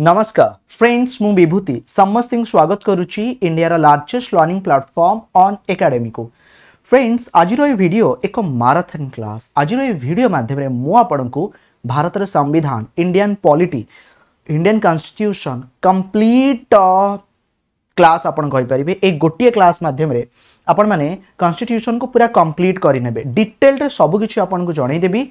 नमस्कार फ्रेंड्स मु विभूति समस्त स्वागत करुच्ची इंडिया लार्जेस्ट लर्णिंग प्लाटफर्म अन् एकाडेमी को फ्रेंड्स आज भिड एक माराथन क्लास आज भिड मध्यम मु भारत संविधान Indian polity Indian constitution complete class आपण कहींपर गोटे क्लास मध्यम आपण मैंने कन्स्टिट्यूशन को पूरा कंप्लीट करे डिटेल सबकि आपको जनईदेवी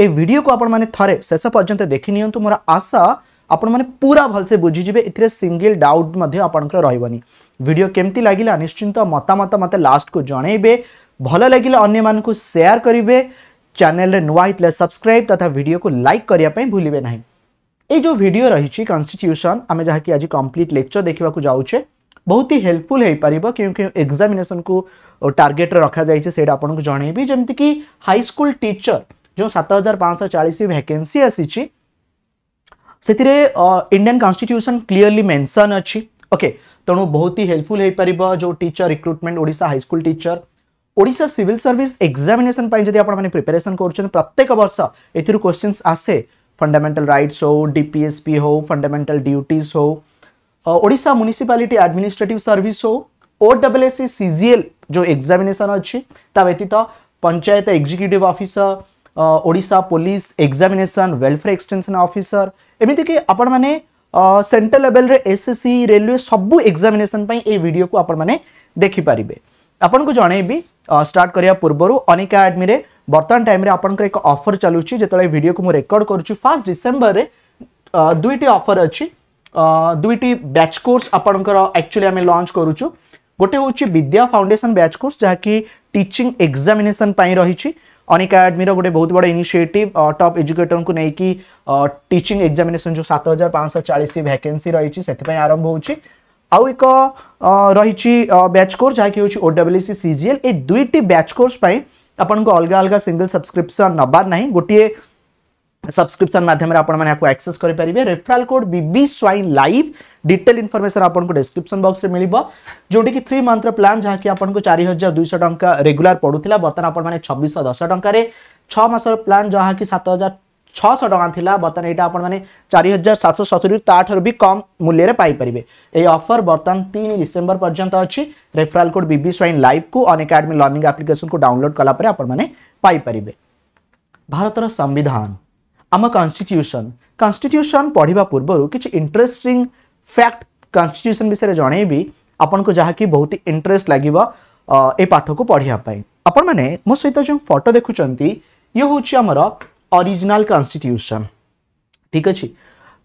ये भिड को आपण थे शेष पर्यटन देखी नि मोर आशा आपने पूरा भलसे बुझीजे एंगल डाउट आपंकर रही भिड केमती लगे निश्चिंत मतामत मत लास्ट को जनइबे भल लगे अन्न मान सेयार करेंगे चैनल रे नुआ ही सब्सक्राइब तथा वीडियो को लाइक करने भूल ये जो वीडियो रही कन्स्टिट्यूशन आम जहाँकि आज कम्प्लीट लेक्चर देखा जाऊे बहुत ही हेल्पफुल हो पार क्योंकि एक्जामेसन को टार्गेट रखा जाइए जनइबी जमीक हाईस्कल टीचर जो सत हजार पाँच चालीस भैके आसी से इंडियान कन्स्टिट्यूशन क्लीयरली मेनसन अच्छी ओके तेणु बहुत ही हेल्पफुल हो पार जो टीचर रिक्रुटमेंट ओडा हाईस्कल टीचर ओडा सिविल सर्विस एक्जामेसन जब आप प्रिपेरेसन कर प्रत्येक वर्ष एथर क्वेश्चन आसे फंडामेटाल रईट्स हो डीपीएसपी हो फंडामेटाल ड्यूटीज होशा म्यूनिसीपाट आडमिनिस्ट्रेट सर्विस हो ओ डब्ल्यू एस सी सी जो एक्जामेसन अच्छी व्यतीत पंचायत एक्जिक्यूटिव अफिसर ओडा police examination welfare extension officer एमती कि आपण मैंने सेन्ट्राल लेवल एस एस सब रेलवे सबू एक्जामेसन यो को आपखिपर आपन को जन स्टार्ट करने पूर्व अनिका आडमी में बर्तमान टाइम आप एक अफर चलुच्छी जो भिड को मुझे रेकर्ड कर फास्ट डिसेम्बर में दुईट अफर अच्छी दुईट बैच कोर्स आपंकर एक्चुअली आम लंच करुच्छू गोटे हूँ विद्या फाउंडेसन बैच कोर्स जहाँकि टीचिंग एक्जामेसन रही अनेक गोटे बहुत बड़ इनिशिएटिव टप एजुकेटर को लेकिन टीचिंग एक्जामेसन जो सात हजार पाँच चालीस भैकेन्सी रही से आरंभ हो आउ एक रही बैच कोर्स जहाँकि सी सी डब्ल्यूसी एल ये दुईट बैच कोर्स आपंक अलग अलग सिंगल सब्सक्रिप्सन नबार ना गोटे सब्सक्रिप्शन माध्यम एक्सेस करेंगे referral code BB Swain live detail information आपको डेस्क्रिप्सन बक्स में मिले जोटी थ्री मंथर प्लां जहाँकि आपको चार हजार दुईश टाँचा रेगुला पड़ूला बर्तमान आपने छबिश दस टकर छसर प्लां जहाँकि सात हजार छःश टाँगा बर्तमान यहाँ आपने चार हजार सात सौ सतुरी ताठर भी कम मूल्य पाइपर ये अफर बर्तमान तीन डिसेम्बर पर्यटन अच्छी referral code BB Swain live को अन आडमी लर्निंग आप्लिकेसन को डाउनलोड कालापर आपने भारत संविधान आम कन्स्टिट्यूशन कन्स्टिट्यूशन पढ़ा पूर्व किसी इंटरेस्टिंग फैक्ट कन्स्टिट्यूशन विषय में जनईबी आपन को जहाँकि बहुत ही इंटरेस्ट लगे ये पाठ को पढ़ापी आपण मैंने मो सहित जो फटो देखुं ये हूँ आमर ओरिजिनल कन्स्टिट्यूशन ठीक अच्छे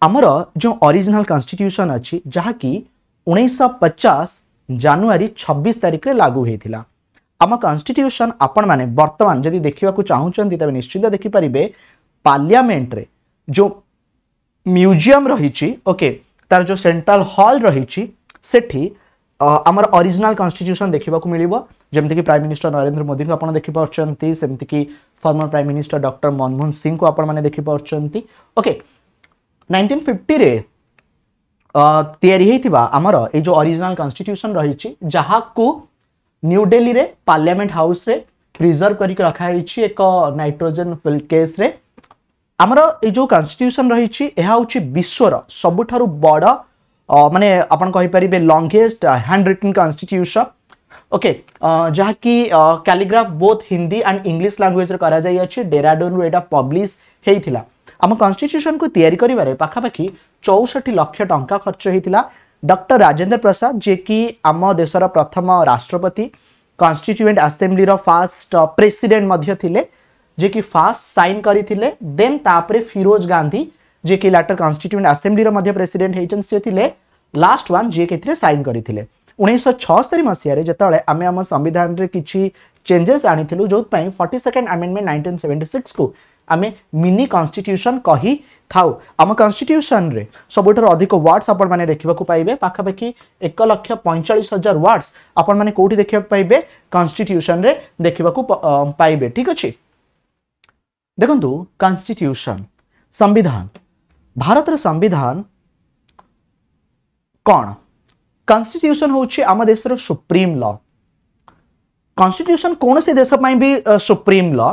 आमर जो ओरिजिनल कन्स्टिट्यूशन अच्छी जहाँकि उन्नीस पचास जानुरी छब्बीस तारिख लागू होता आम कन्स्टिट्यूशन आपण मैंने बर्तमान जब देखा चाहूँ तेज निश्चित देखिपारे पार्लियामेंट्रे जो म्यूजियम रही ओके तार जो सेंट्रल हल रही आमर ओरिजिनल कन्स्टिट्यूशन देखा मिले जमीक प्राइम मिनिस्टर नरेंद्र मोदी को आज देखिपमती कि former prime minister doctor Manmohan Singh को आप देखिपके नाइंटीन फिफ्टी तैयारी आमर ये अरिजिनाल कन्स्टिट्यूशन रही न्यू दिल्ली में पार्लियामेंट हाउस प्रिजर्व कर रखाई एक नाइट्रोजेन फिल्ड केस्रे ଆମର ଏଇ ଯେଉଁ କନଷ୍ଟିଟ୍ୟୁସନ୍ ରହିଛି ଏହା ହେଉଛି ବିଶ୍ୱର ସବୁଠାରୁ ବଡ଼ ମାନେ ଆପଣ କହିପାରିବେ longest hand written constitution okay ଯାହାକି calligraph both Hindi and English ଲାଙ୍ଗୁଏଜ୍ରେ କରାଯାଇଅଛି ଡେରାଡୁନ୍ରୁ ଏଇଟା ପବ୍ଲିଶ ହେଇଥିଲା ଆମ କନଷ୍ଟିଚ୍ୟୁସନ୍କୁ ତିଆରି କରିବାରେ ପାଖାପାଖି ଚଉଷଠି ଲକ୍ଷ ଟଙ୍କା ଖର୍ଚ୍ଚ ହେଇଥିଲା ଡକ୍ଟର ରାଜେନ୍ଦ୍ର ପ୍ରସାଦ ଯିଏକି ଆମ ଦେଶର ପ୍ରଥମ ରାଷ୍ଟ୍ରପତି କନଷ୍ଟିଚ୍ୟୁଏଣ୍ଟ ଆସେମ୍ବଲିର ଫାଷ୍ଟ ପ୍ରେସିଡେଣ୍ଟ ମଧ୍ୟ ଥିଲେ ଯେ କି ଫାଷ୍ଟ ସାଇନ୍ କରିଥିଲେ ଦେନ୍ ତାପରେ ଫିରୋଜ ଗାନ୍ଧୀ ଯେ କି ଲାଟର କନଷ୍ଟିଚ୍ୟୁଏଣ୍ଟ ଆସେମ୍ବ୍ଲିର ମଧ୍ୟ ପ୍ରେସିଡେଣ୍ଟ ହେଇଛନ୍ତି ସେ ଥିଲେ ଲାଷ୍ଟ ୱାନ୍ ଯିଏକି ଏଥିରେ ସାଇନ୍ କରିଥିଲେ ଉଣେଇଶହ ଛଅସ୍ତରୀ ମସିହାରେ ଯେତେବେଳେ ଆମେ ଆମ ସମ୍ବିଧାନରେ କିଛି ଚେଞ୍ଜେସ୍ ଆଣିଥିଲୁ ଯେଉଁଥିପାଇଁ forty second amendment nineteen seventy ସିକ୍ସକୁ ଆମେ ମିନି କନଷ୍ଟିଟ୍ୟୁସନ୍ କହିଥାଉ ଆମ କନଷ୍ଟିଟ୍ୟୁସନ୍ରେ ସବୁଠାରୁ ଅଧିକ ୱାର୍ଡ଼ସ୍ ଆପଣମାନେ ଦେଖିବାକୁ ପାଇବେ ପାଖାପାଖି ଏକ ଲକ୍ଷ ପଇଁଚାଳିଶ ହଜାର ୱାର୍ଡ଼ସ୍ ଆପଣମାନେ କେଉଁଠି ଦେଖିବାକୁ ପାଇବେ କନଷ୍ଟିଟ୍ୟୁସନ୍ରେ ଦେଖିବାକୁ ପାଇବେ ଠିକ୍ ଅଛି ଦେଖନ୍ତୁ କନଷ୍ଟିଟ୍ୟୁସନ୍ ସମ୍ବିଧାନ ଭାରତର ସମ୍ବିଧାନ କ'ଣ କନଷ୍ଟିଟ୍ୟୁସନ୍ ହେଉଛି ଆମ ଦେଶର ସୁପ୍ରିମ୍ ଲ କନଷ୍ଟିଟ୍ୟୁସନ୍ କୌଣସି ଦେଶ ପାଇଁ ବି ସୁପ୍ରିମ୍ ଲ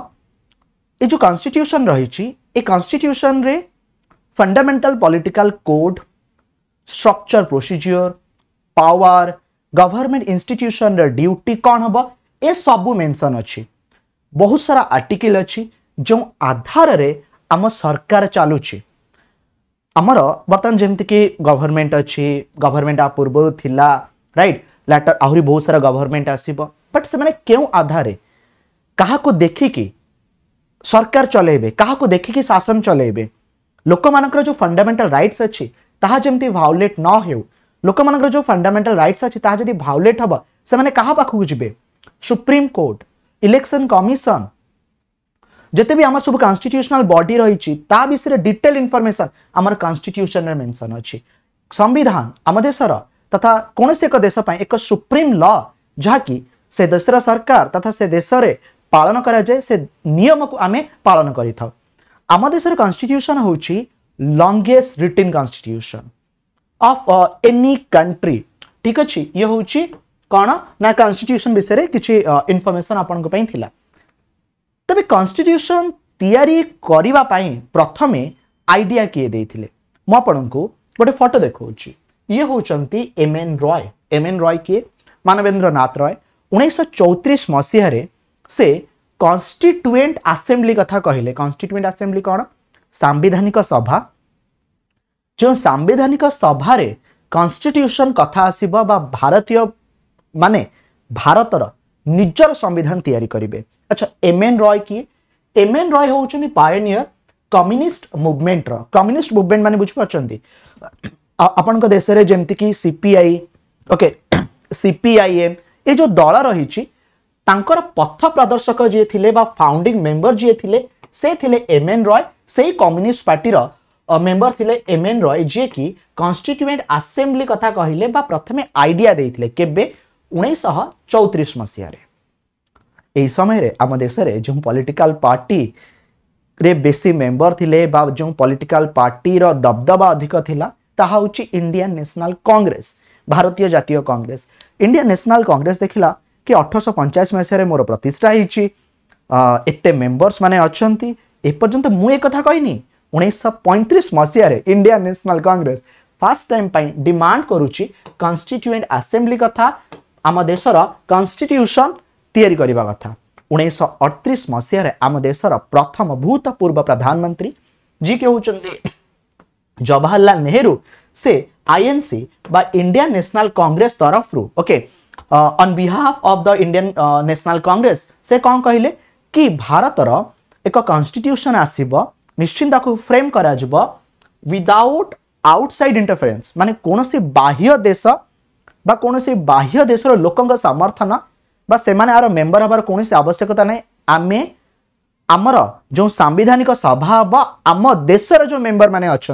ଏ ଯେଉଁ କନଷ୍ଟିଟ୍ୟୁସନ୍ ରହିଛି ଏ କନଷ୍ଟିଟ୍ୟୁସନ୍ରେ fundamental political code structure procedure power government ଇନଷ୍ଟିଟ୍ୟୁସନ୍ର ଡ୍ୟୁଟି କ'ଣ ହେବ ଏସବୁ ମେନ୍ସନ୍ ଅଛି ବହୁତ ସାରା ଆର୍ଟିକିଲ୍ ଅଛି जो आधार आम सरकार चलुची आमर बर्तमान जमीक गवर्नमेंट अच्छी गवर्नमेंट आ पूर्व थिला राइट लैटर आहरी बहुत सारा गवर्नमेंट आसब बट से क्यों आधार क्या देखिकी सरकार चलेबे क्या देखिकी शासन चलेबे लोक मान जो फंडामेंटाल रईट्स अच्छी तामती भाउलेट न हो लोक मान जो ଫଣ୍ଡାମେଣ୍ଟାଲ रईट्स अच्छी ତାହା भाउलेट हम से क्या पाखक ପାଖକୁ ଯିବେ ସୁପ୍ରିମକୋର୍ଟ ଇଲେକ୍ସନ ଯେତେ ବି ଆମର ସବୁ କନଷ୍ଟିଟ୍ୟୁସନାଲ ବଡି ରହିଛି ତା ବିଷୟରେ ଡିଟେଲ ଇନଫର୍ମେସନ୍ ଆମର କନଷ୍ଟିଟ୍ୟୁସନରେ ମେନସନ୍ ଅଛି ସମ୍ବିଧାନ ଆମ ଦେଶର ତଥା କୌଣସି ଏକ ଦେଶ ପାଇଁ ଏକ ସୁପ୍ରିମ୍ ଲ ଯାହାକି ସେ ଦେଶର ସରକାର ତଥା ସେ ଦେଶରେ ପାଳନ କରାଯାଏ ସେ ନିୟମକୁ ଆମେ ପାଳନ କରିଥାଉ ଆମ ଦେଶର କନଷ୍ଟିଟ୍ୟୁସନ୍ ହେଉଛି longest written constitution of any country ଠିକ୍ ଅଛି ଇଏ ହେଉଛି କ'ଣ ନା କନଷ୍ଟିଟ୍ୟୁସନ୍ ବିଷୟରେ କିଛି ଇନଫର୍ମେସନ୍ ଆପଣଙ୍କ ପାଇଁ ଥିଲା तबे कन्स्टिट्यूशन तैयारी प्रथम आईडिया किए देते मुझे गोटे फटो देखा ये हूँ M N Roy M N Roy किए मानवेंद्र नाथ रॉय उन्नीस चौतीस मसीह से कन्स्टिट्युएंट आसेम्बली कथा कहले कन्स्टिट्युएंट आसेम्बली कौन सांधानिक सभा जो सांधानिक सभार कथा कथ आस भारतीय माने भारतर ନିଜର ସମ୍ବିଧାନ ତିଆରି କରିବେ ଆଚ୍ଛା ଏମ୍ ଏନ୍ ରୟ କିଏ ଏମ୍ ଏନ୍ ରୟ ହେଉଛନ୍ତି ପାୟନିୟର କମ୍ୟୁନିଷ୍ଟ ମୁଭମେଣ୍ଟର କମ୍ୟୁନିଷ୍ଟ ମୁଭମେଣ୍ଟ ମାନେ ବୁଝିପାରୁଛନ୍ତି ଆପଣଙ୍କ ଦେଶରେ ଯେମିତିକି ସିପିଆଇ ଓକେ ସିପିଆଇଏମ୍ ଏ ଯେଉଁ ଦଳ ରହିଛି ତାଙ୍କର ପଥ ପ୍ରଦର୍ଶକ ଯିଏ ଥିଲେ ବା ଫାଉଣ୍ଡିଂ ମେମ୍ବର ଯିଏ ଥିଲେ ସେ ଥିଲେ ଏମ୍ ଏନ୍ ରୟ ସେଇ କମ୍ୟୁନିଷ୍ଟ ପାର୍ଟିର ମେମ୍ବର ଥିଲେ ଏମ୍ ଏନ୍ ରୟ ଯିଏକି କନଷ୍ଟିଟ୍ୟୁଏଣ୍ଟ ଆସେମ୍ବ୍ଲି କଥା କହିଲେ ବା ପ୍ରଥମେ ଆଇଡ଼ିଆ ଦେଇଥିଲେ କେବେ उन्नीस चौतीस मसीह समय आम पॉलिटिकल पार्टी रे बेसी मेंबर थिले थे जो पॉलिटिकल पार्टी रो दबदबा अधिक थिला ता इंडियन नेशनल कांग्रेस भारतीय जातीय कांग्रेस इंडियन नेशनल कांग्रेस देखला कि अठरश पंचाश मसीह मोर प्रतिष्ठा होते मेम्बर्स मैंने अच्छा एपर्तंत मुझे कथा कहनी उन्नीस पैंतीस मसीह Indian National Congress first time demand करुच्ची कन्स्टिट्युएंट आसेम्बली कथा आम देशुस तिरि उन्स अठतिस मस देश र प्रथम भूतपूर्व प्रधानमन्त्री के हौ जवाहरलाल ने सि आइएनसी बा इन्डिया न्यासनाल रू okay on behalf of the India national से सँग कहिले कि भारत र एक कन्स्टिट्युसन आसिन्त फ्रेम आउटसाइड आउटसइड इन्टरफेन्स मुणी बाह्य देश कौन बाह्य देशर लोकों समर्थन से मेम्बर हबार कौन आवश्यकता ना आम आमर जो सांधानिक सभा आम देश जो मेम्बर मैंने अच्छा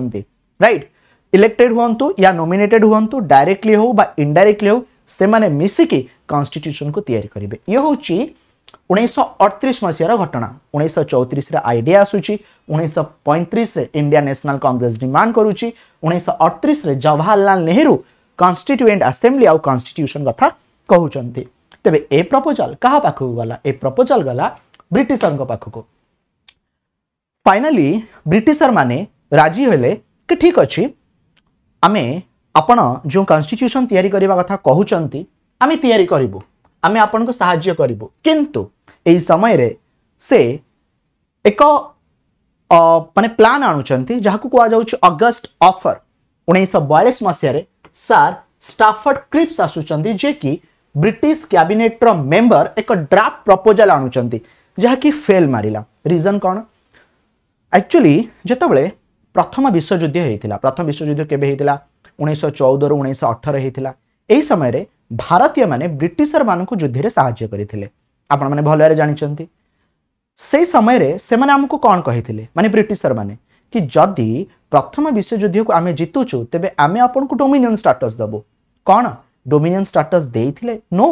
रईट इलेक्टेड हूँ या नोमेटेड हूँ डायरेक्टली हूँ इनडाइरेक्टली हूँ मिसिकी कन्स्टिट्यूशन को या करेंगे उन्नीस अड़तीस मसीह घटना उन्नीस चौतीस आईडिया आसूस पैंतीस इंडिया नेशनल कांग्रेस डिमांड करुच्छ उन्नीस अड़तीस जवाहरलाल नेहरू कन्स्टिट्युएन्ट आसेम्ब्ली आउ कन्स्टिट्यूशन कथा कहते तेज ए प्रपोजाल क्या पाखक गला ए प्रपोजाल गला ब्रिटिशर पाखक फाइनाली ब्रिटिशर मैंने राजी हेले कि ठीक अच्छे आम आपण जो कन्स्टिट्यूशन या कथा कहते आम याबु आम आपण को साज्य करूँ किंतु यही समय से एक मानने प्लां आणुंट जहाँ कुछ अगस्ट अफर उन्नीस बयालीस मसीह सार स्टाफर्ड क्रिप्स आसुचार जे कि ब्रिटिश क्याबेटर मेम्बर एक ड्राफ्ट प्रपोजाल आणुंट जहाँकि फेल मारा रिजन कौन एक्चुअली जोबले प्रथम विश्वजुद्ध होता प्रथम विश्वजुद्ध के उन्नीस चौदह रू उठर होता यही समय भारतीय मैंने ब्रिटिशर मानक युद्ध में साय करते आपण जानते से समय कौन कही माने ब्रिटिशर मैंने कि जदि प्रथम विश्वजुद्ध को आम जितुचु तेज आम आपको डोमिनियन स्टाटस दबु कौन डोमिनियन स्टाटस देते नो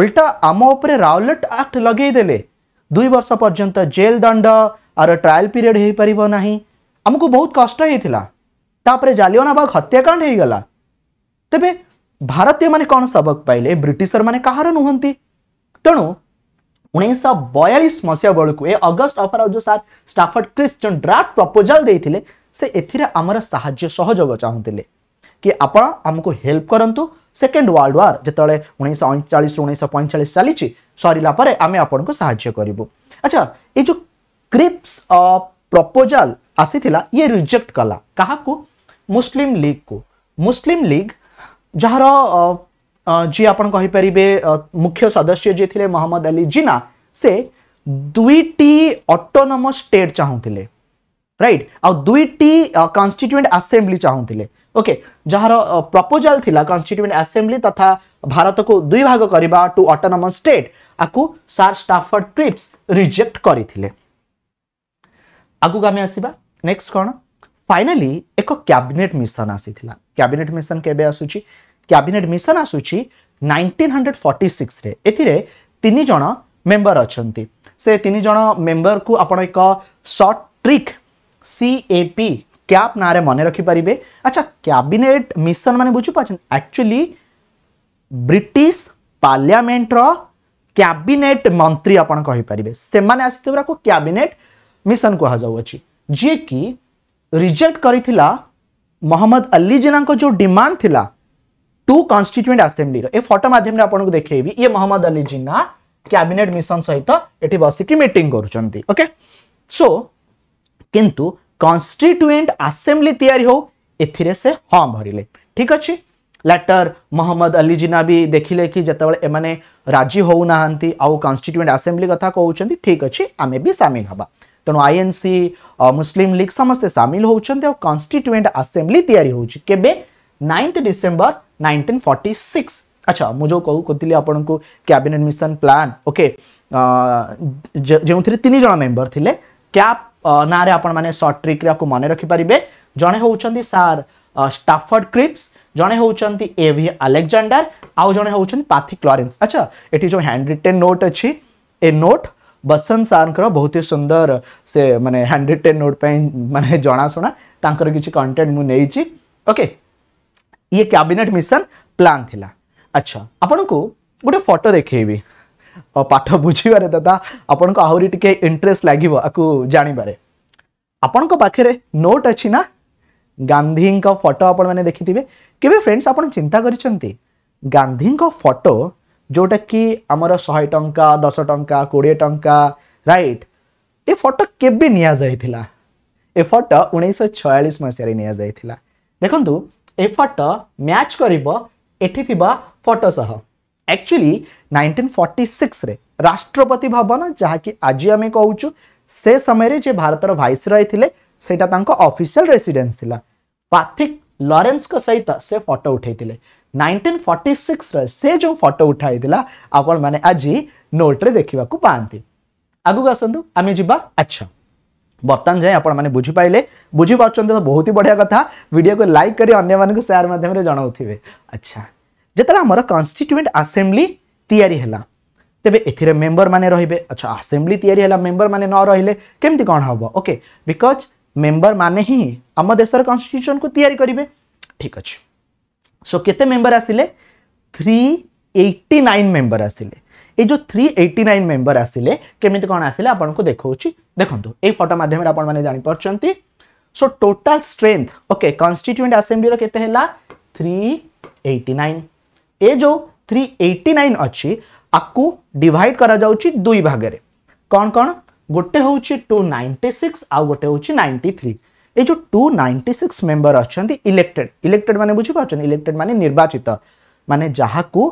उल्टा आम उपर राउलेट आक्ट लगेदे दुई वर्ष पर्यंत जेल दंड आर ट्राएल पीरियड हो पारना आमको बहुत कष्ट तापर जालीवाना बाग हत्याकांड होगा तेरे भारतीय मैंने कौन सबक पाइले ब्रिटिशर मैंने कह रुहत तेणु उन्नीस बयालीस मसीहा बेलू अगस्ट अफर जो सार स्टाफर्ड क्रिस्ट जो ड्राफ्ट प्रपोजाल देते से एमर साहयोग चाहूंगे कि आप आमको हेल्प करतु सेकेंड वर्ल्ड वार जो उन्नीस अड़चाश उन्नीसश पैंचाश चली सर आम आपन को ये जो क्रिप्स प्रपोजाल आसी ये रिजेक्ट कला क्या मुसलिम लीग को मुसलिम लीग जार जी आपर मुख्य सदस्य जी थे महम्मद अली जिना से दुईटी अटोनमस स्टेट चाहूँ রাইট ଆଉ ଦୁଇଟି କନଷ୍ଟିଚ୍ୟୁଏଣ୍ଟ ଆସେମ୍ବଲି ଚାହୁଁଥିଲେ ଓକେ ଯାହାର ପ୍ରପୋଜାଲ ଥିଲା କନଷ୍ଟିଚ୍ୟୁଏଣ୍ଟ ଆସେମ୍ବଲି ତଥା ଭାରତକୁ ଦୁଇ ଭାଗ କରିବା ଟୁ ଅଟୋନମସ୍ ଷ୍ଟେଟ୍ ଆକୁ ସାର୍ ଷ୍ଟାଫର୍ଡ କ୍ରିପ୍ସ ରିଜେକ୍ଟ କରିଥିଲେ ଆଗକୁ ଆମେ ଆସିବା ନେକ୍ସଟ କ'ଣ ଫାଇନାଲି ଏକ କ୍ୟାବିନେଟ୍ ମିଶନ ଆସିଥିଲା କ୍ୟାବିନେଟ୍ ମିଶନ କେବେ ଆସୁଛି କ୍ୟାବିନେଟ୍ ମିଶନ ଆସୁଛି ନାଇଣ୍ଟିନ୍ ହଣ୍ଡ୍ରେଡ଼ ଫର୍ଟି ସିକ୍ସରେ ଏଥିରେ ତିନି ଜଣ ମେମ୍ବର ଅଛନ୍ତି ସେ ତିନି ଜଣ ମେମ୍ବରକୁ ଆପଣ ଏକ ସର୍ଟ ଟ୍ରିକ୍ सी सीएपी क्या ना मन रखिपर अच्छा कैबिनेट मिशन मान बुझ एक्चुअली ब्रिटिश पार्लियामेंटर कैबिनेट मंत्री आप पारे से आगे कैबिनेट मिशन कहुअ जी कि रिजेक्ट कर महम्मद अल्ली जेना जो डिमांड थी टू कन्स्टिट्युएंट आसेम्बली ये फटो मध्यम आपको देखेबी ये महम्मद अल्ली जिना कैबिनेट मिशन सहित ये बसिक मीटिंग करके सो किंतु कन्स्टिट्युएंट आसेम्बली तैयारी हो एथिरे से हाँ भरिले ठीक अच्छे लेटर मोहम्मद अली जिना भी देखिले कि जितेबाने राजी होना कन्स्टिट्युएंट आसेम्बली कथा कौन ठीक अच्छे आम भी सामिल हाँ तेणु आईएनसी एन सी मुसलिम लिग समस्ते सामिल होती कन्स्टिट्युएंट आसेम्बली या केवे ninth December nineteen forty six अच्छा मुझे कह कहली आपन को कैबिनेट मिशन प्लान ओके जो थी तीन जन मेम्बर थे क्या ना आप सर्ट ट्रिक मन रखिपारे जड़े हूँ सार स्टाफर्ड क्रिप्स जड़े हूँ ए भि आलेक्जाडर आउ जड़े हूँ पाथी क्लोरेन्स अच्छा ये जो हैंड रिटेन नोट अच्छी ए नोट बसंत सारंकर बहुत ही सुंदर से मैंने हैंड रिटेन नोट पर मानने जनाशुना किसी कंटेन्ट मुझे ओके ये कैबिनेट मिशन प्लां अच्छा आपन को गोटे फोटो देखेबी ପାଠ ବୁଝିବାରେ ତଥା ଆପଣଙ୍କୁ ଆହୁରି ଟିକେ ଇଣ୍ଟରେଷ୍ଟ ଲାଗିବ ଆକୁ ଜାଣିବାରେ ଆପଣଙ୍କ ପାଖରେ ନୋଟ୍ ଅଛି ନା ଗାନ୍ଧୀଙ୍କ ଫଟୋ ଆପଣମାନେ ଦେଖିଥିବେ କେବେ ଫ୍ରେଣ୍ଡସ୍ ଆପଣ ଚିନ୍ତା କରିଛନ୍ତି ଗାନ୍ଧୀଙ୍କ ଫଟୋ ଯେଉଁଟାକି ଆମର ଶହେ ଟଙ୍କା ଦଶ ଟଙ୍କା କୋଡ଼ିଏ ଟଙ୍କା ରାଇଟ୍ ଏ ଫଟୋ କେବେ ନିଆଯାଇଥିଲା ଏ ଫଟୋ ଉଣେଇଶହ ଛୟାଳିଶ ମସିହାରେ ନିଆଯାଇଥିଲା ଦେଖନ୍ତୁ ଏ ଫଟୋ ମ୍ୟାଚ୍ କରିବ ଏଠି ଥିବା ଫଟୋ ସହ एक्चुअली 1946 रे राष्ट्रपति भवन कि आज आम कौच से समय रे जे भारत वाइस रही थे अफिसील रेसीडेन्स पार्थिक लरेन्स सहित से फटो उठाइले नाइंटीन फर्टी सिक्स से जो फटो उठाई आपण मैंने आज नोट्रे देखा पाती आगू आसतु आम जा अच्छा बर्तमान जाए आप बुझीपाले बुझीपार बहुत ही बढ़िया कथा वीडियो को लाइक कर अगर सेयार मध्यम जनाऊे अच्छा যেতবে আমার কনস্টিটুয়েন্ট আসেম্বলি তিয়ারি হেলা তেবে এথিরে মেম্বর মানে রহবে আচ্ছা আসেম্বলি তিয়ারি হেলা মেম্বর মানে ন রহলে কেমতি কোণ হব ওকে বিকজ মেম্বর মানে হি আম দেশের কনস্টিট্যুশন কু তিয়ারি করবে ঠিক আছে সো কেতে মেম্বর আসলে থ্রি এইটি নাইন মেম্বর আসলে এই যে থ্রি এইটি নাইন মেম্বর আসলে কেমিতি কোণ আসলে আপনার দেখছি দেখুন এই ফটো মাধ্যমে আপনার জাঁপারছেন so total strength okay constituent আসেম্বলির কেতে হল থ্রি এইটি নাইন ଏ ଯେଉଁ থ্রি এইটি নাইন অছি আকু ডিভাইড করা যাচ্ছে দুই ভাগরে কণ কণ গোটে হচ্ছে টু নাইনটি সিক্স আউ গোটে হচ্ছে নাইনটি থ্রি এই যে টু নাইনটি সিক্স মেম্বর অনেক ইলেক্টেড ইলেক্টেড মানে বুঝিপারছেন ইলেক্টেড মানে নির্বাচিত মানে যাহাকু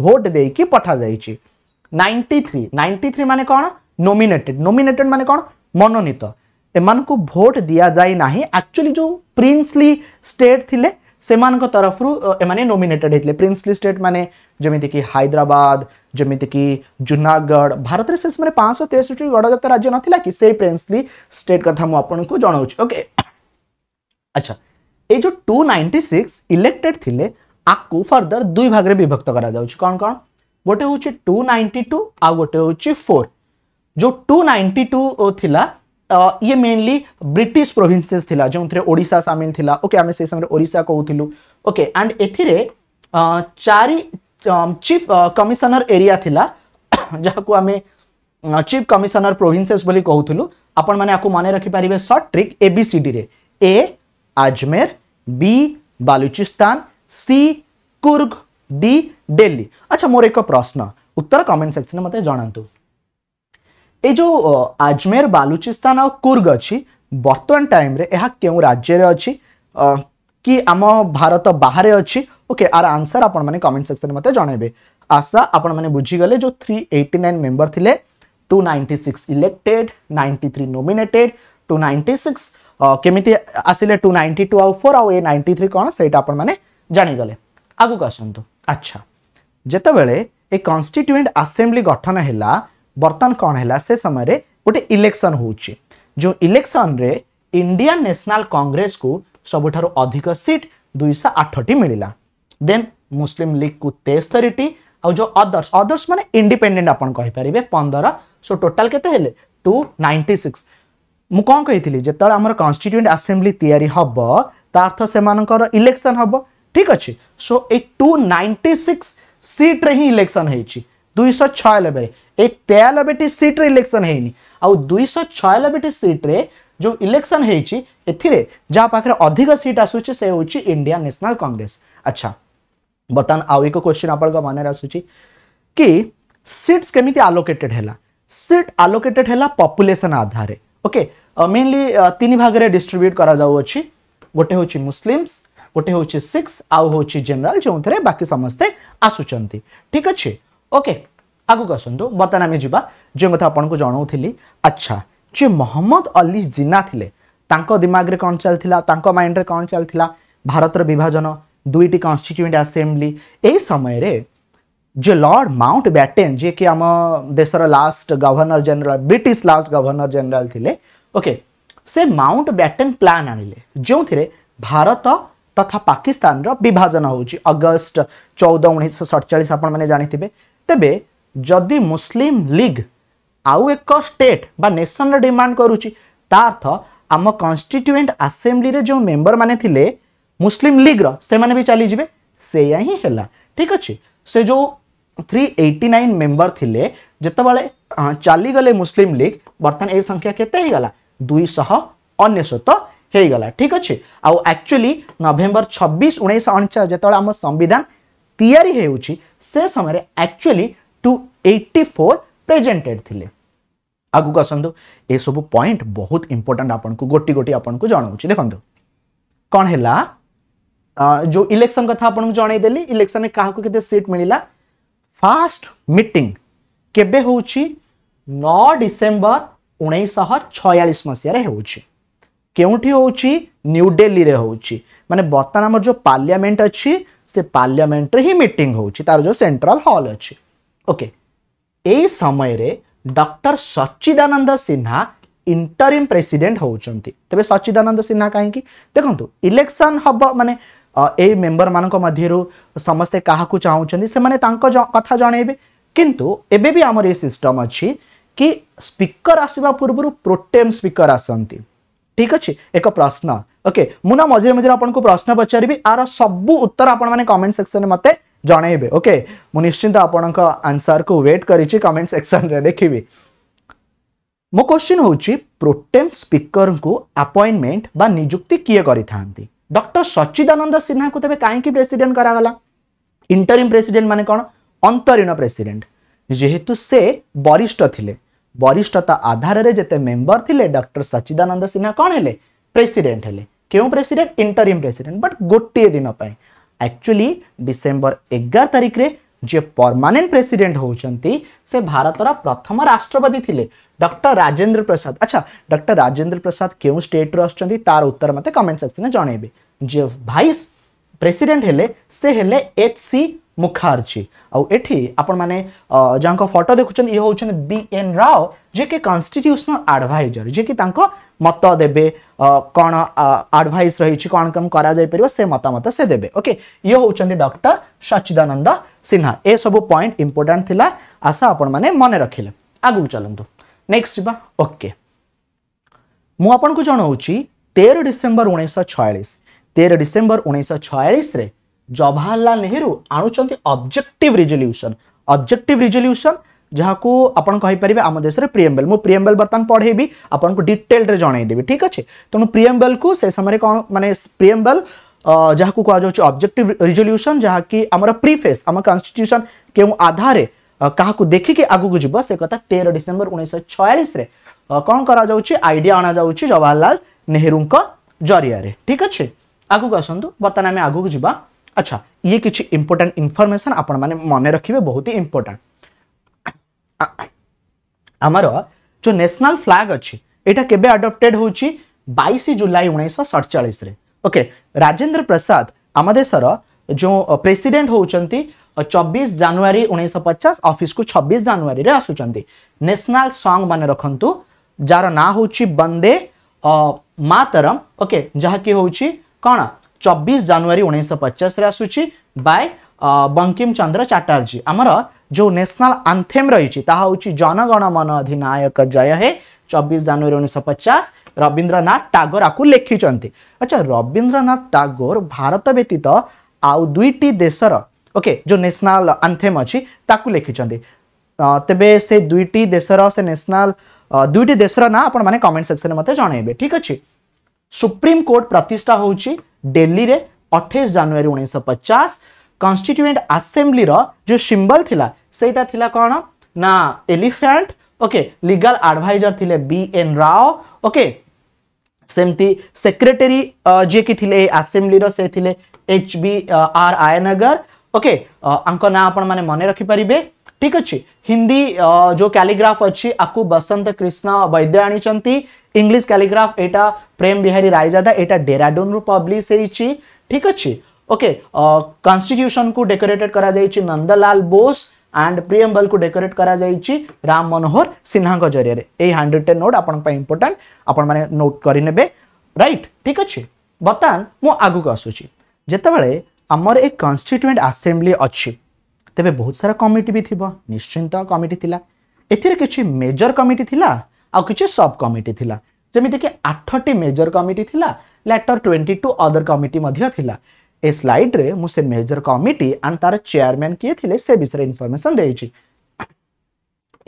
ভোট দেইকি পঠা যাইছি নাইনটি থ্রি নাইনটি থ্রি মানে কণ নমিনেটেড নমিনেটেড মানে কণ মনোনীত এমানকু ভোট দিয়া যায় না আকচুয়ালি যে প্রিন্সলি স্টেট থিলে से तरफ नोमेटेड होते प्रिन्सली स्टेट मैंने जमीती हाइद्राद जमीती जूनागढ़ भारत पांच सौ तेसठ गणजात राज्य ना कि प्रिन्सली स्टेट कथा मुझे जनाऊँ ओके अच्छा ये जो टू नाइंटी सिक्स इलेक्टेड थे आपको फर्दर दुई भाग में विभक्त कर कौन कौन गोटे हूँ टू नाइंटी टू आ गोटे हूँ फोर जो टू नाइंटी टू थी ये मेनली ब्रिटिश प्रोभिन्सेस थिला थे ओडिशा सामिल थिला ओके आमे से समय ओडिसा कहूथिलु ओके एंड एथिरे चारि चीफ कमिशनर एरिया थिला को आमे चीफ कमिशनर प्रोभिन्सेस बोली आपण माने मन माने सर्ट परिबे शॉर्ट ट्रिक एबीसीडी रे A Ajmer B Baluchistan C Coorg D Delhi अच्छा मोर एक प्रश्न उत्तर कमेंट सेक्शन में मत जनातु ଏ ଯେଉଁ ଆଜମେର ବାଲୁଚିସ୍ତାନ ଆଉ କୁର୍ଗ ଅଛି ବର୍ତ୍ତମାନ ଟାଇମ୍ରେ ଏହା କେଉଁ ରାଜ୍ୟରେ ଅଛି କି ଆମ ଭାରତ ବାହାରେ ଅଛି ଓକେ ଆର ଆନ୍ସର ଆପଣମାନେ କମେଣ୍ଟ ସେକ୍ସନରେ ମୋତେ ଜଣାଇବେ ଆଶା ଆପଣମାନେ ବୁଝିଗଲେ ଯେଉଁ ଥ୍ରୀ ଏଇଟି ନାଇନ୍ ମେମ୍ବର ଥିଲେ two ninety six elected ninety three nominated two ninety six କେମିତି ଆସିଲେ ଟୁ ନାଇଣ୍ଟି ଟୁ ଆଉ ଫୋର୍ ଆଉ ଏ ନାଇଣ୍ଟି ଥ୍ରୀ କ'ଣ ସେଇଟା ଆପଣମାନେ ଜାଣିଗଲେ ଆଗକୁ ଆସନ୍ତୁ ଆଚ୍ଛା ଯେତେବେଳେ ଏ କନଷ୍ଟିଟ୍ୟୁଏଣ୍ଟ ଆସେମ୍ବ୍ଲି ଗଠନ ହେଲା ବର୍ତ୍ତମାନ କ'ଣ ହେଲା ସେ ସମୟରେ ଗୋଟେ ଇଲେକ୍ସନ୍ ହେଉଛି ଯେଉଁ ଇଲେକ୍ସନ୍ରେ ଇଣ୍ଡିଆନ୍ ନ୍ୟାସନାଲ୍ କଂଗ୍ରେସକୁ ସବୁଠାରୁ ଅଧିକ ସିଟ୍ ଦୁଇଶହ ଆଠଟି ମିଳିଲା ଦେନ୍ ମୁସଲିମ୍ ଲିଗ୍କୁ ତେସ୍ତରୀଟି ଆଉ ଯେଉଁ ଅଦର୍ସ ଅଦର୍ସ ମାନେ ଇଣ୍ଡିପେଣ୍ଡେଣ୍ଟ ଆପଣ କହିପାରିବେ ପନ୍ଦର ସୋ ଟୋଟାଲ୍ କେତେ ହେଲେ ଟୁ ନାଇଣ୍ଟି ସିକ୍ସ ମୁଁ କ'ଣ କହିଥିଲି ଯେତେବେଳେ ଆମର କନଷ୍ଟିଚ୍ୟୁଏଣ୍ଟ ଆସେମ୍ବଲି ତିଆରି ହେବ ତା ଅର୍ଥ ସେମାନଙ୍କର ଇଲେକ୍ସନ୍ ହେବ ଠିକ୍ ଅଛି ସୋ ଏଇ ଟୁ ନାଇଣ୍ଟି ସିକ୍ସ ସିଟ୍ରେ ହିଁ ଇଲେକ୍ସନ୍ ହେଇଛି ଦୁଇଶହ ଛୟାନବେରେ ଏଇ ତେୟାନବେଟି ସିଟ୍ରେ ଇଲେକ୍ସନ୍ ହେଇନି ଆଉ ଦୁଇଶହ ଛୟାନବେଟି ସିଟ୍ରେ ଯେଉଁ ଇଲେକ୍ସନ୍ ହେଇଛି ଏଥିରେ ଯାହା ପାଖରେ ଅଧିକ ସିଟ୍ ଆସୁଛି ସେ ହେଉଛି ଇଣ୍ଡିଆ ନ୍ୟାସନାଲ୍ କଂଗ୍ରେସ ଆଚ୍ଛା ବର୍ତ୍ତମାନ ଆଉ ଏକ କ୍ୱେଶ୍ଚିନ୍ ଆପଣଙ୍କ ମନରେ ଆସୁଛି କି ସିଟ୍ସ କେମିତି ଆଲୋକେଟେଡ୍ ହେଲା ସିଟ୍ ଆଲୋକେଟେଡ୍ ହେଲା ପପୁଲେସନ୍ ଆଧାରରେ ଓକେ ମେନଲି ତିନି ଭାଗରେ ଡିଷ୍ଟ୍ରିବ୍ୟୁଟ୍ କରାଯାଉଅଛି ଗୋଟେ ହେଉଛି ମୁସଲିମ୍ସ ଗୋଟେ ହେଉଛି ସିକ୍ସ ଆଉ ହେଉଛି ଜେନେରାଲ ଯେଉଁଥିରେ ବାକି ସମସ୍ତେ ଆସୁଛନ୍ତି ଠିକ୍ ଅଛି ओके ଆଗକୁ ଆସନ୍ତୁ ବର୍ତ୍ତମାନ ଆମେ ଯିବା ଯେଉଁ କଥା ଆପଣଙ୍କୁ ଜଣାଉଥିଲି ଆଚ୍ଛା ଯିଏ ମହମ୍ମଦ ଅଲି ଜିନା ଥିଲେ ତାଙ୍କ ଦିମାଗରେ କ'ଣ ଚାଲିଥିଲା ତାଙ୍କ ମାଇଣ୍ଡରେ କ'ଣ ଚାଲିଥିଲା ଭାରତର ବିଭାଜନ ଦୁଇଟି କନଷ୍ଟିଚ୍ୟୁଏଣ୍ଟ ଆସେମ୍ବଲି ଏହି ସମୟରେ ଯେ ଲର୍ଡ଼ ମାଉଣ୍ଟ ବ୍ୟାଟେନ୍ ଯିଏକି ଆମ ଦେଶର last governor general British last governor general ଥିଲେ ଓକେ ସେ ମାଉଣ୍ଟ ବ୍ୟାଟେନ୍ ପ୍ଲାନ୍ ଆଣିଲେ ଯେଉଁଥିରେ ଭାରତ ତଥା ପାକିସ୍ତାନର ବିଭାଜନ ହେଉଛି ଅଗଷ୍ଟ ଚଉଦ ଉଣେଇଶହ ସତଚାଳିଶ ଆପଣମାନେ ଜାଣିଥିବେ ତେବେ ଯଦି ମୁସଲିମ୍ ଲିଗ୍ ଆଉ ଏକ ଷ୍ଟେଟ୍ ବା ନେସନ୍ର ଡିମାଣ୍ଡ କରୁଛି ତା ଅର୍ଥ ଆମ କନଷ୍ଟିଟ୍ୟୁଏଣ୍ଟ ଆସେମ୍ବ୍ଲିରେ ଯେଉଁ ମେମ୍ବରମାନେ ଥିଲେ ମୁସଲିମ୍ ଲିଗ୍ର ସେମାନେ ବି ଚାଲିଯିବେ ସେଇଆ ହିଁ ହେଲା ଠିକ୍ ଅଛି ସେ ଯେଉଁ थ्री एट्टी नाइन मेम्बर थे जितेबाला चलीगले मुसलिम लीग बर्तमान ये संख्या केगला दुईश अनेशत होगला ठीक अच्छे आक्चुअली नभेम्बर छब्बीस उन्नीस अणचाश जिते आम संविधान तैयारी से समय actually two eighty four presented थे आगू आसतु ये सब पॉइंट बहुत इंपोर्टाट आपको गोटी गोटी आपको जनाऊँ देखु कौन है जो इलेक्शन कथा आपको जनईदेली इलेक्शन में क्या कितने सीट मिलला फास्ट मीटिंग केबे नौ डिसेम्बर उन्नीस छयास मसीह के न्यू डेली रे हो माने बर्तमान जो पार्लियामेंट अच्छी ସେ ପାର୍ଲିଆମେଣ୍ଟରେ ହିଁ ମିଟିଂ ହେଉଛି ତା'ର ଯେଉଁ ସେଣ୍ଟ୍ରାଲ ହଲ୍ ଅଛି ଓକେ ଏଇ ସମୟରେ doctor Sachchidananda Sinha interim president ହେଉଛନ୍ତି ତେବେ ସଚ୍ଚିଦାନନ୍ଦ ସିହ୍ନା କାହିଁକି ଦେଖନ୍ତୁ ଇଲେକ୍ସନ୍ ହେବ ମାନେ ଏଇ ମେମ୍ବରମାନଙ୍କ ମଧ୍ୟରୁ ସମସ୍ତେ କାହାକୁ ଚାହୁଁଛନ୍ତି ସେମାନେ ତାଙ୍କ କଥା ଜଣାଇବେ କିନ୍ତୁ ଏବେ ବି ଆମର ଏ ସିଷ୍ଟମ୍ ଅଛି କି ସ୍ପିକର ଆସିବା ପୂର୍ବରୁ ପ୍ରୋଟେମ୍ ସ୍ପିକର ଆସନ୍ତି ଠିକ୍ ଅଛି ଏକ ପ୍ରଶ୍ନ ओके मुना मझे मझे आपको प्रश्न पचार सब उत्तर आपमेंट सेक्शन में मत जन ओके मुश्चिंत आपसर को वेट करमेंट सेक्शन में देखी मो क्वेश्चन हूँ प्रोटेम स्पीकर को आपइंटमेंट बा निजुक्ति किए कर डर सच्चिदानंद सिन्हा को तेज कहीं प्रेसीडेट कर इंटरीम प्रेसीडेट मान कौन अंतरीण प्रेसीडेट जेहेतु से वरिष्ठ थे वरिष्ठता आधार में जिते मेम्बर थे डक्टर सच्चिदानंद सिन्हा कौन है प्रेसीडेट है କେଉଁ ପ୍ରେସିଡେଣ୍ଟ ଇଣ୍ଟରିମ୍ ପ୍ରେସିଡେଣ୍ଟ ବଟ୍ ଗୋଟିଏ ଦିନ ପାଇଁ ଆକ୍ଚୁଆଲି ଡିସେମ୍ବର ଏଗାର ତାରିଖରେ ଯିଏ ପରମାନେଣ୍ଟ ପ୍ରେସିଡେଣ୍ଟ ହେଉଛନ୍ତି ସେ ଭାରତର ପ୍ରଥମ ରାଷ୍ଟ୍ରପତି ଥିଲେ ଡକ୍ଟର ରାଜେନ୍ଦ୍ର ପ୍ରସାଦ ଆଚ୍ଛା ଡକ୍ଟର ରାଜେନ୍ଦ୍ର ପ୍ରସାଦ କେଉଁ ଷ୍ଟେଟ୍ରୁ ଆସୁଛନ୍ତି ତାର ଉତ୍ତର ମୋତେ କମେଣ୍ଟ ସେକ୍ସନରେ ଜଣେଇବେ ଯିଏ ଭାଇସ୍ ପ୍ରେସିଡେଣ୍ଟ ହେଲେ ସେ ହେଲେ ଏଚ୍ ସି ମୁଖାର୍ଜୀ ଆଉ ଏଠି ଆପଣମାନେ ଯାହାଙ୍କ ଫଟୋ ଦେଖୁଛନ୍ତି ଇଏ ହେଉଛନ୍ତି ବି ଏନ୍ ରାଓ ଯିଏକି କନଷ୍ଟିଚ୍ୟୁସନାଲ ଆଡ଼ଭାଇଜର ଯିଏକି ତାଙ୍କ ମତ ଦେବେ कौन आडभाइस रही कौन कौन कर से मतामत से देवे ओके ये हूँ डक्टर सच्चिदानंद सिन्हा यह सब पॉइंट इंपोर्टाट थी आशा आपण मैंने मन रखिले आगे चलतु नेक्स्ट जावा ओके मुझे जनावि तेरह डिसेम्बर उन्नीस छयालीस डिसेम्बर उन्नीस जवाहरलाल नेहरू आणुंट अब्जेक्टिव रिजोल्यूशन अब्जेक्ट रिजोल्यूशन ଯାହାକୁ ଆପଣ କହିପାରିବେ ଆମ ଦେଶରେ ପ୍ରିଏମ୍ବେଲ୍ ମୁଁ ପ୍ରିଏମ୍ବେଲ୍ ବର୍ତ୍ତମାନ ପଢ଼େଇବି ଆପଣଙ୍କୁ ଡିଟେଲ୍ରେ ଜଣାଇଦେବି ଠିକ୍ ଅଛି ତେଣୁ ପ୍ରିଏମ୍ବେଲ୍କୁ ସେ ସମୟରେ କ'ଣ ମାନେ ପ୍ରିଏମ୍ବେଲ୍ ଯାହାକୁ କୁହାଯାଉଛି ଅବଜେକ୍ଟିଭ୍ ରିଜଲ୍ୟୁସନ୍ ଯାହାକି ଆମର ପ୍ରିଫେସ୍ ଆମ କନଷ୍ଟିଟ୍ୟୁସନ୍ କେଉଁ ଆଧାରରେ କାହାକୁ ଦେଖିକି ଆଗକୁ ଯିବ ସେ କଥା ତେର ଡିସେମ୍ବର ଉଣେଇଶହ ଛୟାଳିଶରେ କ'ଣ କରାଯାଉଛି ଆଇଡ଼ିଆ ଅଣାଯାଉଛି ଜବାହରଲାଲ ନେହେରୁଙ୍କ ଜରିଆରେ ଠିକ୍ ଅଛି ଆଗକୁ ଆସନ୍ତୁ ବର୍ତ୍ତମାନ ଆମେ ଆଗକୁ ଯିବା ଆଚ୍ଛା ଇଏ କିଛି ଇମ୍ପୋର୍ଟାଣ୍ଟ ଇନଫର୍ମେସନ୍ ଆପଣମାନେ ମନେ ରଖିବେ ବହୁତ ହି ଇମ୍ପୋର୍ଟାଣ୍ଟ आमर जो नेशनल फ्लाग अच्छी यहाँ केडप्टेड हो बस जुलाई उन्नीस सड़चाश रे ओके राजेन्द्र प्रसाद आम देशर जो प्रेसीडेट हो चबीस जानुरी उन्नीस पचास अफिस् छब्बीस जानुरी आसुच्च आसुचनाल संग मान रखत जार ना हूँ बंदे मातरम ओके जहाँकि हूँ कौन चबीस जानुरी उन्नीस पचास आसूची बाय बंकिम चंद्र चाटार्जी आमर जो नेशनल आंथेम रही जनगण मन अधिनायक जय हे चबीश जानुरी उन्नीस पचास रवींद्रनाथ टागोर आपको लिखिंट अच्छा रवींद्रनाथ टागोर भारत व्यतीत आउ दुईट देशर ओके जो नेशनल आंथेम अच्छी ताकू लिखिंट तेबे से दुईट देशर से नेशनल दुईट देशर ना आप मैंने कमेंट सेक्शन में मत जनइबे ठीक अच्छे सुप्रीम कोर्ट प्रतिष्ठा होली अठाई जानुरी उन्नीस पचास কনস্টিট্ୟୁଏଣ୍ଟ ଆସେମ୍ବ୍ଲିର ଯେଉଁ ସିମ୍ବଲ ଥିଲା ସେଇଟା ଥିଲା କ'ଣ ନା ଏଲିଫ୍ୟାଣ୍ଟ ଓକେ ଲିଗାଲ ଆଡ଼ଭାଇଜର ଥିଲେ ବି ଏନ୍ ରାଓ ଓକେ ସେମିତି ସେକ୍ରେଟେରୀ ଯିଏକି ଥିଲେ ଏ ଆସେମ୍ବ୍ଲିର ସେ ଥିଲେ ଏଚ୍ ବି ଆର୍ ଆୟନଗର ଓକେ ଆଙ୍କ ନାଁ ଆପଣମାନେ ମନେ ରଖିପାରିବେ ଠିକ୍ ଅଛି ହିନ୍ଦୀ ଯେଉଁ କ୍ୟାଲିଗ୍ରାଫ ଅଛି ଆକୁ ବସନ୍ତ କୃଷ୍ଣ ବୈଦ୍ୟ ଆଣିଛନ୍ତି ଇଂଲିଶ କ୍ୟାଲିଗ୍ରାଫ ଏଇଟା ପ୍ରେମ ବିହାରୀ ରାଇଜାଦା ଏଇଟା ଡେରାଡୁନରୁ ପବ୍ଲିଶ ହେଇଛି ଠିକ୍ ଅଛି ઓકે કોન્સ્ટિટ્યુશન કુ ડેકોરેટેડ କରାଯାଇଛି નંદલાલ બોસ ଆଣ୍ଡ ପ୍ରିଏମ୍ବଲ୍କୁ ଡେକୋରେଟ୍ କରାଯାଇଛି ରାମ ମନୋହର ସିହ୍ନାଙ୍କ ଜରିଆରେ ଏଇ ହ୍ୟାଣ୍ଡ ରିଟେନ୍ ନୋଟ୍ ଆପଣଙ୍କ ପାଇଁ ଇମ୍ପୋର୍ଟାଣ୍ଟ ଆପଣମାନେ ନୋଟ୍ କରିନେବେ ରାଇଟ୍ ଠିକ୍ ଅଛି ବର୍ତ୍ତମାନ ମୁଁ ଆଗକୁ ଆସୁଛି ଯେତେବେଳେ ଆମର ଏ କନଷ୍ଟିଟ୍ୟୁଏଣ୍ଟ ଆସେମ୍ବଲି ଅଛି ତେବେ ବହୁତ ସାରା କମିଟି ବି ଥିବ ନିଶ୍ଚିନ୍ତ କମିଟି ଥିଲା ଏଥିରେ କିଛି ମେଜର କମିଟି ଥିଲା ଆଉ କିଛି ସବ୍ କମିଟି ଥିଲା ଯେମିତିକି ଆଠଟି ମେଜର କମିଟି ଥିଲା later twenty two other committee ମଧ୍ୟ ଥିଲା ए ସ୍ଲାଇଡ୍ରେ ମୁଁ मेजर कमिटी କମିଟି तार चेयरमैन ଚେୟାରମ୍ୟାନ୍ କିଏ से ସେ ବିଷୟରେ ଇନଫର୍ମେସନ୍ ଦେଇଛି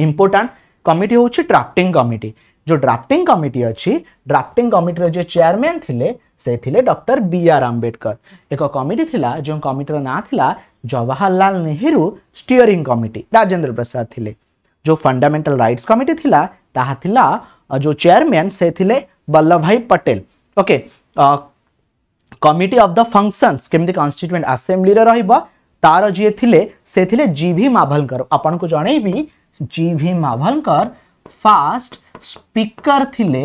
ଇମ୍ପୋର୍ଟାଣ୍ଟ कमिटी ହେଉଛି ଡ୍ରାଫ୍ଟିଂ जो ड्राफ्टिंग कमिटी अच्छी ड्राफ्टिंग कमिटर जो चेयरमैन थिले से थिले डॉक्टर बी आर आम्बेडकर एक कमिटी थिला जो कमिटर ना थिला जवाहरलाल नेहरू स्टीयरिंग कमिटी राजेंद्र प्रसाद थिले जो फंडामेंटल राइट्स कमिटी थिला ताला थिला जो चेयरमैन से थिले Vallabhbhai Patel okay committee of the functions କେମିତି କନଷ୍ଟିଚ୍ୟୁଏଣ୍ଟ ଆସେମ୍ବ୍ଲିରେ ରହିବ ତାର ଯିଏ ଥିଲେ ସେ ଥିଲେ ଜି ଭି ମାଭଲଙ୍କର ଆପଣଙ୍କୁ ଜଣେଇବି G V Mavalankar first speaker ଥିଲେ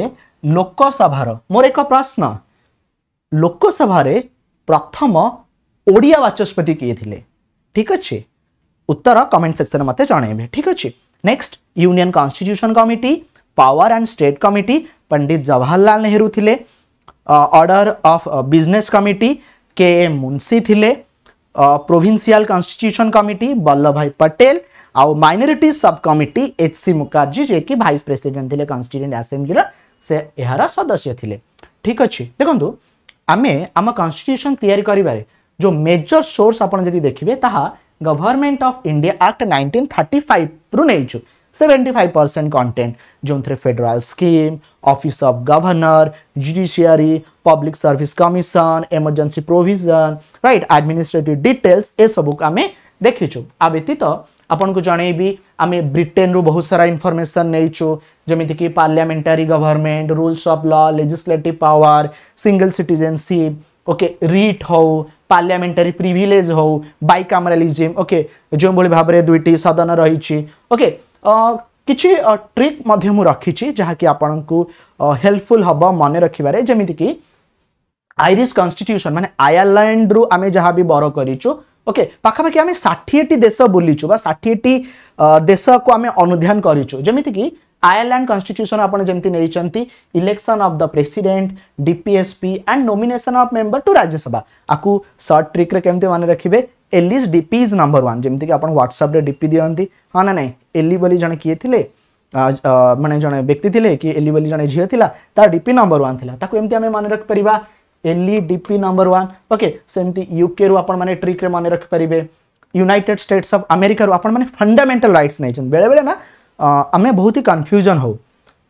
ଲୋକସଭାର ମୋର ଏକ ପ୍ରଶ୍ନ ଲୋକସଭାରେ ପ୍ରଥମ ଓଡ଼ିଆ ବାଚସ୍ପତି କିଏ ଥିଲେ ଠିକ୍ ଅଛି ଉତ୍ତର କମେଣ୍ଟ ସେକ୍ସନରେ ମୋତେ ଜଣେଇବେ ଠିକ୍ ଅଛି next union constitution committee power and state committee Pandit Jawaharlal Nehru ଥିଲେ order of business committee K M Munshi थे provincial constitution committee Vallabh Vallabhbhai Patel आउ minority sub committee H C Mukherjee जे कि भाइस प्रेसिडेंट थे कन्स्टिट्यूट आसेम्ब्लीर से यार सदस्य थे ठीक अच्छे देखो आम आम कन्स्टिट्यूशन या जो मेजर सोर्स आपड़ जब देखिए ताहा गवर्नमेंट ऑफ इंडिया एक्ट 1935 रु नहीं 75 परसेंट कंटेंट जो थे federal scheme office of governor judiciary public service commission emergency provision right administrative details ए सब को आम देखीचु आ व्यतीत को जनईबी आम ब्रिटेन रु बहुत सारा इनफर्मेसन नहीं parliamentary government rules of law legislate power single citizenship okay writ हौ पार्लियामेंटारी प्रिभिलेज हौ बैकामरालीजिम ओके जो भाव में दुईट सदन रही ओके କିଛି ଟ୍ରିକ୍ ମଧ୍ୟ ମୁଁ ରଖିଛି ଯାହାକି ଆପଣଙ୍କୁ ହେଲ୍ପଫୁଲ୍ ହେବ ମନେ ରଖିବାରେ ଯେମିତିକି ଆଇରିଶ କନଷ୍ଟିଟ୍ୟୁସନ ମାନେ ଆୟାରଲାଣ୍ଡରୁ ଆମେ ଯାହା ବି ବର କରିଛୁ ଓକେ ପାଖାପାଖି ଆମେ ଷାଠିଏଟି ଦେଶ ବୁଲିଛୁ ବା ଷାଠିଏଟି ଦେଶକୁ ଆମେ ଅନୁଧ୍ୟାନ କରିଛୁ ଯେମିତିକି ଆୟାରଲାଣ୍ଡ କନଷ୍ଟିଟ୍ୟୁସନ ଆପଣ ଯେମିତି ନେଇଛନ୍ତି election of the president DPSP and nomination of member to Rajya Sabha ଆକୁ ସର୍ଟ ଟ୍ରିକ୍ରେ କେମିତି ମନେ ରଖିବେ ELIS DP is number one जमीक आप ह्वाट्सअप डीपी दिखाते हाँ ना ना एलि बोली e जन किए थे मैंने जो व्यक्ति थे कि एलि बोली जन झील थी तार डीपी नंबर वन एम मन रखिपर एलि डीपी नंबर वन ओके सेमती युके रू आप ट्रिक्रे मन रखिपारे यूनिटेड स्टेट्स अफ आमेरिकार आप फंडामेटाल रईट्स नहीं बेले बेले ना आम बहुत ही कन्फ्यूजन हो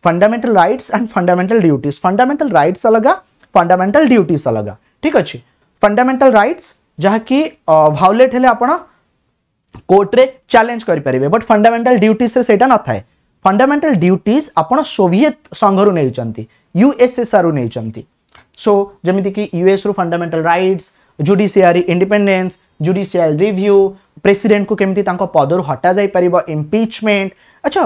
fundamental rights and fundamental duty fundamental rights अलग फंडामेटाल ड्यूट अलग ठीक अच्छे फंडामेटाल रईट्स जहाँकि भाउलेट हेले आपड़ कोर्ट्रे चैलेंज करें बट फंडामेटाल ड्यूटे न था फंडामेटाल ड्यूट आप सोभीएत संघ रू नहीं यूएसएसआर सो जमीक यूएस रु fundamental rights judiciary independence judicial review president को कमी पदर हटा जा पार इम्पिचमेंट अच्छा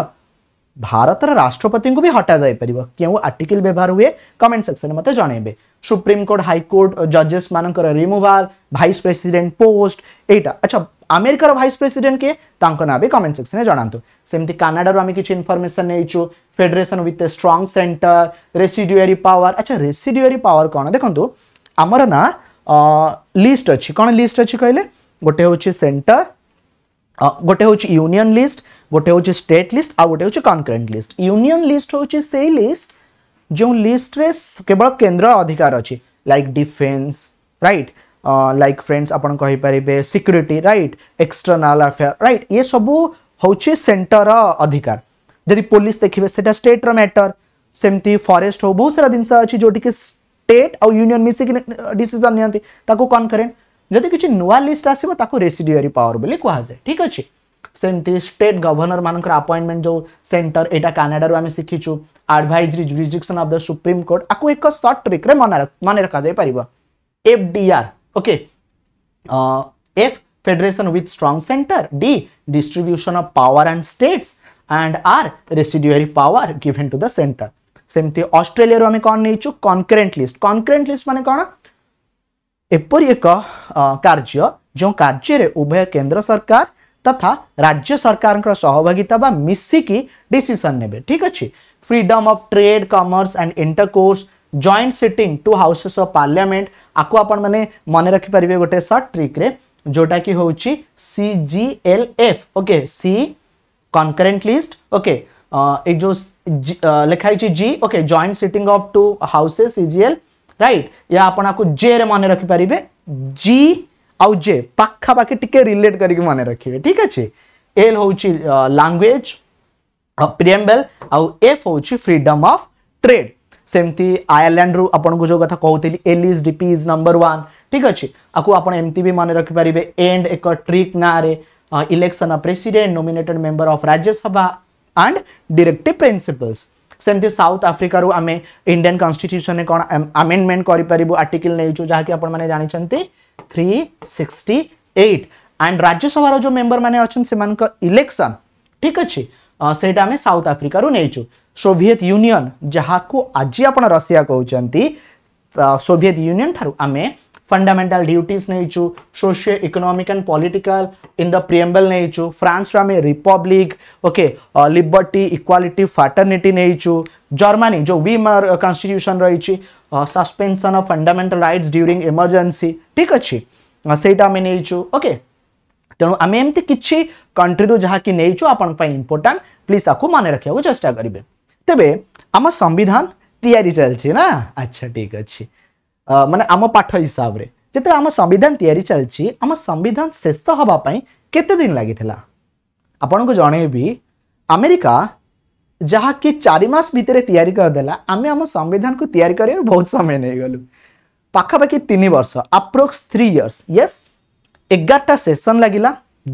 भारत राष्ट्रपति को भी हटा जा पार क्यों आर्टिकल व्यवहार हुए कमेंट सेक्शन में मतलब जनइबे সুপ্রিম কোর্ট হাইকোর্ট ଜଜେସ୍ ମାନଙ୍କର ରିମୁଭାଲ ଭାଇସ୍ ପ୍ରେସିଡେଣ୍ଟ ପୋଷ୍ଟ ଏଇଟା ଆଚ୍ଛା ଆମେରିକାର ଭାଇସ୍ ପ୍ରେସିଡେଣ୍ଟ କିଏ ତାଙ୍କ ନାଁ ବି କମେଣ୍ଟ ସେକ୍ସନରେ ଜଣାନ୍ତୁ ସେମିତି କାନାଡ଼ାରୁ ଆମେ କିଛି ଇନଫର୍ମେସନ୍ ନେଇଛୁ federation with a strong centre residuary power ଆଚ୍ଛା ରେସିଡିଆରୀ ପାୱାର କ'ଣ ଦେଖନ୍ତୁ ଆମର ନା লিস্ট অছি কোণ লিস্ট অছি কহিলে গোটে হচ্ছে সেন্টার গোটে হচ্ছে ইউনিয়ন লিস্ট গোটে হচ্ছে স্টেট লিস্ট আউ গোটে হচ্ছে কনকরেন্ট লিস্ট ইউনিয়ন লিস্ট হচ্ছে সেই লিস্ট जो लिस्ट रे केवल केन्द्र अधिकार अच्छे like defence right like friends आप पारे security right external affair right ये सब हूँ सेन्टर अधिकार जदि पुलिस देखिए सेटा स्टेट रैटर सेमती फरेस्ट हो बहुत सारा जिनस अच्छी जोटी स्टेट आउ यूनियन मिसिक डिसीजन नि कनकरेन्ट जदि किसी नुआ लिस्ट आसो रेसीडियरी पावर बोली कहुए ठीक अच्छे सेमती स्टेट गवर्नर मान आपइंटमेंट जो सेन्टर यहाँ कानाडा आम शिखीचु advisory jurisdiction of the supreme court आपको एक सर्ट ट्रिक मन रखा जा पार F D R okay F federation with strong centre D distribution of power and states and R residuary power given to the centre सेमती Australia आम कौन नहीं चु लिस्ट कनक्रेन्ट लिस्ट मान कौन एपरी एक कार्य जो कार्य उभय केन्द्र सरकार तथा राज्य सरकार सहभागिता मिसिकी डीसीसन ने ठीक अच्छे freedom of trade commerce and intercourse joint sitting two houses of parliament आपको आपने मन रखि गोटे सर्ट ट्रिक रे जोटा कि हूँ C G L F okay C concurrent list okay ये जो लिखाई जी okay joint sitting of two houses C G L right या आपको जे रे मन रखिपारे परिबे जी आउ जे पाखापाखि टिके रिलेट करके मन रखिए ठीक अच्छे एल हूँ लांगुएज प्रिएम्बेल आउ एफ हूँ फ्रीडम अफ ट्रेड सेमती आयरलैंड रु आपन को जो कथा कहूली एलिज इज नंबर वन ठीक अच्छे आपको आप एमती भी मन रखिपारे एंड एक ट्रिक ना election of president nominated member of Rajya Sabha and directive principles सेमती साउथ आफ्रिका रु आम इंडियन कन्स्टिट्यूशन कौन आमेडमेंट करूँ आर्टिकल नहीं जहाँकि आप जानते 368 एंड राज्यसभा जो मेम्बर मैंने अच्छे से इलेक्शन ठीक अच्छे से आम साउथ आफ्रिकार नहींचु सोभिएत यूनियन जहाँ को आज आप रशिया कहते सोभिएत यूनियन ठार आम फंडामेटाल ड्यूटीज नहींचु socio economic and political in the preamble नहींचु फ्रांस आम republic okay liberty equality fraternity नहींचु जर्मानी जो वीमर कन्स्टिट्यूशन रही suspension of fundamental rights during emergency ठीक अच्छे ସେଇଟା ଆମେ ନେଇଛୁ ଓକେ ତେଣୁ ଆମେ ଏମିତି କିଛି କଣ୍ଟ୍ରିରୁ ଯାହାକି ନେଇଛୁ ଆପଣଙ୍କ ପାଇଁ ଇମ୍ପୋର୍ଟାଣ୍ଟ ପ୍ଲିଜ୍ ତାକୁ ମନେ ରଖିବାକୁ ଚେଷ୍ଟା କରିବେ ତେବେ ଆମ ସମ୍ବିଧାନ ତିଆରି ଚାଲିଛି ନା ଆଚ୍ଛା ଠିକ୍ ଅଛି ମାନେ ଆମ ପାଠ ହିସାବରେ ଯେତେବେଳେ ଆମ ସମ୍ବିଧାନ ତିଆରି ଚାଲିଛି ଆମ ସମ୍ବିଧାନ ଶେଷ ହେବା ପାଇଁ କେତେ ଦିନ ଲାଗିଥିଲା ଆପଣଙ୍କୁ ଜଣେଇବି ଆମେରିକା जहा जहाँकि चारिमास भितर या आम आम संविधान को या बहुत समय नहीं गलु पखापाखी तीन वर्ष आप्रोक्स थ्री इयर्स ये एगारटा सेसन लगला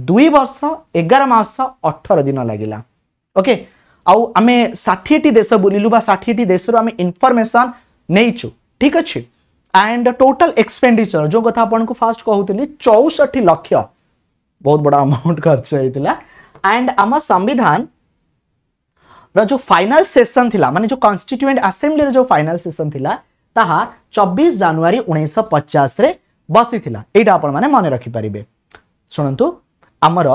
दुई वर्ष एगार मस अठर दिन लगला ओके आम षाठी देश बुलू बाठी देश इनफर्मेसन नहीं चु ठीक अच्छे एंड टोटल एक्सपेडिचर जो कथ आपको फास्ट कहती चौसठ लक्ष बहुत बड़ा अमाउंट खर्च होता है एंड आम संविधान जो फाइनाल सेसन थिला माने जो कन्स्टिट्यूएंट आसेम्बली जो फाइनाल सेसन थिला ताहा 24 जनवरी 1950 रे बसी थिला एटा आपण माने मने रखि परिबे सुनंतु हमर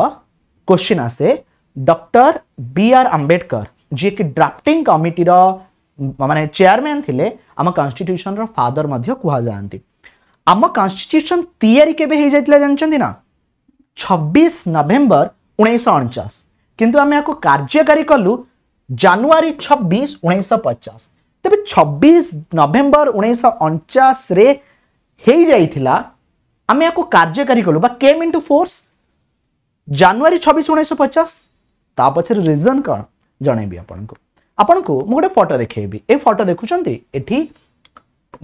क्वेश्चन आसे डॉक्टर बी आर अंबेडकर जे कि ड्राफ्टिंग कमिटी रो माने चेयरमैन थिले हम कॉन्स्टिट्यूशन रो फादर मध्य कुहा जानती हम कॉन्स्टिट्यूशन तैयारी केबे हे जाइतला जानचंदी ना 26 नवंबर 1949 किंतु आम याको कार्यकारी कलु जानुरी छब्बीस उन्नीस पचास तेज छब्बीस नवेम्बर उन्नीस अणचाश्रे आम या कार्यकारी कलु केम इंटू फोर्स जानुरी छब्बीस उन्नीस पचास ता पचर रिजन कौन जनइबी आपन को आपन को मुझे फटो देखेबी ए फटो देखुं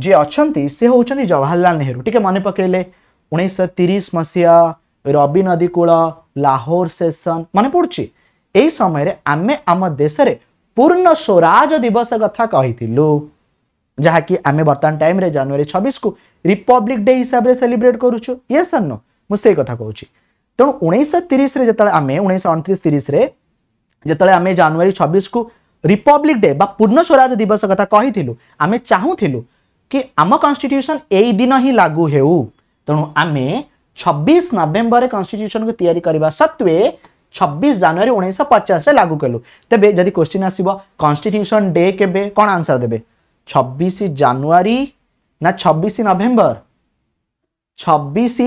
जी अच्छा से हूँ जवाहरलाल नेहरू टी मन पकड़े उन्नीस तीस मसीह रबी नदीकूल लाहौर सेसन मन पड़ी यही समय आम आम देश में पूर्ण स्वराज दिवस कथा कही जहाँकि आम बर्तमान टाइम जानुरी छबिश को रिपब्लिक डे हिसाब से सेलिब्रेट करुचु ये सर नो मुझे कथ कौच तेणु उन्नीस तीस आम उन्नीस अड़तीस तीस आम जानुरी छब्स को रिपब्लिक डे पूर्ण स्वराज दिवस कथा कही आम चाहूलु कि आम कन्स्टिट्यूशन यही दिन ही लागू हो तेणु आम छब्बीस नवेम्बर कन्स्टिट्यूशन को या सत्वे ଛବିଶ ଜାନୁଆରୀ ଉଣେଇଶହ ପଚାଶରେ ଲାଗୁ କଲୁ ତେବେ ଯଦି କ୍ୱେଶ୍ଚିନ୍ ଆସିବ କନଷ୍ଟିଟ୍ୟୁସନ୍ ଡେ କେବେ କ'ଣ ଆନ୍ସର୍ ଦେବେ ଛବିଶ ଜାନୁଆରୀ ନା ଛବିଶ ନଭେମ୍ବର ଛବିଶ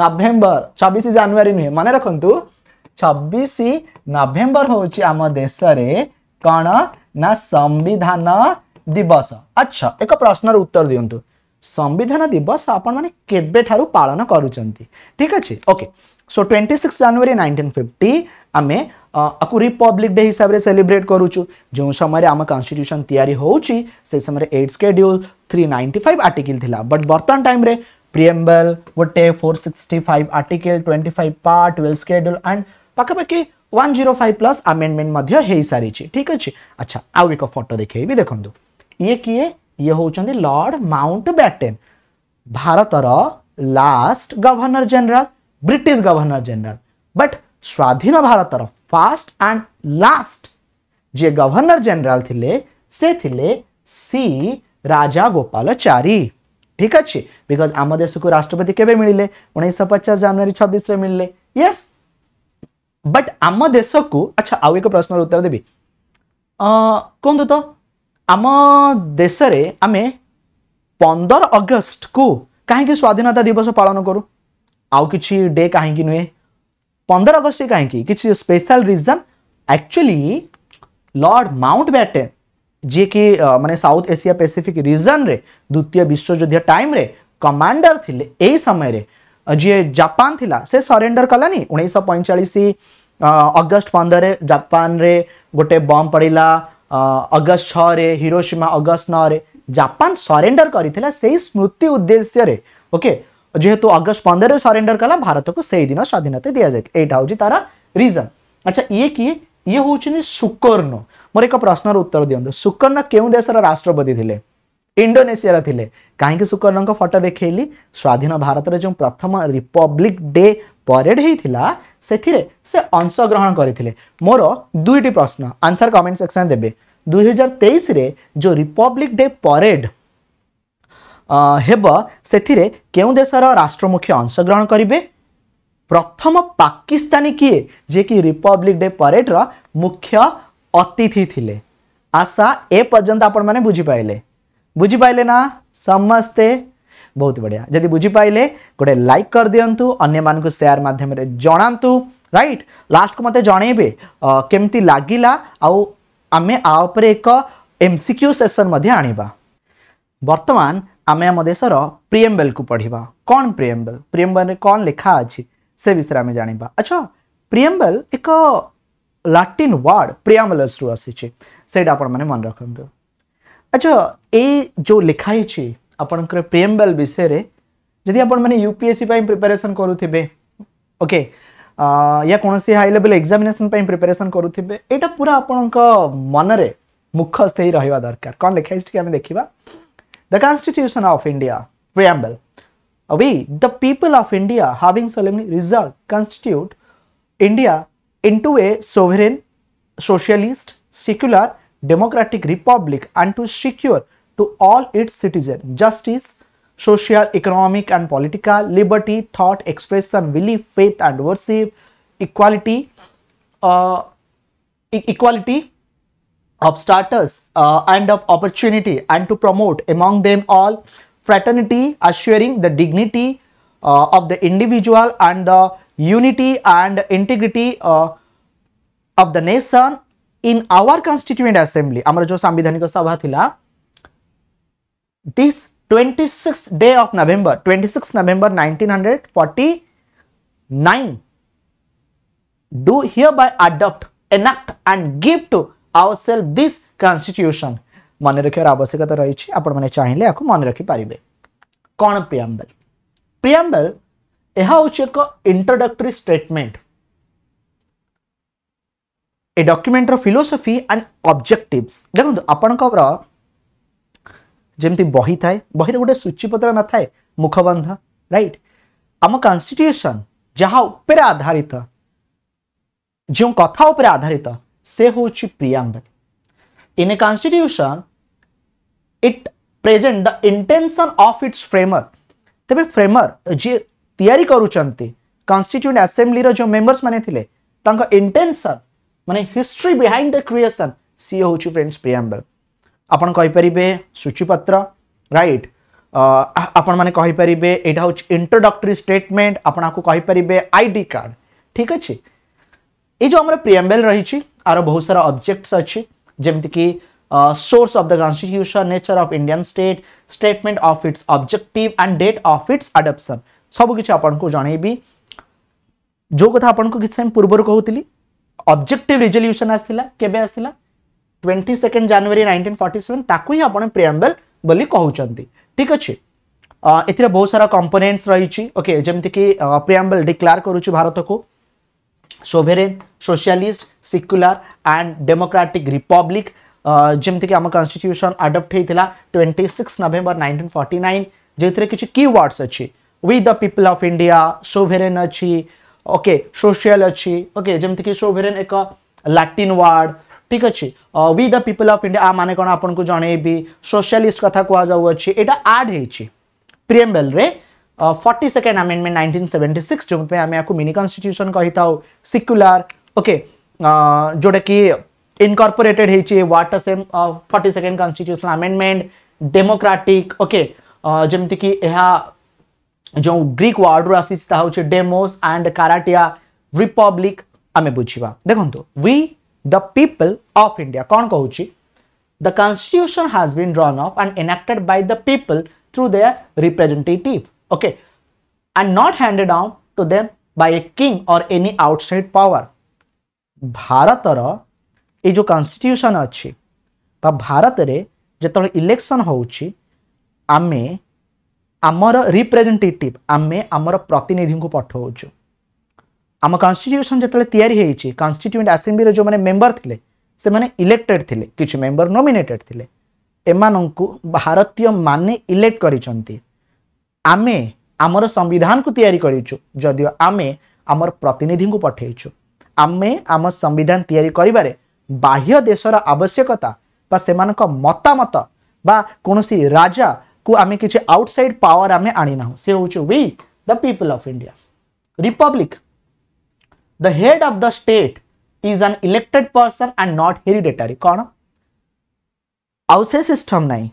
ନଭେମ୍ବର ଛବିଶ ଜାନୁଆରୀ ନୁହେଁ ମନେ ରଖନ୍ତୁ ଛବିଶ ନଭେମ୍ବର ହେଉଛି ଆମ ଦେଶରେ କ'ଣ ନା ସମ୍ବିଧାନ ଦିବସ ଆଚ୍ଛା ଏକ ପ୍ରଶ୍ନର ଉତ୍ତର ଦିଅନ୍ତୁ संविधान दिवस आपण केबेठारु पालन करुचंती ठीक अछि ओके सो 26 जनवरी 1950 आमे আকু রিপব্লিক ডে হিসাবে সেলিব্রেট করুছু যে সময় আমার কনস্টিট্যুশন তৈরি হচ্ছে সেই সময় eight schedule three ninety five article লা বট বর্তমান টাইম্রে প্রিএম্বল গোটে four sixty five article twenty five part twelve schedule and পাখাপাখি one zero five plus amendment হয়ে সারিছি ঠিক আছে আচ্ছা আউ এক ফটো দেখেবি দেখুন ইয়ে কিয়ে ଇଏ ହେଉଛନ୍ତି ଲର୍ଡ଼ ମାଉଣ୍ଟ ବ୍ୟାଟେନ୍ ଭାରତର last governor general British governor general but ସ୍ୱାଧୀନ ଭାରତର ଫାଷ୍ଟ ଆଣ୍ଡ ଲାଷ୍ଟ ଯିଏ ଗଭର୍ଣ୍ଣର ଜେନେରାଲ ଥିଲେ ସେ ଥିଲେ ସି ରାଜା ଗୋପାଳଚାରୀ ଠିକ୍ ଅଛି ବିକଜ୍ ଆମ ଦେଶକୁ ରାଷ୍ଟ୍ରପତି କେବେ ମିଳିଲେ ଉଣେଇଶହ ପଚାଶ ଜାନୁଆରୀ ଛବିଶରେ ମିଳିଲେ ୟେସ୍ ବଟ୍ ଆମ ଦେଶକୁ ଆଚ୍ଛା ଆଉ ଏକ ପ୍ରଶ୍ନର ଉତ୍ତର ଦେବି କୁହନ୍ତୁ ତ आम देश में आम पंदर अगस्ट को कहीं स्वाधीनता दिवस पालन करूँ आउ कि डे कहीं नुहे पंदर अगस्ट कहीं किसी special reason actually lord Mountbatten ji कि माने साउथ एशिया पैसिफिक रीजन रे द्वितीय विश्वजुद्ध टाइम रे कमांडर थिले यही समय रे जी जापान थिला से सरेंडर कलानी उन्नीस सौ पैंचाश अगस्ट पंदर जापान रे गोटे बम पड़ा ଅଗଷ୍ଟ ଛଅରେ ହିରୋସୀମା ଅଗଷ୍ଟ ନଅରେ ଜାପାନ ସରେଣ୍ଡର କରିଥିଲା ସେଇ ସ୍ମୃତି ଉଦ୍ଦେଶ୍ୟରେ ଓକେ ଯେହେତୁ ଅଗଷ୍ଟ ପନ୍ଦରରେ ସରେଣ୍ଡର କଲା ଭାରତକୁ ସେଇଦିନ ସ୍ୱାଧୀନତା ଦିଆଯାଇଥିଲା ଏଇଟା ହେଉଛି ତାର ରିଜନ୍ ଆଚ୍ଛା ଇଏ କିଏ ଇଏ ହେଉଛନ୍ତି ସୁକର୍ଣ୍ଣ ମୋର ଏକ ପ୍ରଶ୍ନର ଉତ୍ତର ଦିଅନ୍ତୁ ସୁକର୍ଣ୍ଣ କେଉଁ ଦେଶର ରାଷ୍ଟ୍ରପତି ଥିଲେ ଇଣ୍ଡୋନେସିଆର ଥିଲେ କାହିଁକି ସୁକର୍ଣ୍ଣଙ୍କ ଫଟୋ ଦେଖେଇଲି ସ୍ୱାଧୀନ ଭାରତର ଯେଉଁ ପ୍ରଥମ ରିପବ୍ଲିକ୍ ଡେ परेड होता से अंशग्रहण करते मोर दुईट प्रश्न आंसर कमेंट सेक्शन देवे दुई हजार तेईस जो रिपब्लिक डे परेड क्यों देशर राष्ट्रमुख्य अंशग्रहण करेंगे प्रथम पाकिस्तानी किए जेकि रिपब्लिक डे परेडर मुख्य अतिथि थे आशा ए पर्यंत आप बुझीपाइले बुझीपाइले ना समस्ते बहुत बढ़िया जदि बुझीपारे गोटे लाइक कर दिंतु अन्य सेयार मध्यम जनातु रईट लास्ट को मत जनइबे केमती लगला आम आप एक एम सिक्यू सेसन आने वर्तमान आम आम देशर प्रिएम्बेल को पढ़ा कौन प्रियम्बेल प्रियम्बेल कौन लिखा अच्छी से विषय आम जाना अच्छा प्रियम्बेल एक लाटिन वार्ड प्रियामलस रु आईटा आप मन रखु अच्छा ये जो लिखाई आपणकर प्रियम्बल विषय जदि आपने यूपीएससी प्रिपेरेसन करुके ओके या कौन हाई लेवल एक्जामेसन प्रिपेरेसन करुके यहाँ पूरा आपण मनरे मुखस्थ रहा दरकार कौन लिखाई आम देखा the constitution of India preamble we the people of India having solemnly resolved constitute India in a sovereign socialist secular democratic republic and to secure to all its citizens justice, social, economic, and political, liberty, thought, expression, belief, faith, and worship, equality, uh, e equality of status uh, and of opportunity, and to promote among them all fraternity, assuring the dignity uh, of the individual and the unity and integrity uh, of the nation in our constituent assembly. Amar jo sambidhanik sabha thila. this 26th day of november 26th november 1949 do hereby adopt enact and give to ourselves this constitution मन रखार आवश्यकता रही आपण मैंने चाहिए आपको मन रखी पारे कौन प्रियम्बल प्रियम्बल यह हूँ एक introductory statement a document philosophy and objectives देखो आपण जमी बही थाए बही गोटे सूचीपत्र न थाए मुखबंध रईट आम कन्स्टिट्यूशन जहाँ उपर आधारित जो कथा आधारित से हूँ preamble in a constitution it present the intention of its framer तेज फ्रेमर जी या करट्यूट आसेम्बली जो मेम्बर्स मैंने इंटेनसन मानते हिस्ट्री बिहाइंड द क्रिएसन सी हूँ फ्रेंड्स प्रियांबल আপন কইপারে সূচিপত্র রাইট আপন মানে কইপারে এটা হচ্ছে ইন্ট্রোডক্টরি স্টেটমেন্ট আপনার কইপারে আইডি কার্ড ঠিক আছে এই যে আমার প্রিএম্বেল রয়েছে আর বহু সারা অবজেক্টস আছে যেমিকি source of the constitution nature of indian state statement of its objective and date of its adoption सब किसी आपको जनइबी जो कथा आपको किसी समय पूर्व कहती अब्जेक्टिव रिजल्यूशन आसला केबे आसला twenty second January nineteen forty seven ତାକୁ ହିଁ ଆପଣ ପ୍ରିଆମ୍ବେଲ୍ ବୋଲି କହୁଛନ୍ତି ଠିକ୍ ଅଛି ଏଥିରେ ବହୁତ ସାରା କମ୍ପୋନେଣ୍ଟସ୍ ରହିଛି ଓକେ ଯେମିତିକି ପ୍ରିଆମ୍ବେଲ୍ ଡିକ୍ଲାର କରୁଛି ଭାରତକୁ sovereign socialist secular and democratic republic ଯେମିତିକି ଆମ କନଷ୍ଟିଚ୍ୟୁସନ୍ ଆଡପ୍ଟ ହେଇଥିଲା twenty six November nineteen forty nine ଯେଉଁଥିରେ କିଛି କି ୱାର୍ଡ଼ସ୍ ଅଛି we the people of India sovereign ଅଛି ଓକେ ସୋସିଆଲ ଅଛି ଓକେ ଯେମିତିକି ସୋଭେରେନ୍ ଏକ ଲାଟିନ୍ ୱାର୍ଡ଼ ठीक अच्छे we the people of India आ मैंने कौन आपको जनईबी सोशियालीस्ट कथ कहुच्छे यहाँ आड होती preamble forty second amendment nineteen seventy six जो आम मिनि कन्स्टिट्यूशन कही था सिक्युलार ओके जोटा कि इनकर्पोरेटेड होट same forty second constitution amendment democratic okay जमीक यह जो ग्रीक वार्ड रु आसी डेमोस एंड काराटिया रिपब्लिक आम बुझा देखो we the people of India. Kaun kahuchi? The constitution has been drawn up and enacted by the people through their representative. Okay. And not handed down to them by a king or any outside power. ଭାରତର ଏ ଯେଉଁ constitution ଅଛି ବା ଭାରତରେ ଯେତେବେଳେ election ହେଉଛି ଆମେ ଆମର representative ଆମେ ଆମର ପ୍ରତିନିଧିଙ୍କୁ ପଠାଉଛୁ ଆମ କନଷ୍ଟିଚ୍ୟୁସନ୍ ଯେତେବେଳେ ତିଆରି ହେଇଛି କନଷ୍ଟିଚ୍ୟୁଏଣ୍ଟ ଆସେମ୍ବ୍ଲିର ଯେଉଁମାନେ ମେମ୍ବର ଥିଲେ ସେମାନେ ଇଲେକ୍ଟେଡ଼ ଥିଲେ କିଛି ମେମ୍ବର ନୋମିନେଟେଡ଼ ଥିଲେ ଏମାନଙ୍କୁ ଭାରତୀୟମାନେ ଇଲେକ୍ଟ କରିଛନ୍ତି ଆମେ ଆମର ସମ୍ବିଧାନକୁ ତିଆରି କରିଛୁ ଯଦିଓ ଆମେ ଆମର ପ୍ରତିନିଧିଙ୍କୁ ପଠାଇଛୁ ଆମେ ଆମ ସମ୍ବିଧାନ ତିଆରି କରିବାରେ ବାହ୍ୟ ଦେଶର ଆବଶ୍ୟକତା ବା ସେମାନଙ୍କ ମତାମତ ବା କୌଣସି ରାଜାକୁ ଆମେ କିଛି ଆଉଟସାଇଡ୍ ପାୱାର ଆମେ ଆଣିନାହୁଁ ସେ ହେଉଛି we the people of India republic the head of the state is an elected person and not hereditary कौन ଆଉ ସେ ସିଷ୍ଟମ୍ ନାହିଁ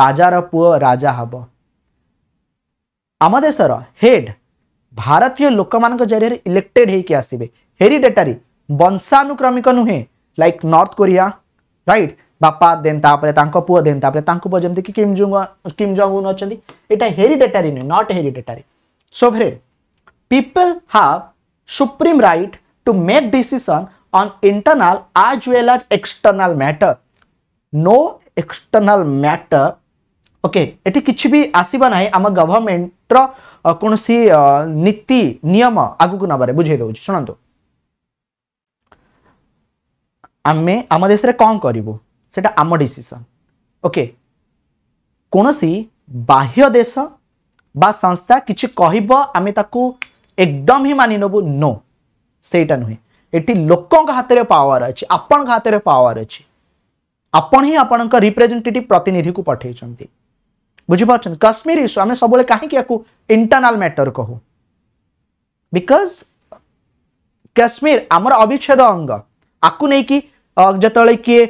ରାଜାର ପୁଅ ରାଜା ହେବ ଆମ ଦେଶର ହେଡ୍ ଭାରତୀୟ भारतीय लोक मान जरिए इलेक्टेड ହେରିଡେଟାରୀ ବଂଶାନୁକ୍ରମିକ वंशानुक्रमिक नुहे लाइक नॉर्थ कोरिया राइट बापा देन ତାଙ୍କ ପୁଅ ଦେନ୍ ତାପରେ ତାଙ୍କ ପୁଅ ଯେମିତିକି Kim Jong Kim Jong Un ଅଛନ୍ତି ଏଇଟା सो ନୁହେଁ people have supreme right to make decision on internal as well as external matter. No external matter. Okay, এটি কিছু ବି ଆସିବା ନାହିଁ ଆମ ଗଭର୍ଣ୍ଣମେଣ୍ଟର କୌଣସି ନୀତି ନିୟମ ଆଗକୁ ନେବାରେ ବୁଝେଇ ଦେଉଛି ଶୁଣନ୍ତୁ ଆମେ ଆମ ଦେଶରେ କ'ଣ କରିବୁ ସେଇଟା ଆମ ଡିସିସନ୍ ଓକେ କୌଣସି ବାହ୍ୟ ଦେଶ ବା ସଂସ୍ଥା କିଛି କହିବ ଆମେ ତାକୁ એકદમ ହିଁ ମାନିନେବୁ ନୋ ସେଇଟା ନୁହେଁ ଏଠି ଲୋକଙ୍କ ହାତରେ ପାୱାର ଅଛି ଆପଣଙ୍କ ହାତରେ ପାୱାର ଅଛି ଆପଣ ହିଁ ଆପଣଙ୍କ ରିପ୍ରେଜେଣ୍ଟେଟିଭ୍ ପ୍ରତିନିଧିକୁ ପଠାଇଛନ୍ତି ବୁଝିପାରୁଛନ୍ତି କାଶ୍ମୀର ଇସ୍ୟୁ ଆମେ ସବୁବେଳେ କାହିଁକି ୟାକୁ ଇଣ୍ଟରନାଲ୍ ମ୍ୟାଟର କହୁ ବିକଜ କାଶ୍ମୀର ଆମର ଅବିଚ୍ଛେଦ ଅଙ୍ଗ ଆକୁ ନେଇକି ଯେତେବେଳେ କିଏ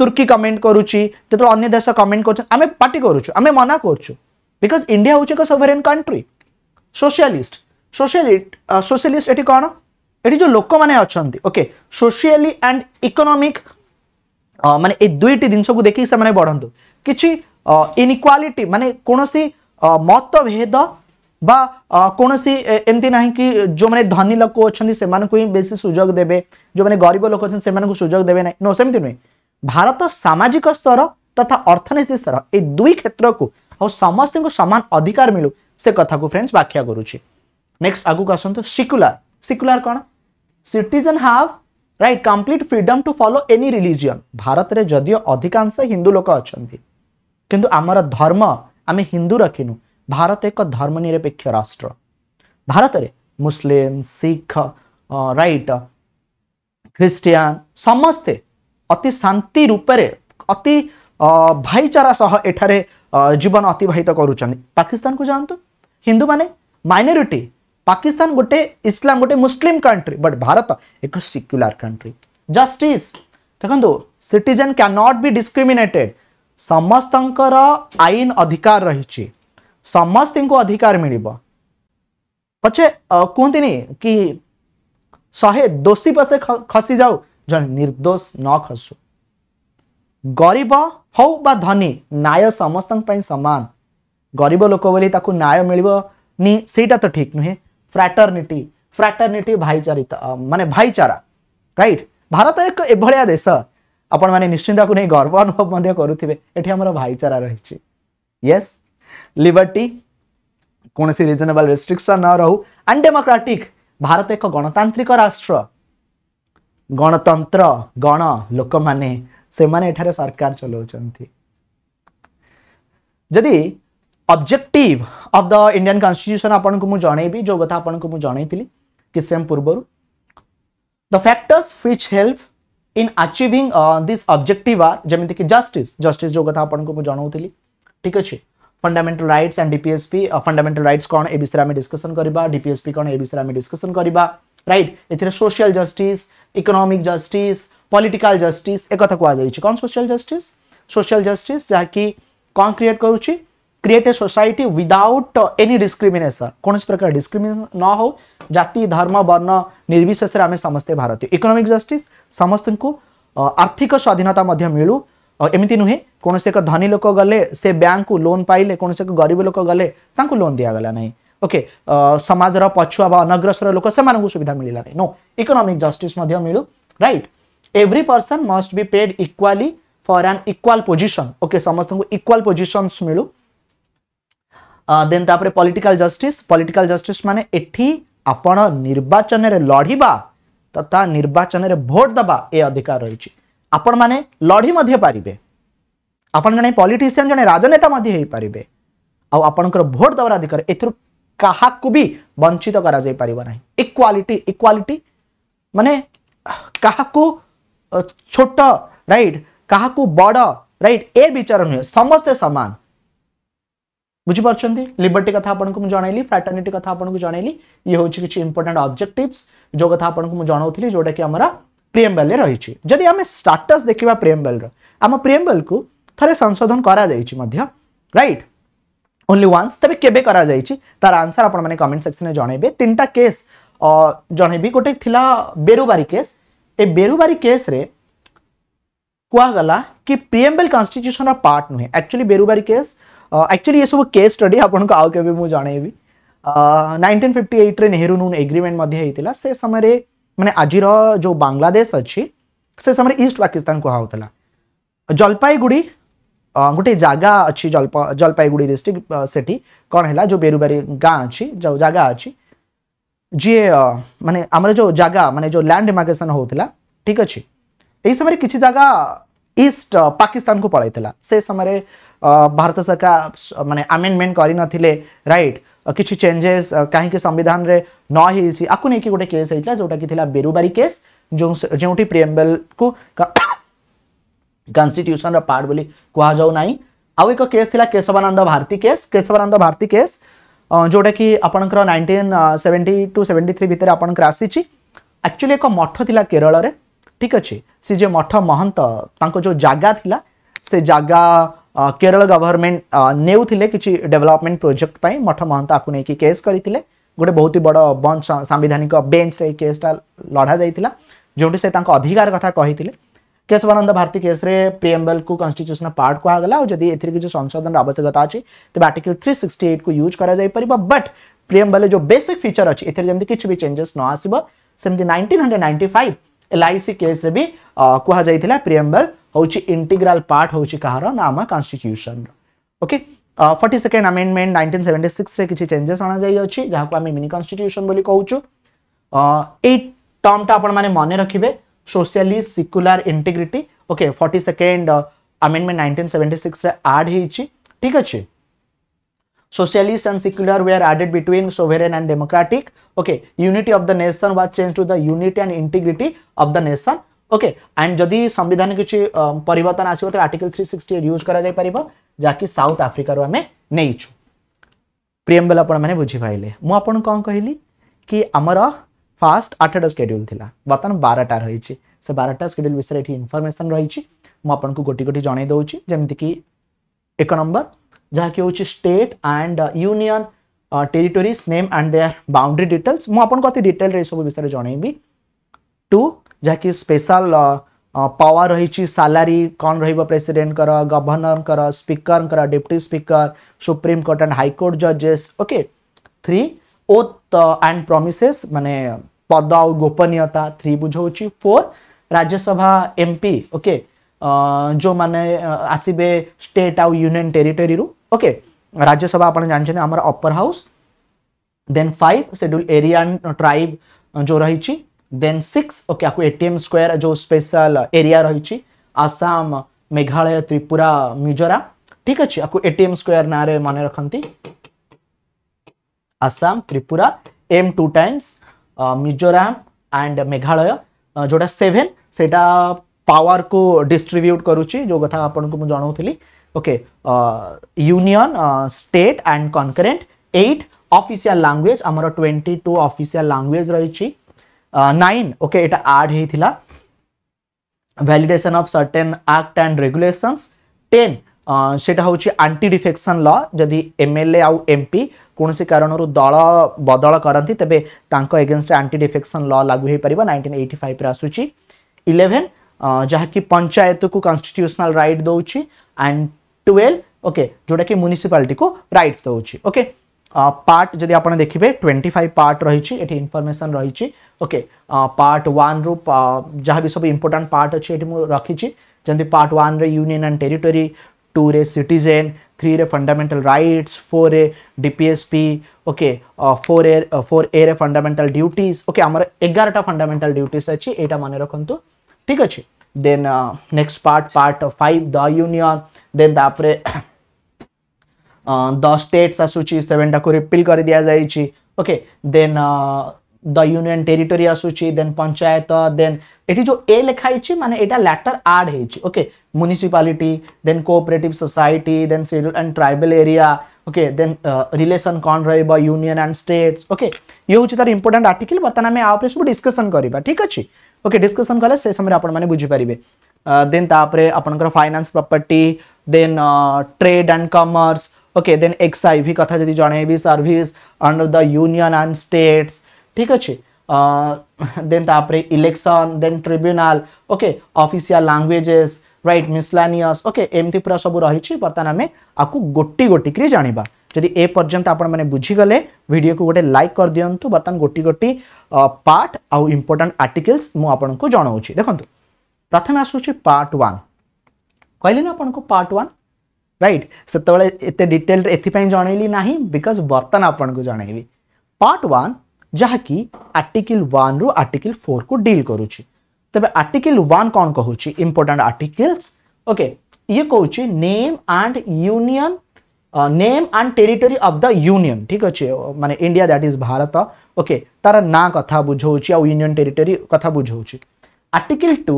ତୁର୍କୀ କମେଣ୍ଟ କରୁଛି ଯେତେବେଳେ ଅନ୍ୟ ଦେଶ କମେଣ୍ଟ କରୁଛନ୍ତି ଆମେ ପାର୍ଟି କରୁଛୁ ଆମେ ମନା କରୁଛୁ ବିକଜ ଇଣ୍ଡିଆ ହେଉଛି ଏକ ସଭରେନ୍ କଣ୍ଟ୍ରି ସୋସିଆଲିଷ୍ଟ সোସିଆଲି ସୋସିଆଲିଷ୍ଟ ଏଠି କ'ଣ ଏଠି ଯେଉଁ ଲୋକମାନେ ଅଛନ୍ତି ଓକେ ସୋସିଆଲି ଆଣ୍ଡ ଇକୋନୋମିକ୍ ମାନେ ଏ ଦୁଇଟି ଜିନିଷକୁ ଦେଖିକି ସେମାନେ ବଢ଼ନ୍ତୁ କିଛି ଇନିକ୍ୱାଲିଟି uh, ମାନେ କୌଣସି uh, ମତଭେଦ বা কোণী এমতি না কি যে ধনী লোক অনেক সে বেশি সুযোগ দেবে যে গরিব লোক অনেক সে সুযোগ দেবে না নো সেমি নুহে ভারত সামাজিক স্তর তথা অর্থনৈতিক স্তর এই দুই ক্ষেত্রক আ সমস্ত সমান অধিকার মিলু সে কথা ফ্রেন্ডস ব্যাখ্যা করুছি ನೆಕ್ಸ್ಟ್ ಆಗೋಕೆ ಆಸಂತು ಸಿಕ್ಯುಲರ್ ಸಿಕ್ಯುಲರ್ କ'ଣ citizen have right complete freedom to follow any religion ଭାରତରେ ଯଦିଓ ଅଧିକାଂଶ ହିନ୍ଦୁ ଲୋକ ଅଛନ୍ତି କିନ୍ତୁ ଆମର ଧର୍ମ ଆମେ ହିନ୍ଦୁ ରଖିନୁ ଭାରତ ଏକ ଧର୍ମନିରପେକ୍ଷ ରାଷ୍ଟ୍ର ଭାରତରେ ମୁସଲିମ୍ ଶିଖ ରାଇଟ୍ ଖ୍ରୀଷ୍ଟିଆନ୍ ସମସ୍ତେ ଅତି ଶାନ୍ତି ରୂପରେ ଅତି ଭାଇଚାରା ସହ ଏଠାରେ ଜୀବନ ଅତିବାହିତ କରୁଛନ୍ତି ପାକିସ୍ତାନକୁ ଯାଆନ୍ତୁ ହିନ୍ଦୁମାନେ ମାଇନୋରିଟି पाकिस्तान गोटे इस्लाम गोटे मुस्लिम कंट्री बट भारत एक सिक्युलार कंट्री जस्टिस देखो सिटीजन क्या नॉट बी डिस्क्रिमिनेटेड समस्त आईन अधिकार रही समस्त को अधिकार मिल पचे कहते कि शहे दोषी पशे खसी जाऊ जो निर्दोष न खसु गरीब हौ बा धनी न्याय समस्त सामान गरीब लोक बोली न्याय मिल ସେଇଟା तो ठीक नुहे ଫ୍ରାଟର୍ନିଟି ଫ୍ରାଟର୍ନିଟି ଭାଇଚାରିତ ମାନେ ଭାଇଚାରା ରାଇଟ୍ ଭାରତ ଏକ ଏଭଳିଆ ଦେଶ ଆପଣମାନେ ନିଶ୍ଚିନ୍ତକୁ ନେଇ ଗର୍ବ ଅନୁଭବ ମଧ୍ୟ କରୁଥିବେ ଏଠି ଆମର ଭାଇଚାରା ରହିଛି ୟେସ୍ ଲିବର୍ଟି କୌଣସି ରିଜନେବଲ୍ ରେଷ୍ଟ୍ରିକ୍ସନ୍ ନ ରହୁ ଆଣ୍ଡେମୋକ୍ରାଟିକ୍ ଭାରତ ଏକ ଗଣତାନ୍ତ୍ରିକ ରାଷ୍ଟ୍ର ଗଣତନ୍ତ୍ର ଗଣ ଲୋକମାନେ ସେମାନେ ଏଠାରେ ସରକାର ଚଲାଉଛନ୍ତି ଯଦି objective of the Indian constitution ଆପଣଙ୍କୁ ମୁଁ ଜଣେଇବି ଯେଉଁ କଥା ଆପଣଙ୍କୁ ମୁଁ ଜଣେଇଥିଲି କିଛି ସମୟ ପୂର୍ବରୁ the factors which help in achieving this objective are ଯେମିତିକି ଜଷ୍ଟିସ୍ ଜଷ୍ଟିସ୍ ଯେଉଁ କଥା ଆପଣଙ୍କୁ ମୁଁ ଜଣାଉଥିଲି ठीक अछि fundamental rights and DPSP fundamental rights कौन ए विषय में डिस्कसन करबा डीपीएसपी कोन ए विषय में डिस्कशन करबा राइट एथिरे social justice economic justice political justice एक कोन सोशल जस्टिस सोशल जस्टिस जहाँकि कौन क्रिएट करुच्ची create a society without any discrimination कौन प्रकार डिस्क्रिमिनेशन न हो जाति धर्म वर्ण निर्विशेष समस्ते भारतीय इकोनोमिक जस्टिस समस्त को आर्थिक स्वाधीनता मिलू uh, एमती नुहे कौन से एक धनी लोक गले से बैंक को लोन पाइले कौन से एक गरीब लोक गले लोन दिगला ना ओके समाजर पछुआ व अनग्रसर लोक से सुविधा मिलला ना नो इकोनोमिक जस्टिस मिलू right every person must be paid equally for an equal position okay समस्त को इक्वाल पोजिशन मिलू देन तापर पॉलिटिकल जस्टिस पॉलिटिकल जस्टिस माने एठी आपण निर्वाचन रे लढिबा तथा निर्वाचन रे वोट दबा ए अधिकार रहिछ आपण माने लढि मध्ये पारिबे आपण जने पॉलिटिशियन जने राजनेता मध्ये हे पारिबे आ आपणकर वोट दबर अधिकार एथु काहाकु भी वंचित करा जाय पारिबो नै इक्वालिटी इक्वालिटी माने काहाकु छोटा राइट काहाकु बडा राइट ए विचार नय समस्त समान बुझिपारे लिबर्टी कथ आपको जनइली फ्राटर्निटी कथ आपको जनइली ये हूँ किसी इंपोर्टां अब्जेक्टिव जो कथ आपको जनाऊली जोटा कि आम प्रियमेल रही है जदि आम स्टाटस देखा प्रियमेल आम प्रियमेल को थे संशोधन करईट ओनली वन्स तेज केवे कर तार आंसर आपने कमेंट सेक्शन में जनइबे तीन टा के जनइबी गोटे बेरुबारी केस ए बेरुबारी केस रे कहगला कि प्रियमेल कन्स्टिट्यूशन पार्ट नुहे एक्चुअली बेरुबारी केस एक्चुअली ये सब केस स्टडी आपको आउ के मुझे जनइबी फिफ्टी एट्रे नेहरू नून एग्रीमेंट होता से समय मैंने आज जो बांग्लादेश अच्छी से समय ईस्ट पाकिस्तान कहुला जलपाईगुड़ी गोटे जगह अच्छी जलप जलपाईगुड़ी डिस्ट्रिक्ट से कौन है जो बेरुबारी गाँ अच्छी जो जगह अच्छी जी मानने आमर जो जगह मान जो लैंड डिमार्केसन होता ठीक अच्छे यही समय किसी जगह ईस्ट पाकिस्तान को पलता से समय भारत सरकार मानने आमेडमेंट कर रईट किसी चेंजेस कहीं संविधान में न आपको नहीं कि गोटे केस होता जोटा कि बेरुबारी केस जो जो प्रिएम्बेल को कन्स्टिट्यूशन पार्ट बोली कहुना आउ एक केस था केशवानंद भारती केस केशवानंद भारती केस जोटा कि आप nineteen seventy two seventy three भितर आपणकर आसी एक्चुअली एक मठ थी केरल ठीक अच्छे सी जे मठ महंत जो जगह थी से जगह केरल गवर्नमेंट ने किसी डेवलपमेंट प्रोजेक्ट पर मठ महंत आपको नहीं केस करते गोटे बहुत ही बड़ बंच सांधानिक बेंच रे केसटा लड़ा जाता जोटि से अधिकार कथा कही केशवानंद भारती केस्रे प्रियम्बल को कन्स्टिट्यूशन पार्ट कहगला और जदि एथर किसी संशोधन आवश्यकता अच्छी तेज आर्टिकल थ्री सिक्सटी एट को यूज कर बट प्रियम्बल जो बेसिक फिचर अच्छी एमती जमी भी चेंजेस न आसवे सेमती nineteen hundred ninety five LIC କେସ୍ରେ ବି କୁହାଯାଇଥିଲା ପ୍ରିଏମ୍ବଲ୍ ହେଉଛି ଇଣ୍ଟିଗ୍ରାଲ୍ ପାର୍ଟ ହେଉଛି କାହାର ନା ଆମ କନଷ୍ଟିଚ୍ୟୁସନ୍ର okay forty second amendment nineteen seventy ସିକ୍ସରେ କିଛି ଚେଞ୍ଜେସ୍ ଅଣାଯାଇଅଛି ଯାହାକୁ ଆମେ ମିନି କନଷ୍ଟିଚ୍ୟୁସନ୍ ବୋଲି କହୁଛୁ ଏଇ ଟର୍ମଟା ଆପଣମାନେ ମନେ ରଖିବେ socially secular integrity okay forty second amendment nineteen seventy ସିକ୍ସରେ ଆଡ୍ ହେଇଛି ଠିକ୍ ଅଛି Socialists and secular were added between sovereign and democratic. Okay, unity of the nation was changed to the unity and integrity of the nation. Okay and जदि संविधान किसी पर article three article use करा जाय south आफ्रिकार आम नहीं चु प्रियम आपण माने बुझी पाइले मु कौन कहली कि आमर फास्ट आठटा स्केड्यूल थी बर्तमान बारटा रही से स्केड्यूल विषय इनफर्मेशन रही रहिछि गोटी गोटी जणै एक नंबर जहाँ state and union territories name and their boundary details मुझे डिटेल सब विषय जनइबी टू जहाँकि स्पेशल पावर रही सालारी कौन resident governor speaker deputy speaker supreme court and high court जजेस okay three oath and promises मान पद आ गोपनीयता थ्री बुझे फोर राज्यसभा एमपी ओके जो मैंने आसबे स्टेट आउ यूनियन टेरिटोरी ओके राज्यसभा आप जानते आम upper house then five schedule area tribe जो रही देन सिक्स ओके आपको एटीएम स्क्वायर जो स्पेशल एरिया रही आसाम मेघालय त्रिपुरा मिजोरा ठीक अच्छे आपको एटीएम स्क्वायर ना मन रखती Assam Tripura M two times Mizoram and Meghalaya जोटा सेवेन सेटा पावर को डिस्ट्रीब्यूट करुच्ची जो कथा आपको मुझे जनाऊली okay uh, union uh, state and concurrent 8 official language ଆମର 22 অফিসিয়াল ল্যাঙ্গুয়েজ ରହିଛି 9 ওকে এটা আড ହେଇଥିଲା validation of certain act and regulations 10 সেটা হচ্ছে আন্টি ডিফেকশন ল যদি এমএলএ আউ এমপি কোণী কারণর দল বদল করতে তবে তাঁক এগেনস্টে আন্টি ডিফেকশন ল লাগু হয়ে পার নাইনটিন এইটি ফাইভে আসুচি ইলেভেন যা কি পঞ্চায়েতকু কনস্টিট্ୟୁସନାଲ রাইট দৌছি আন্ড টুয়েলভ ওকে যেটা কি মুনিসিপালিটি কু রাইটস দেউছি ওকে পার্ট যদি আপনার দেখবে টোয়েন্টি ফাইভ পার্ট রয়েছে এটি ইনফরমেসন রয়েছে ওকে পার্ট ওয়ান রু যা বি সব ইম্পর্টাট পার্ট অছি এটি মু রাখিছি যেমন পার্ট ওয়ান রে ইউনিয়ন অ্যান্ড টেরিটোরি টু রে সিটিজেন থ্রি রে ফন্ডামেন্টাল রাইটস ফোর রে DPSP okay four A four A রে ফন্ডামেন্টাল ডিউটিজ ওকে আমার এগারোটা ফন্ডামেন্টাল ডিউটিজ আছে এটা মনে রাখতু ঠিক আছে then uh, next part part of 5 the union then તાપરે ધ સ્ટેટ્સ આસુଛି સેવેનટાକୁ ରିପିଲ୍ କରିଦିଆଯାଇଛି okay then the union territory ଆସୁଛି ଦେନ୍ ପଞ୍ଚାୟତ ଦେନ୍ ଏଠି ଯେଉଁ ଏ ଲେଖା ହେଇଛି ମାନେ ଏଇଟା ଲାଟର ଆଡ୍ ହେଇଛି okay municipality then cooperative society then schedule and tribal area okay then relation कौन रूनियन यूनियन एंड स्टेट्स ओके ये हूँ तार इंपोर्टाट आर्टिकल बर्तमान आम आप सब डिस्कसन करवा ठीक अच्छे ওকে ଡିସ୍କସନ୍ କଲେ ସେ ସମୟରେ ଆପଣମାନେ ବୁଝିପାରିବେ ଦେନ୍ ତାପରେ ଆପଣଙ୍କର finance property then trade and commerce okay then X I V କଥା ଯଦି ଜଣେଇବି service under the union and states ଠିକ୍ ଅଛି ଦେନ୍ ତାପରେ election then tribunal okay official languages right miscellaneous okay ଏମିତି ପୁରା ସବୁ ରହିଛି ବର୍ତ୍ତମାନ ଆମେ ଆକୁ ଗୋଟି ଗୋଟିକିରି ଜାଣିବା जदि ए पर्यंत आपण बुझीगले भिडियो को गोटे लाइक कर दिंतु बर्तमान गोटी गोटी पार्ट आउ इम्पोर्टां आर्टिकल्स मुझे जनावि देखु प्रथम आसूँ पार्ट वन कहली ना को पार्ट वन रईट से डिटेल एपाई जनइली ना बिकज आपन को जनइली पार्ट वन जहाँकि आर्टिकल वन रु आर्टिकल फोर को डील करुच्च तेज आर्टिकल वन कौन कहूँ इम्पोर्टां आर्टिकल्स ओके ये कौच name and union name and territory of the union ঠিক আছে মানে India that is Bharat okay তার না কথা বুঝাউছি আউ ইউনিয়ন টেরিটোরি কথা বুঝাউছি article two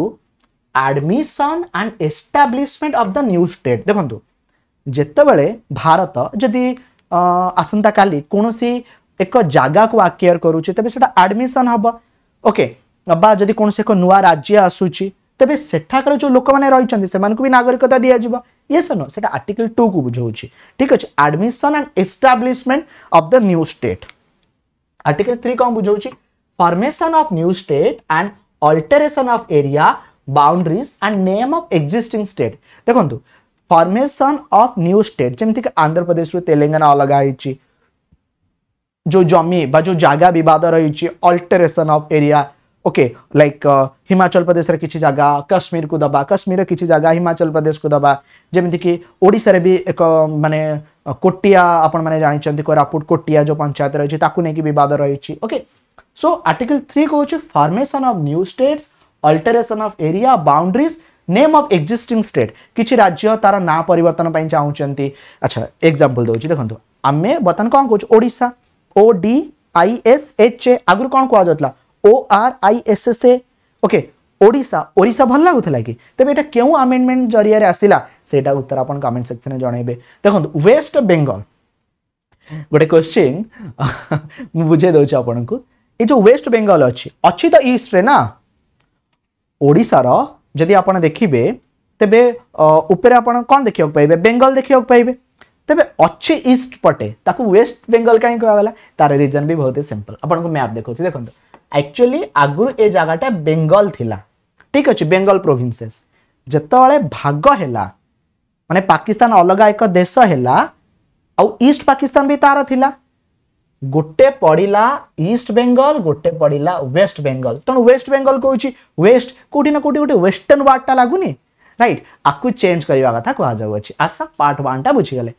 admission and establishment of the new state দেখন্তু ଯେତେବେଳେ ଭାରତ ଯଦି ଆସନ୍ତାକାଲି କୌଣସି ଏକ ଜାଗାକୁ ଆକ୍ୱେୟାର କରୁଛି ତେବେ ସେଟା ଆଡ଼ମିସନ୍ ହେବ ଓକେ ବା ଯଦି କୌଣସି ଏକ ନୂଆ ରାଜ୍ୟ ଆସୁଛି ତେବେ ସେଠାକାର ଯେଉଁ ଲୋକମାନେ ରହିଛନ୍ତି ସେମାନଙ୍କୁ ବି ନାଗରିକତା ଦିଆଯିବ ये सर से आर्टिकल टू को बुझाऊँ ठीक अच्छे admission and establishment of the new state article three कौन बुझाऊँ formation of new state and alteration of area boundaries and name of existing state देखो फर्मेसन अफ न्यू स्टेट जमीक आंध्र प्रदेश तेलेाना अलग जो जमी जो जगह बद रही alteration of area okay like Himachal Pradesh किसी जगह कश्मीर को दबा काश्मीर किसी जगह हिमाचल प्रदेश को दबा जमीक ओडार भी एक मानने कोटिया आपण मैंने जानते कोरापुट कोटिया जो पंचायत रही नहीं बद रही ओके सो आर्टिकल थ्री कौच formation of new states alteration of area boundaries name of existing state किसी राज्य तार ना पर चाहते अच्छा एक्जामपल दौर देखो आम बर्तमान कौन कौन ओडा O D I S H A आगु कौन कहला O R I S S A okay ओडा ओडा भल लगुला कि तेज यहाँ क्यों आमेडमेंट जरिया आसला से उत्तर आप कमेंट सेक्शन में जनइबे देखो वेस्ट बेंगल गोटे क्वेश्चन मुझे दौर आपन को ये जो वेस्ट बेंगल अच्छी अच्छी तो ईस्ट्रे ना ओडार जदि आप देखिए तेज उपर आप कौन देखा पाइबे बेंगल देखा पाइबे तेज अच्छी ईस्ट पटे ताकू वेस्ट बेंगल कहीं कहला तार रिजन भी बहुत ही सिंपल आपको मैप देखा देखो एक्चुअली आगु ए जगटा बेंगल थिला ठीक अच्छे बेंगल प्रोभीनसेस जोबले भाग हैला मान पाकिस्तान अलग एक देश हैला ईस्ट पाकिस्तान भी तार थिला गोटे पड़ा ईस्ट बेंगल गोटे पड़ा वेस्ट बेंगल तेणु तो वेस्ट बेंगल कौन वेस्ट कौटी ना कौटी गोटे वेस्टर्न वार्डटा लगुनि रईट आपको चेंज करवा कथा कह आस पार्ट वन टा बुझीगले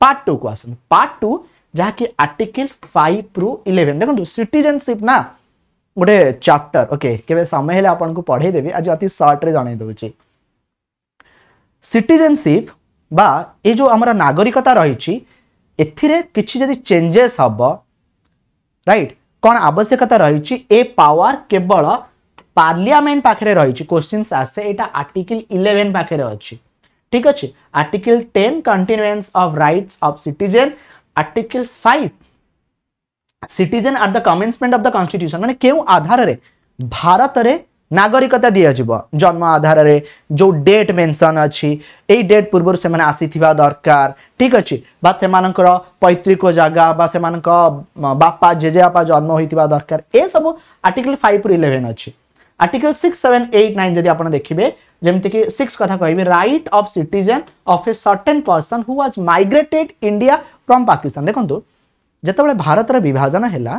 पार्ट टू को आस पार्ट टू जहाँकि आर्टिकल फाइव रु इलेवेन देखो सिटेनसीप ना ଗୋଟେ ଚାପ୍ଟର ଓକେ କେବେ ସମୟ ହେଲେ ଆପଣଙ୍କୁ ପଢ଼େଇଦେବି ଆଜି ଅତି ସର୍ଟରେ ଜଣେଇ ଦେଉଛି ସିଟିଜେନସିପ୍ ବା ଏ ଯେଉଁ ଆମର ନାଗରିକତା ରହିଛି ଏଥିରେ କିଛି ଯଦି ଚେଞ୍ଜେସ୍ ହେବ ରାଇଟ୍ କ'ଣ ଆବଶ୍ୟକତା ରହିଛି ଏ ପାୱାର କେବଳ ପାର୍ଲିଆମେଣ୍ଟ ପାଖରେ ରହିଛି କୋଶ୍ଚିନ୍ସ ଆସେ ଏଇଟା ଆର୍ଟିକିଲ୍ ଇଲେଭେନ୍ ପାଖରେ ଅଛି ଠିକ୍ ଅଛି article ten continuance of rights of citizen article five citizen at the commencement of the constitution ମାନେ କେଉଁ ଆଧାରରେ ଭାରତରେ ନାଗରିକତା ଦିଆଯିବ ଜନ୍ମ ଆଧାରରେ ଯେଉଁ ଡେଟ୍ ମେନ୍ସନ୍ ଅଛି ଏଇ ଡେଟ୍ ପୂର୍ବରୁ ସେମାନେ ଆସିଥିବା ଦରକାର ଠିକ୍ ଅଛି ବା ସେମାନଙ୍କର ପୈତୃକ ଜାଗା ବା ସେମାନଙ୍କ ବାପା ଜେଜେବାପା ଜନ୍ମ ହୋଇଥିବା ଦରକାର ଏସବୁ ଆର୍ଟିକଲ୍ ଫାଇଭ୍ରୁ ଇଲେଭେନ୍ ଅଛି article six seven eight nine ଯଦି ଆପଣ ଦେଖିବେ ଯେମିତିକି ସିକ୍ସ କଥା କହିବି right of citizen of a certain person who was migrated India from Pakistan ଦେଖନ୍ତୁ ଯେତେବେଳେ ଭାରତର ବିଭାଜନ ହେଲା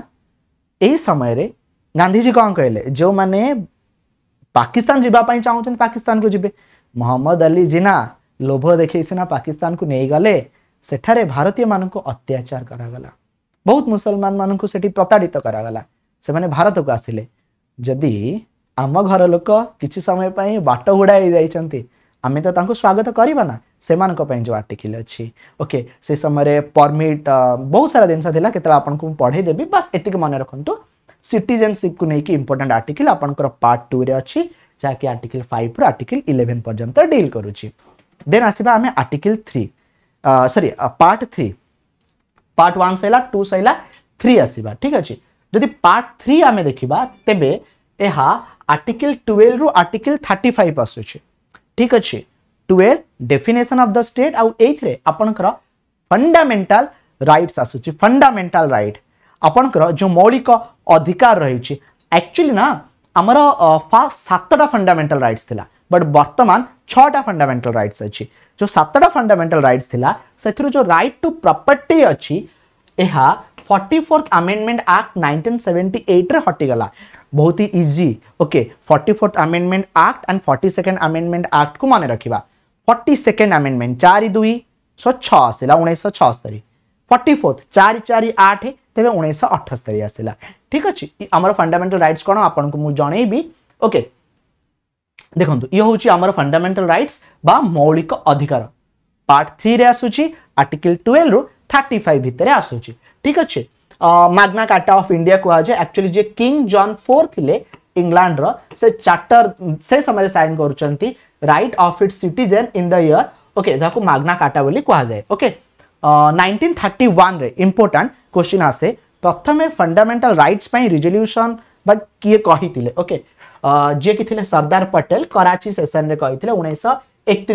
ଏହି ସମୟରେ ଗାନ୍ଧିଜୀ କ'ଣ କହିଲେ ଯେଉଁମାନେ ପାକିସ୍ତାନ ଯିବା ପାଇଁ ଚାହୁଁଛନ୍ତି ପାକିସ୍ତାନକୁ ଯିବେ ମହମ୍ମଦ ଅଲି ଜିନା ଲୋଭ ଦେଖେଇ ସିନା ପାକିସ୍ତାନକୁ ନେଇଗଲେ ସେଠାରେ ଭାରତୀୟମାନଙ୍କୁ ଅତ୍ୟାଚାର କରାଗଲା ବହୁତ ମୁସଲମାନମାନଙ୍କୁ ସେଠି ପ୍ରତାଡ଼ିତ କରାଗଲା ସେମାନେ ଭାରତକୁ ଆସିଲେ ଯଦି ଆମ ଘର ଲୋକ କିଛି ସମୟ ପାଇଁ ବାଟ ହୁଡ଼ାଇ ଯାଇଛନ୍ତି ଆମେ ତ ତାଙ୍କୁ ସ୍ୱାଗତ କରିବା ନା से जो आर्टिकल अच्छी ओके से समय परमिट बहुत सारा जिनस पढ़ेदेवी बास ये मन रखु सिटेनसीप को लेकिन इंपोर्टाट आर्टिकल आपर पार्ट टू रे अच्छी जहाँकि आर्टिकल फाइव रु आर्टिकल इलेवेन पर्यटन डिल कर देन आसवा आम आर्टिकल थ्री सरी पार्ट थ्री पार्ट वन सरला टू सर थ्री आसवा ठीक अच्छे जदि पार्ट थ्री आम देखा तेज यह आर्टिकल टुवेल्व रु आर्टिकल थर्टिफाइव आसूँ ठीक अच्छे twelve definition of the state ଆଉ ଏଇଥିରେ ଆପଣଙ୍କର ଫଣ୍ଡାମେଣ୍ଟାଲ ରାଇଟ୍ସ ଆସୁଛି ଫଣ୍ଡାମେଣ୍ଟାଲ ରାଇଟ୍ ଆପଣଙ୍କର ଯେଉଁ ମୌଳିକ ଅଧିକାର ରହିଛି ଆକ୍ଚୁଆଲି ନା ଆମର ଫାଷ୍ଟ ସାତଟା ଫଣ୍ଡାମେଣ୍ଟାଲ ରାଇଟ୍ସ ଥିଲା ବଟ୍ ବର୍ତ୍ତମାନ ଛଅଟା ଫଣ୍ଡାମେଣ୍ଟାଲ ରାଇଟ୍ସ ଅଛି ଯେଉଁ ସାତଟା ଫଣ୍ଡାମେଣ୍ଟାଲ ରାଇଟ୍ସ ଥିଲା ସେଥିରୁ ଯେଉଁ ରାଇଟ୍ ଟୁ ପ୍ରପର୍ଟି ଅଛି ଏହା forty fourth amendment act nineteen seventy ଏଇଟ୍ରେ ହଟିଗଲା ବହୁତ ହି easy okay forty fourth amendment act and forty second amendment ଆକ୍ଟକୁ ମନେ ରଖିବା ଫର୍ଟି ସେକେଣ୍ଡ ଆମେଣ୍ଡମେଣ୍ଟ ଚାରି ଦୁଇ ଶହ ଛଅ ଆସିଲା ଉଣେଇଶହ ଛଅସ୍ତରୀ ଫର୍ଟି ଫୋର୍ଥ ଚାରି ଚାରି ଆଠ ତେବେ ଉଣେଇଶହ ଅଠସ୍ତରୀ ଆସିଲା ଠିକ୍ ଅଛି ଆମର ଫଣ୍ଡାମେଣ୍ଟାଲ ରାଇଟ୍ସ କ'ଣ ଆପଣଙ୍କୁ ମୁଁ ଜଣେଇବି ଓକେ ଦେଖନ୍ତୁ ଇଏ ହେଉଛି ଆମର ଫଣ୍ଡାମେଣ୍ଟାଲ ରାଇଟ୍ସ ବା ମୌଳିକ ଅଧିକାର ପାର୍ଟ ଥ୍ରୀରେ ଆସୁଛି ଆର୍ଟିକଲ୍ ଟୁଏଲ୍ଭରୁ থার্টি ফাইভ ভিতরে আসুচি ঠিক আছে মাগনা কার্টা অফ ইন্ডিয়া কুহযায়ে আকচুয়ালি যে কিং জন ফোর লে ইংল্যান্ডর সে চার্টর সে সময় সাইন করছেন राइट अफ इट सिटन इन दर ओके जहाँ माग्ना काटा बोली कह जाए okay nineteen thirty one important question आसे प्रथम फंडामेटाल रईट्स रिजल्यूशन किए कही ओके जी थे सर्दार पटेल कराची सेसन रे कही थे उन्नीस एक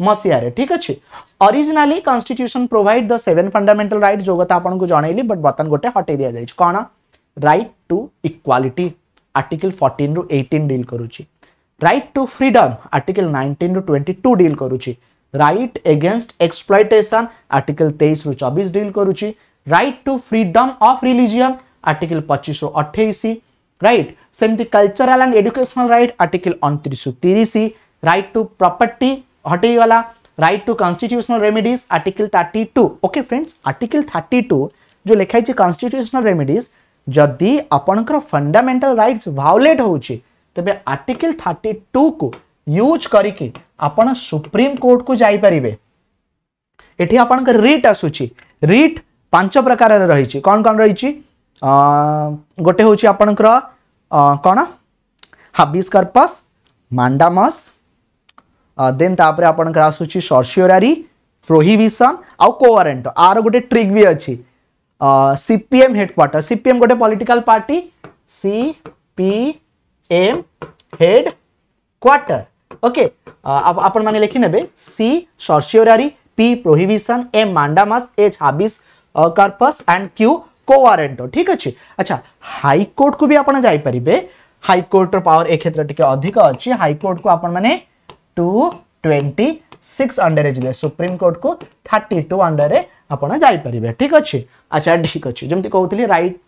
मसीह ठीक अच्छे originally constitution provide the seven fundamental right जो कथा आपको जनइली बट बर्तन गोटे हटे दि जाए कौन right to equality article fourteen रु एन डिल करुच्छी राइट टू फ्रीडम आर्टिकल 19 रू 22 डील करूची राइट अगेंस्ट एक्सप्लॉयटेशन आर्टिकल 23 रू 24 डील करूची right to freedom of religion article 25 रू 28 राइट सेमती cultural and educational right article 29 रू 30 राइट टू प्रॉपर्टी हटई वाला right to constitutional remedies article 32 okay friends article 32 जो लिखाई छ कॉन्स्टिट्यूशनल रेमेडीज जदी आपनकर फंडामेंटल राइट्स वायोलेट होउची तबे आर्टिकल थर्टी टू को यूज करके सुप्रीम कोर्ट को जाई परिबे एठी आपण रिट आसुची रिट पांच प्रकार रही कौन कौन रही गोटे होची आपण कौन कोन कर्पस कॉर्पस मांडामस देन तापर आपण आसुची सोर्सियोरारी प्रोहिबिशन आ कोवारेंट आर गोटे ट्रिक भी अच्छी सीपीएम हेडक्वाटर सीपीएम गोटे political party C P M headquarter okay आपण मैंने लिखी ने C certiorari P prohibition M mandamus H habeas corpus and Q quo warranto ठीक अच्छे अच्छा हाइकोर्ट को भी आप जापरेंगे हाइकोर्टर पावर ए क्षेत्र टी अधिक अच्छी हाइकोर्ट को आपण मैंने टू ट्वेंटी सिक्स अंडर जी सुप्रीम कोर्ट को थर्टी टू अंडर आपड़ जापरेंगे ठीक अच्छे अच्छा ठीक अच्छे जमी कहते रईट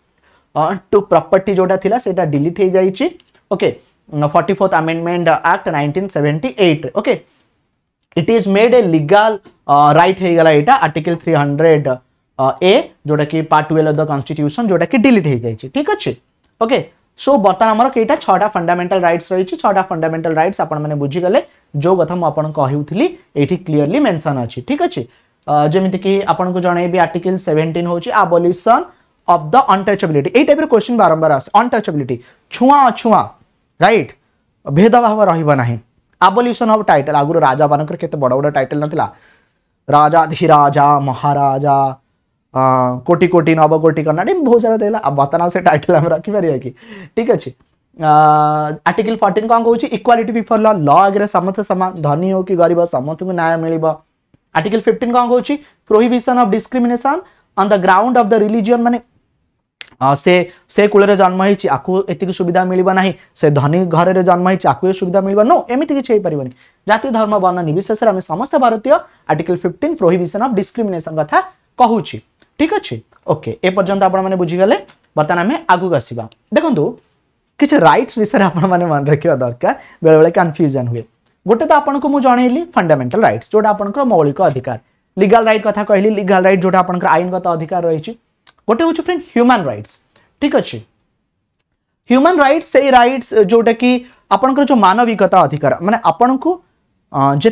टू प्रपर्ट जोटा थी डिलीट हो जाइए okay 44th amendment act 1978 okay it is made a legal uh, right ହେଇଗଲା ଏଇଟା ଆର୍ଟିକଲ 300 ଏ ଯୋଉଟା କି ପାର୍ଟ 12 ଅଫ ଦ କନଷ୍ଟିଟ୍ୟୁସନ ଯୋଉଟା କି ଡିଲିଟ୍ ହେଇଯାଇଛି ଠିକ ଅଛି ଓକେ ସୋ ବର୍ତ୍ତମାନ ଆମର କେଇଟା ଛଅଟା ଫଣ୍ଡାମେଣ୍ଟାଲ ରାଇଟ୍ସ ରହିଛି ଛଅଟା ଫଣ୍ଡାମେଣ୍ଟାଲ ରାଇଟ୍ସ ଆପଣମାନେ ବୁଝିଗଲେ ଯେଉଁ କଥା ମୁଁ ଆପଣଙ୍କୁ କହୁଥିଲି ଏଇଠି କ୍ଲିଅରଲି ମେନସନ୍ ଅଛି ଠିକ ଅଛି ଯେମିତିକି ଆପଣଙ୍କୁ ଜଣେଇବି ଆର୍ଟିକଲ ସେଭେଣ୍ଟିନ୍ ହେଉଛି ଆବଲିସନ୍ ऑफ द अनटचेबिलिटी ए टाइप रे क्वेश्चन बारंबार आस अनटचेबिलिटी छुआ अछुआ राइट भेदभाव रहिबो नाही अबोलिशन ऑफ टाइटल आगुर राजा बनकर केते बड़ा बड़ा टाइटल नथिला राजा धीराजा महाराजा कोटी कोटी नव कोटी करना बहुत सारा देला अब बताना से टाइटल हम रखि परिया की ठीक अछि आर्टिकल 14 कोन कहू छी इक्वालिटी बिफोर लॉ लॉ अग्रे समस्त समान धनी हो कि गरीब समस्त को न्याय मिलिबो आर्टिकल 15 कोन कहू छी prohibition of discrimination on the ground of the religion माने ସେ ସେ କୂଳରେ ଜନ୍ମ ହେଇଛି ଆକୁ ଏତିକି ସୁବିଧା ମିଳିବ ନାହିଁ ସେ ଧନୀ ଘରରେ ଜନ୍ମ ହେଇଛି ଆକୁ ଏ ସୁବିଧା ମିଳିବ ନୋ ଏମିତି କିଛି ହେଇପାରିବନି ଜାତି ଧର୍ମ ବର୍ଣ୍ଣ ନିର୍ବିଶେଷରେ ଆମେ ସମସ୍ତ ଭାରତୀୟ article fifteen prohibition of discrimination କଥା କହୁଛି ଠିକ୍ ଅଛି ଓକେ ଏ ପର୍ଯ୍ୟନ୍ତ ଆପଣମାନେ ବୁଝିଗଲେ ବର୍ତ୍ତମାନ ଆମେ ଆଗକୁ ଆସିବା ଦେଖନ୍ତୁ କିଛି ରାଇଟ୍ସ ବିଷୟରେ ଆପଣମାନେ ମନେ ରଖିବା ଦରକାର ବେଳେବେଳେ କନଫ୍ୟୁଜନ୍ ହୁଏ ଗୋଟେ ତ ଆପଣଙ୍କୁ ମୁଁ ଜଣେଇଲି ଫଣ୍ଡାମେଣ୍ଟାଲ ରାଇଟ୍ସ ଯେଉଁଟା ଆପଣଙ୍କର ମୌଳିକ ଅଧିକାର লিগাল রাইট কথা কহিলি লিগাল রাইট যেটা আপনার আইনগত অধিকার রয়েছে गोटे हूँ फ्रेंड ह्यूमान रईट्स ठीक अच्छे ह्यूमान रईट्स से रईट्स जोटा कि आप जो मानविकता अधिकार मैंने आपन को जी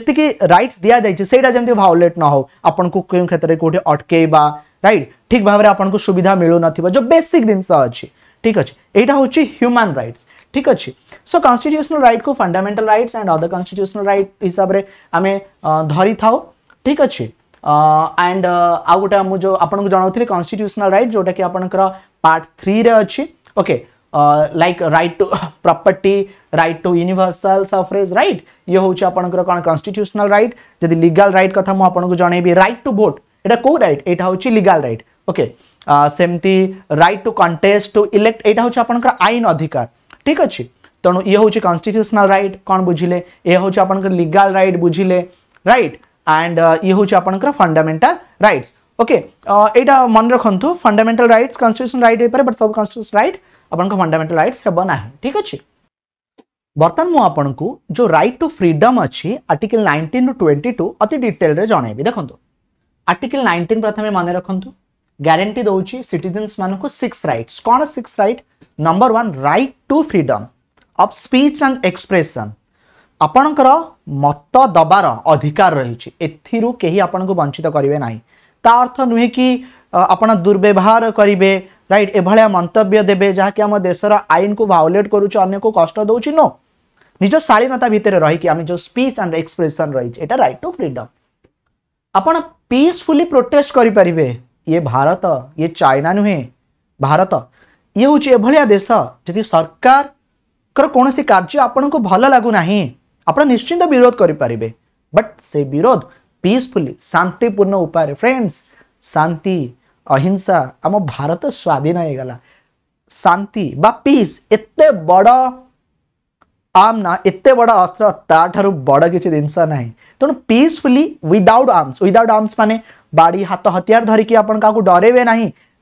रईट्स दि जाए सेटा भाओलेट न हो आपको क्यों क्षेत्र में कौटे अटके रईट ठीक भाव में आपको सुविधा मिलून जो बेसिक जिनस अच्छे ठीक अच्छे यहाँ हूँ ह्यूमान रईट्स ठीक अच्छे सो कन्स्टिट्यूशनल रईट को fundamental rights and other constitutional right हिसाब से आम धरी था ठीक अच्छे एंड आउ गोटे जो आपको जनावी कन्स्टिट्यूशनल रईट जोटा कि ଆପଣଙ୍କର पार्ट थ्री अच्छी okay like right to property right to universal suffrage right ये हूँ आपण कौन कन्स्टिट्यूशनल रईट जदि लिगल रईट कथ मुझे जनइबी रईट टू भोट एट कौ रईट यहाँ हूँ लिगल रईट ओके सेमती right to contest to elect यहाँ हूँ आपण आईन अधिकार ठीक अच्छे तेणु ये हूँ कन्स्टिट्यूशनल रईट कौन बुझे ये हूँ आप लिगल रईट बुझे रईट एंड uh, ये हूँ आप फंडामेटाल रईट्स ओके यहाँ मन रखु फंडामेटाल रईट्स कन्स्टिट्यूशन रईट हो पाए बट सब कन्स्टिट्यूशन रईट आप फंडामेटाल रईट्स हे ना ठीक अच्छे बर्तन मु जो रईट टू फ्रीडम अच्छी आर्टिकल नाइंटीन रु ट्वेंटी टू अति डिटेल जन जनइबी देखो आर्टिकल नाइंटीन प्रथम मन रखु ग्यारंटी दौर सिटीजेन्स मान को सिक्स रईट्स कौन six right number one right to freedom of speech and expression आपणकर मत दबार अधिकार रही एपण को वंचित करेंगे ना ता अर्थ नुहे कि आप दुर्व्यवहार करेंगे रईट एभ मंत्य देवे जहाँकि आम देशर आईन को भाओलेट करो कष्ट नो निज शाणता भितर रही आम जो स्पीच एंड एक्सप्रेसन रही है रईट टू फ्रीडम आपत पीसफुली प्रोटेस्ट करें ये भारत ये चाइना नुहे भारत ये हूँ एभलिया देश जी सरकार कौन सी कार्य आपन को भल लगुना आपड़ निश्चिंत विरोध करें बट से विरोध ସେ शांतिपूर्ण उपाय फ्रेंड्स शांति अहिंसा आम भारत स्वाधीन हो गला शांति बा पीस एत बड़ आर्म ना एत बड़ अस्त्र ताठारु बड़ किसी जिनस ना तेणु तो peacefully without arms without arms माने बाड़ी हाथ हथियार धरिकी आप डरेबे ना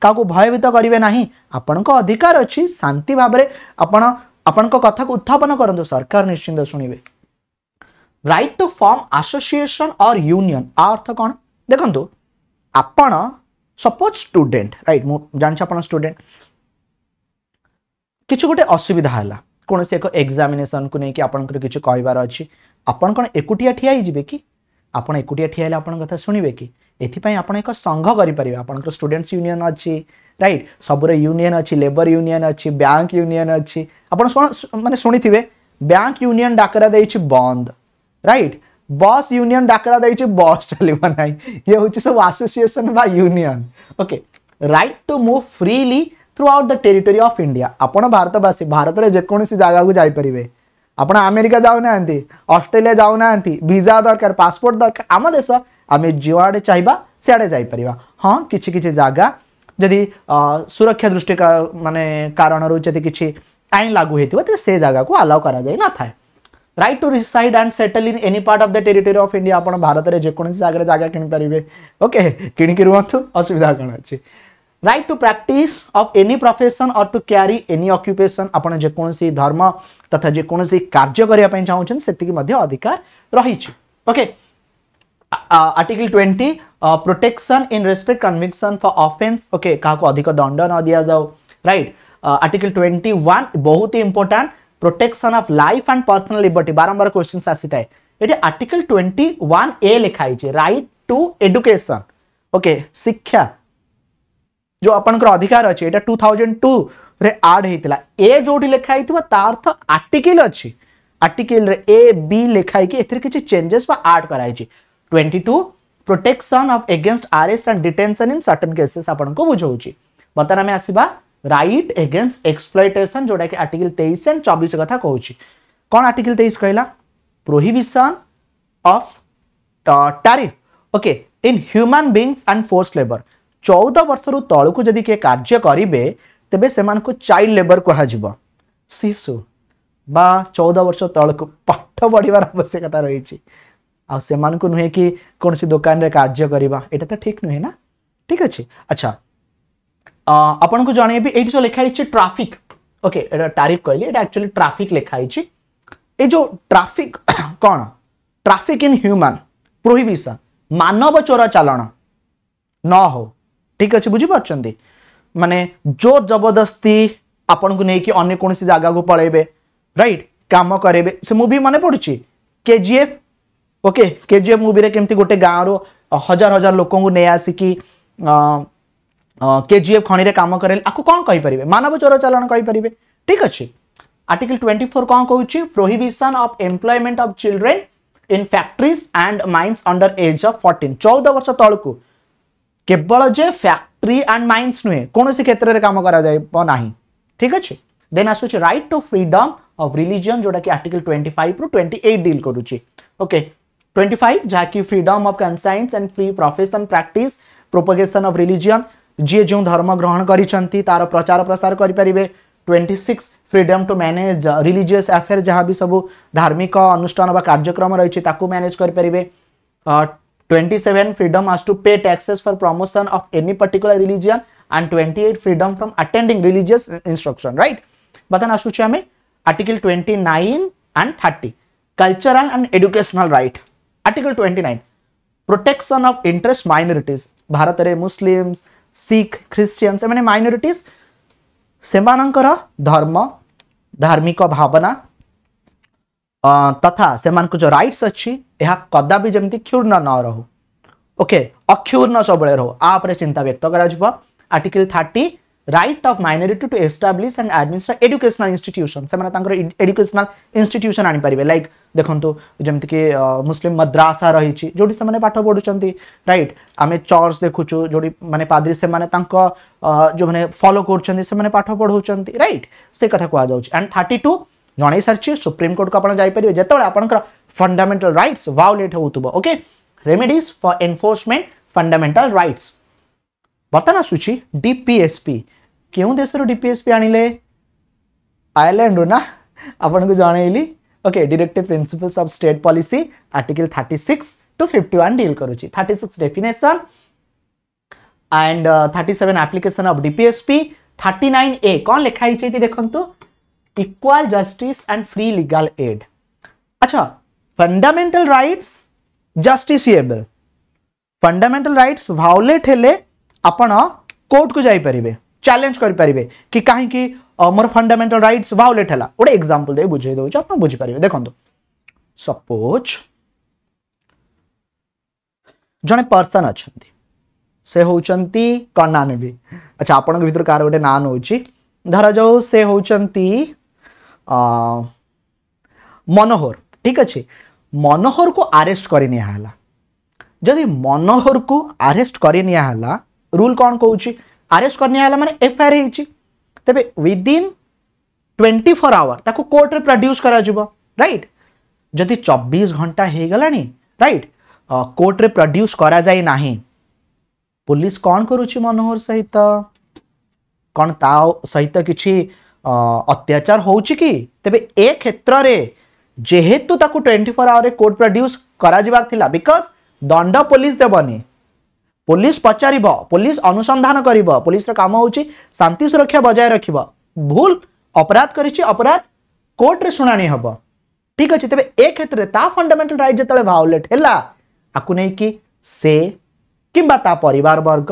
क्या भयभीत करेंगे ना आपण अधिकार अच्छी शांति भाव में आपण आपण कथा को उत्थापन करूँ तो सरकार निश्चिंत शुणी right to form association or union ଆ ଅର୍ଥ କ'ଣ ଦେଖନ୍ତୁ ଆପଣ ସପୋଜ୍ ଷ୍ଟୁଡେଣ୍ଟ ରାଇଟ୍ ମୁଁ ଜାଣିଛି ଆପଣ ଷ୍ଟୁଡେଣ୍ଟ କିଛି ଗୋଟେ ଅସୁବିଧା ହେଲା କୌଣସି ଏକ ଏକ୍ଜାମିନେସନ୍କୁ ନେଇକି ଆପଣଙ୍କର କିଛି କହିବାର ଅଛି ଆପଣ କ'ଣ ଏକୁଟିଆ ଠିଆ ହେଇଯିବେ କି ଆପଣ ଏକୁଟିଆ ଠିଆ ହେଲେ ଆପଣଙ୍କ କଥା ଶୁଣିବେ କି ଏଥିପାଇଁ ଆପଣ ଏକ ସଂଘ କରିପାରିବେ ଆପଣଙ୍କର ଷ୍ଟୁଡେଣ୍ଟସ୍ ୟୁନିୟନ୍ ଅଛି ରାଇଟ୍ ସବୁର ୟୁନିୟନ୍ ଅଛି ଲେବର ୟୁନିୟନ୍ ଅଛି ବ୍ୟାଙ୍କ ୟୁନିୟନ୍ ଅଛି ଆପଣ ମାନେ ଶୁଣିଥିବେ ବ୍ୟାଙ୍କ ୟୁନିୟନ୍ ଡାକରା ଦେଇଛି ବନ୍ଦ राइट बस यूनियन डाकरा बस चलो ना ये हूँ सब association union okay right to move freely throughout the territory of India आप भारतवासी भारत में जेकोसी जगह जापरेंगे आपत आमेरिका जाऊना अस्ट्रेलिया जाऊना भिजा दरकार पासपोर्ट दरकार आम देश आम जुआडे चाहिए सियाड़े जापर हाँ किसी जगह जदि सुरक्षा दृष्टि मान कारण कि आईन लागू होती है तो से जगह को अलाउ कर जाए right to reside and settle in any part of the territory of India upon Bharat, Jekunis, Agra, Jaga, Kinparibe. Okay, Kinikiruantu, Osvidaganachi. Right to practice of any profession or to carry any occupation upon a Jekunsi, Dharma, Tatajekunsi, Karjogaria Penchauchan, Setiki Madio Adikar, Rohichi. Okay. article 20 protection in respect conviction for offense okay kaako adhika danda na diya jao right article 21 bahut important protection of life and personal liberty बारंबार question आसीଥାଏ ଏଠି article twenty one A ଲେଖା ହେଇଛି right two education okay ଶିକ୍ଷା ଯେଉଁ ଆପଣଙ୍କର ଅଧିକାର ଅଛି ଏଇଟା ଟୁ ଥାଉଜେଣ୍ଡ ଟୁରେ ଆଡ୍ ହେଇଥିଲା ଏ ଯେଉଁଠି ଲେଖା ହେଇଥିବ ତା ଅର୍ଥ ଆର୍ଟିକିଲ ଅଛି ଆର୍ଟିକିଲରେ ଏ ବି ଲେଖା ହେଇକି ଏଥିରେ କିଛି ଚେଞ୍ଜେସ୍ ବା ଆଡ୍ କରାହେଇଛି twenty two protection of against arrest and detention in certain cases ଆପଣଙ୍କୁ ବୁଝଉଛି ବର୍ତ୍ତମାନ ଆମେ ଆସିବା राइट एगेन्स्ट एक्सप्लाइटेसन जोटा कि आर्टिकल तेईस एंड चबीस कथा कौन कौन आर्टिकल तेईस कहला prohibition of tariff okay in human beings and force labour चौदह वर्ष रु तौक जदि किए कार्य करेंगे तेज से चाइल्ड लेबर कह शिशु बा चौदह वर्ष तौक पाठ पढ़वार आवश्यकता रही आम नुहे कि कौन सी दुकान में कार्य करवा यहाँ तो ठीक नुहे ठीक अच्छे अच्छा आपको जन ये जो लिखाई ट्राफिक ओके टारिफ कहली एक्चुअली ट्राफिक लिखाई ये जो ट्राफिक कौन ट्राफिक इन ह्यूमन प्रोहिबिशन मानव चोरा चलाण न हो ठीक अच्छे बुझीपारे माने जो जबरदस्ती आपन को लेकिन अन्य कौन सी जगह को पलैबे रईट कम करेंगे से मुवि मन पड़ी के जि एफ ओके के जि एफ मुवि केमती गोटे गाँव रु हजार हजार लोक आसिकी କେଜିଏଫ୍ ଖଣିରେ କାମ କରେଲେ ଆକୁ କ'ଣ କହିପାରିବେ ମାନବ ଚୋରଚାଲାଣ କହିପାରିବେ ଠିକ୍ ଅଛି ଆର୍ଟିକଲ ଟ୍ୱେଣ୍ଟି ଫୋର୍ କ'ଣ କହୁଛି prohibition of employment of children in factories and mines under age of fourteen ଚଉଦ ବର୍ଷ ତଳକୁ କେବଳ ଯେ ଫ୍ୟାକ୍ଟ୍ରି ଆଣ୍ଡ ମାଇନ୍ସ ନୁହେଁ କୌଣସି କ୍ଷେତ୍ରରେ କାମ କରାଯିବ ନାହିଁ ଠିକ୍ ଅଛି ଦେନ୍ ଆସୁଛି right to freedom of religion ଯେଉଁଟାକି ଆର୍ଟିକଲ ଟ୍ୱେଣ୍ଟି ଫାଇଭ୍ରୁ ଟ୍ୱେଣ୍ଟି ଏଇଟ୍ ଡିଲ୍ କରୁଛି ଓକେ ଟ୍ୱେଣ୍ଟି ଫାଇଭ୍ ଯାହାକି freedom of conscience and free profession practice propagation of religion जी जो धर्म ग्रहण कर प्रचार प्रसार करेंगे twenty six freedom to manage religious affair जहाँ भी सब धार्मिक अनुष्ठान कार्यक्रम रही मैनेज करेंगे ट्वेंटी सेवेन फ्रीडम आज to pay taxes for promotion of any particular religion and twenty eight freedom from attending religious instruction right बर्तन आसूँ आम article twenty nine and thirty cultural and educational right article twenty nine protection of interest minority Bharat में Muslims Sikh ख्रीन से माइनोरीटीज से मानकर धर्म धार्मिक भावना तथा से मानक जो रईट्स अच्छी यह कदापि जमी क्षुर्ण न रहू ओके अक्षुर्ण सब रो आ चिंता व्यक्त करटिकल thirty right of minority to establish and administer educational institution ସେମାନେ ତାଙ୍କର educational institution ଆଣିପାରିବେ like ଦେଖନ୍ତୁ ଯେମିତିକି ମୁସଲିମ ମଦ୍ରାସା ରହିଛି ଯେଉଁଠି ସେମାନେ ପାଠ ପଢ଼ୁଛନ୍ତି ରାଇଟ୍ ଆମେ ଚର୍ଚ୍ଚ ଦେଖୁଛୁ ଯେଉଁଠି ମାନେ ପାଦ୍ରୀ ସେମାନେ ତାଙ୍କ ଯେଉଁମାନେ ଫଲୋ କରୁଛନ୍ତି ସେମାନେ ପାଠ ପଢ଼ାଉଛନ୍ତି ରାଇଟ୍ ସେ କଥା କୁହାଯାଉଛି ଆଣ୍ଡ ଥାର୍ଟି ଟୁ ଜଣେଇ ସାରିଛି ସୁପ୍ରିମକୋର୍ଟକୁ ଆପଣ ଯାଇପାରିବେ ଯେତେବେଳେ ଆପଣଙ୍କର ଫଣ୍ଡାମେଣ୍ଟାଲ ରାଇଟ୍ସ ଭାଓଲେଟ୍ ହେଉଥିବ okay remedies for enforcement fundamental rights ବର୍ତ୍ତମାନ ଆସୁଛି ଡିପିଏସ୍ପି केसर डीपीएसपी आयरलैंड ना आपन को जनइली okay directive principles of state policy article 36 to 51 deal कर 36 definition and 37 application of DPSP 39 A कौन लिखाई देखो equal justice and free legal aid अच्छा fundamental rights justiciable fundamental rights violate हेले आपर्ट को जापरेंगे चैलेंज करेंगे कि कहीं मोर फंडामेटाल रईट्स भाओलेट है गोटे एक्जामपल दे बुझे दूसरे आप बुझीपारे देखो सपोज जड़े पर्सन अच्छा से हूँ कणा ने भी अच्छा आपण भितर कह ना नौ धर जाऊ से हूँ मनोहर ठीक अच्छे मनोहर को आरेस्ट कर मनोहर को आरेस्ट कर रूल कौन कौच आरेस्ट करनी मैंने एफआईआर हो तेज विदिन ट्वेंटी फोर आवर ताको कोर्टे प्रड्यूस करईट जदि चबीस घंटा हो गला रईट कोर्टे प्रड्यूस करना पुलिस कौन करुच्च मनोहर सहित कौन ता सहित कि अत्याचार हो तेरे ए क्षेत्र में जेहेतु twenty four hour court produce करा बिकज दंड पुलिस देवनी पुलिस पचार पुलिस अनुसंधान कर पुलिस काम हो शांति सुरक्षा बजाय रख भूल अपराध करपराध कोर्टे शुणा हम ठीक अच्छे तेरे ए क्षेत्र में ता रईट जो भाओलेट है नहीं कि से किवार वर्ग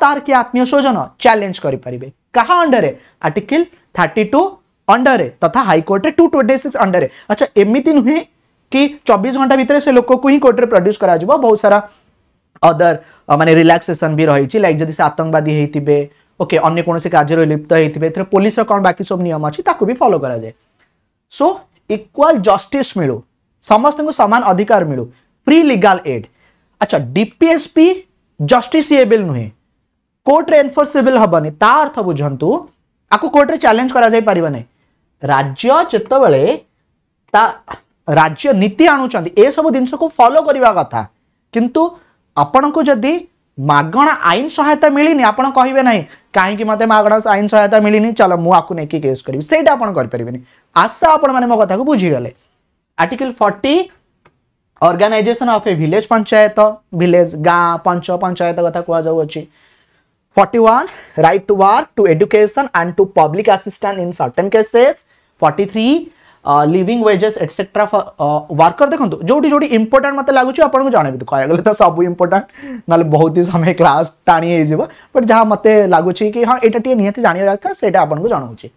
तार किए आत्मीय स्वजन चैलेंज करें क्या under article thirty two under तथा high court two twenty six under अच्छा एमती नुहे कि चौबीस घंटा भितर से लोक को ही कोर्टे प्रड्यूस कर बहुत सारा अदर मानते रिल्क्सेसन भी रही लाइक जदि से आतंकवादी होते ओके अन्य कौन से कार्य लिप्त होते हैं पुलिस कौन बाकी सब निम अच्छी भी फलो कराए सो इक्वाल जस्टिस मिलू समस्त को सामान अधिकार मिलू फ्री लिगल एड अच्छा डीपीएसपी जस्टिसीएबल नुहे कोर्टे एनफोर्सेबल हेनी ता अर्थ बुझंतु आपको कोर्टे चैलेंज कर राज्य जितेबले राज्य नीति ए सब जिनस को फॉलो करने कथा किंतु आपण को जदि मगणा आईन सहायता मिलनी आप कहे ना कहीं मत मगणा आईन सहायता मिलनी चल मुझे केस करें आशा आप मो कथ बुझीगले article forty organisation of a village panchayat village गाँ पंच पंचायत क्या कहुच्छे forty one right to work to education and to public assistance in certain cases forty three living wages etcetera worker देखो जो तो, जोटी इंपोर्टाट मत मतलब लगुच आपको जनइबी तो, कहगले तो सब इंपोर्टाट ना बहुत ही समय क्लास टाणी बट जहाँ मत लगुच कि हाँ ये निहती जाना दरकार से आपको जनावि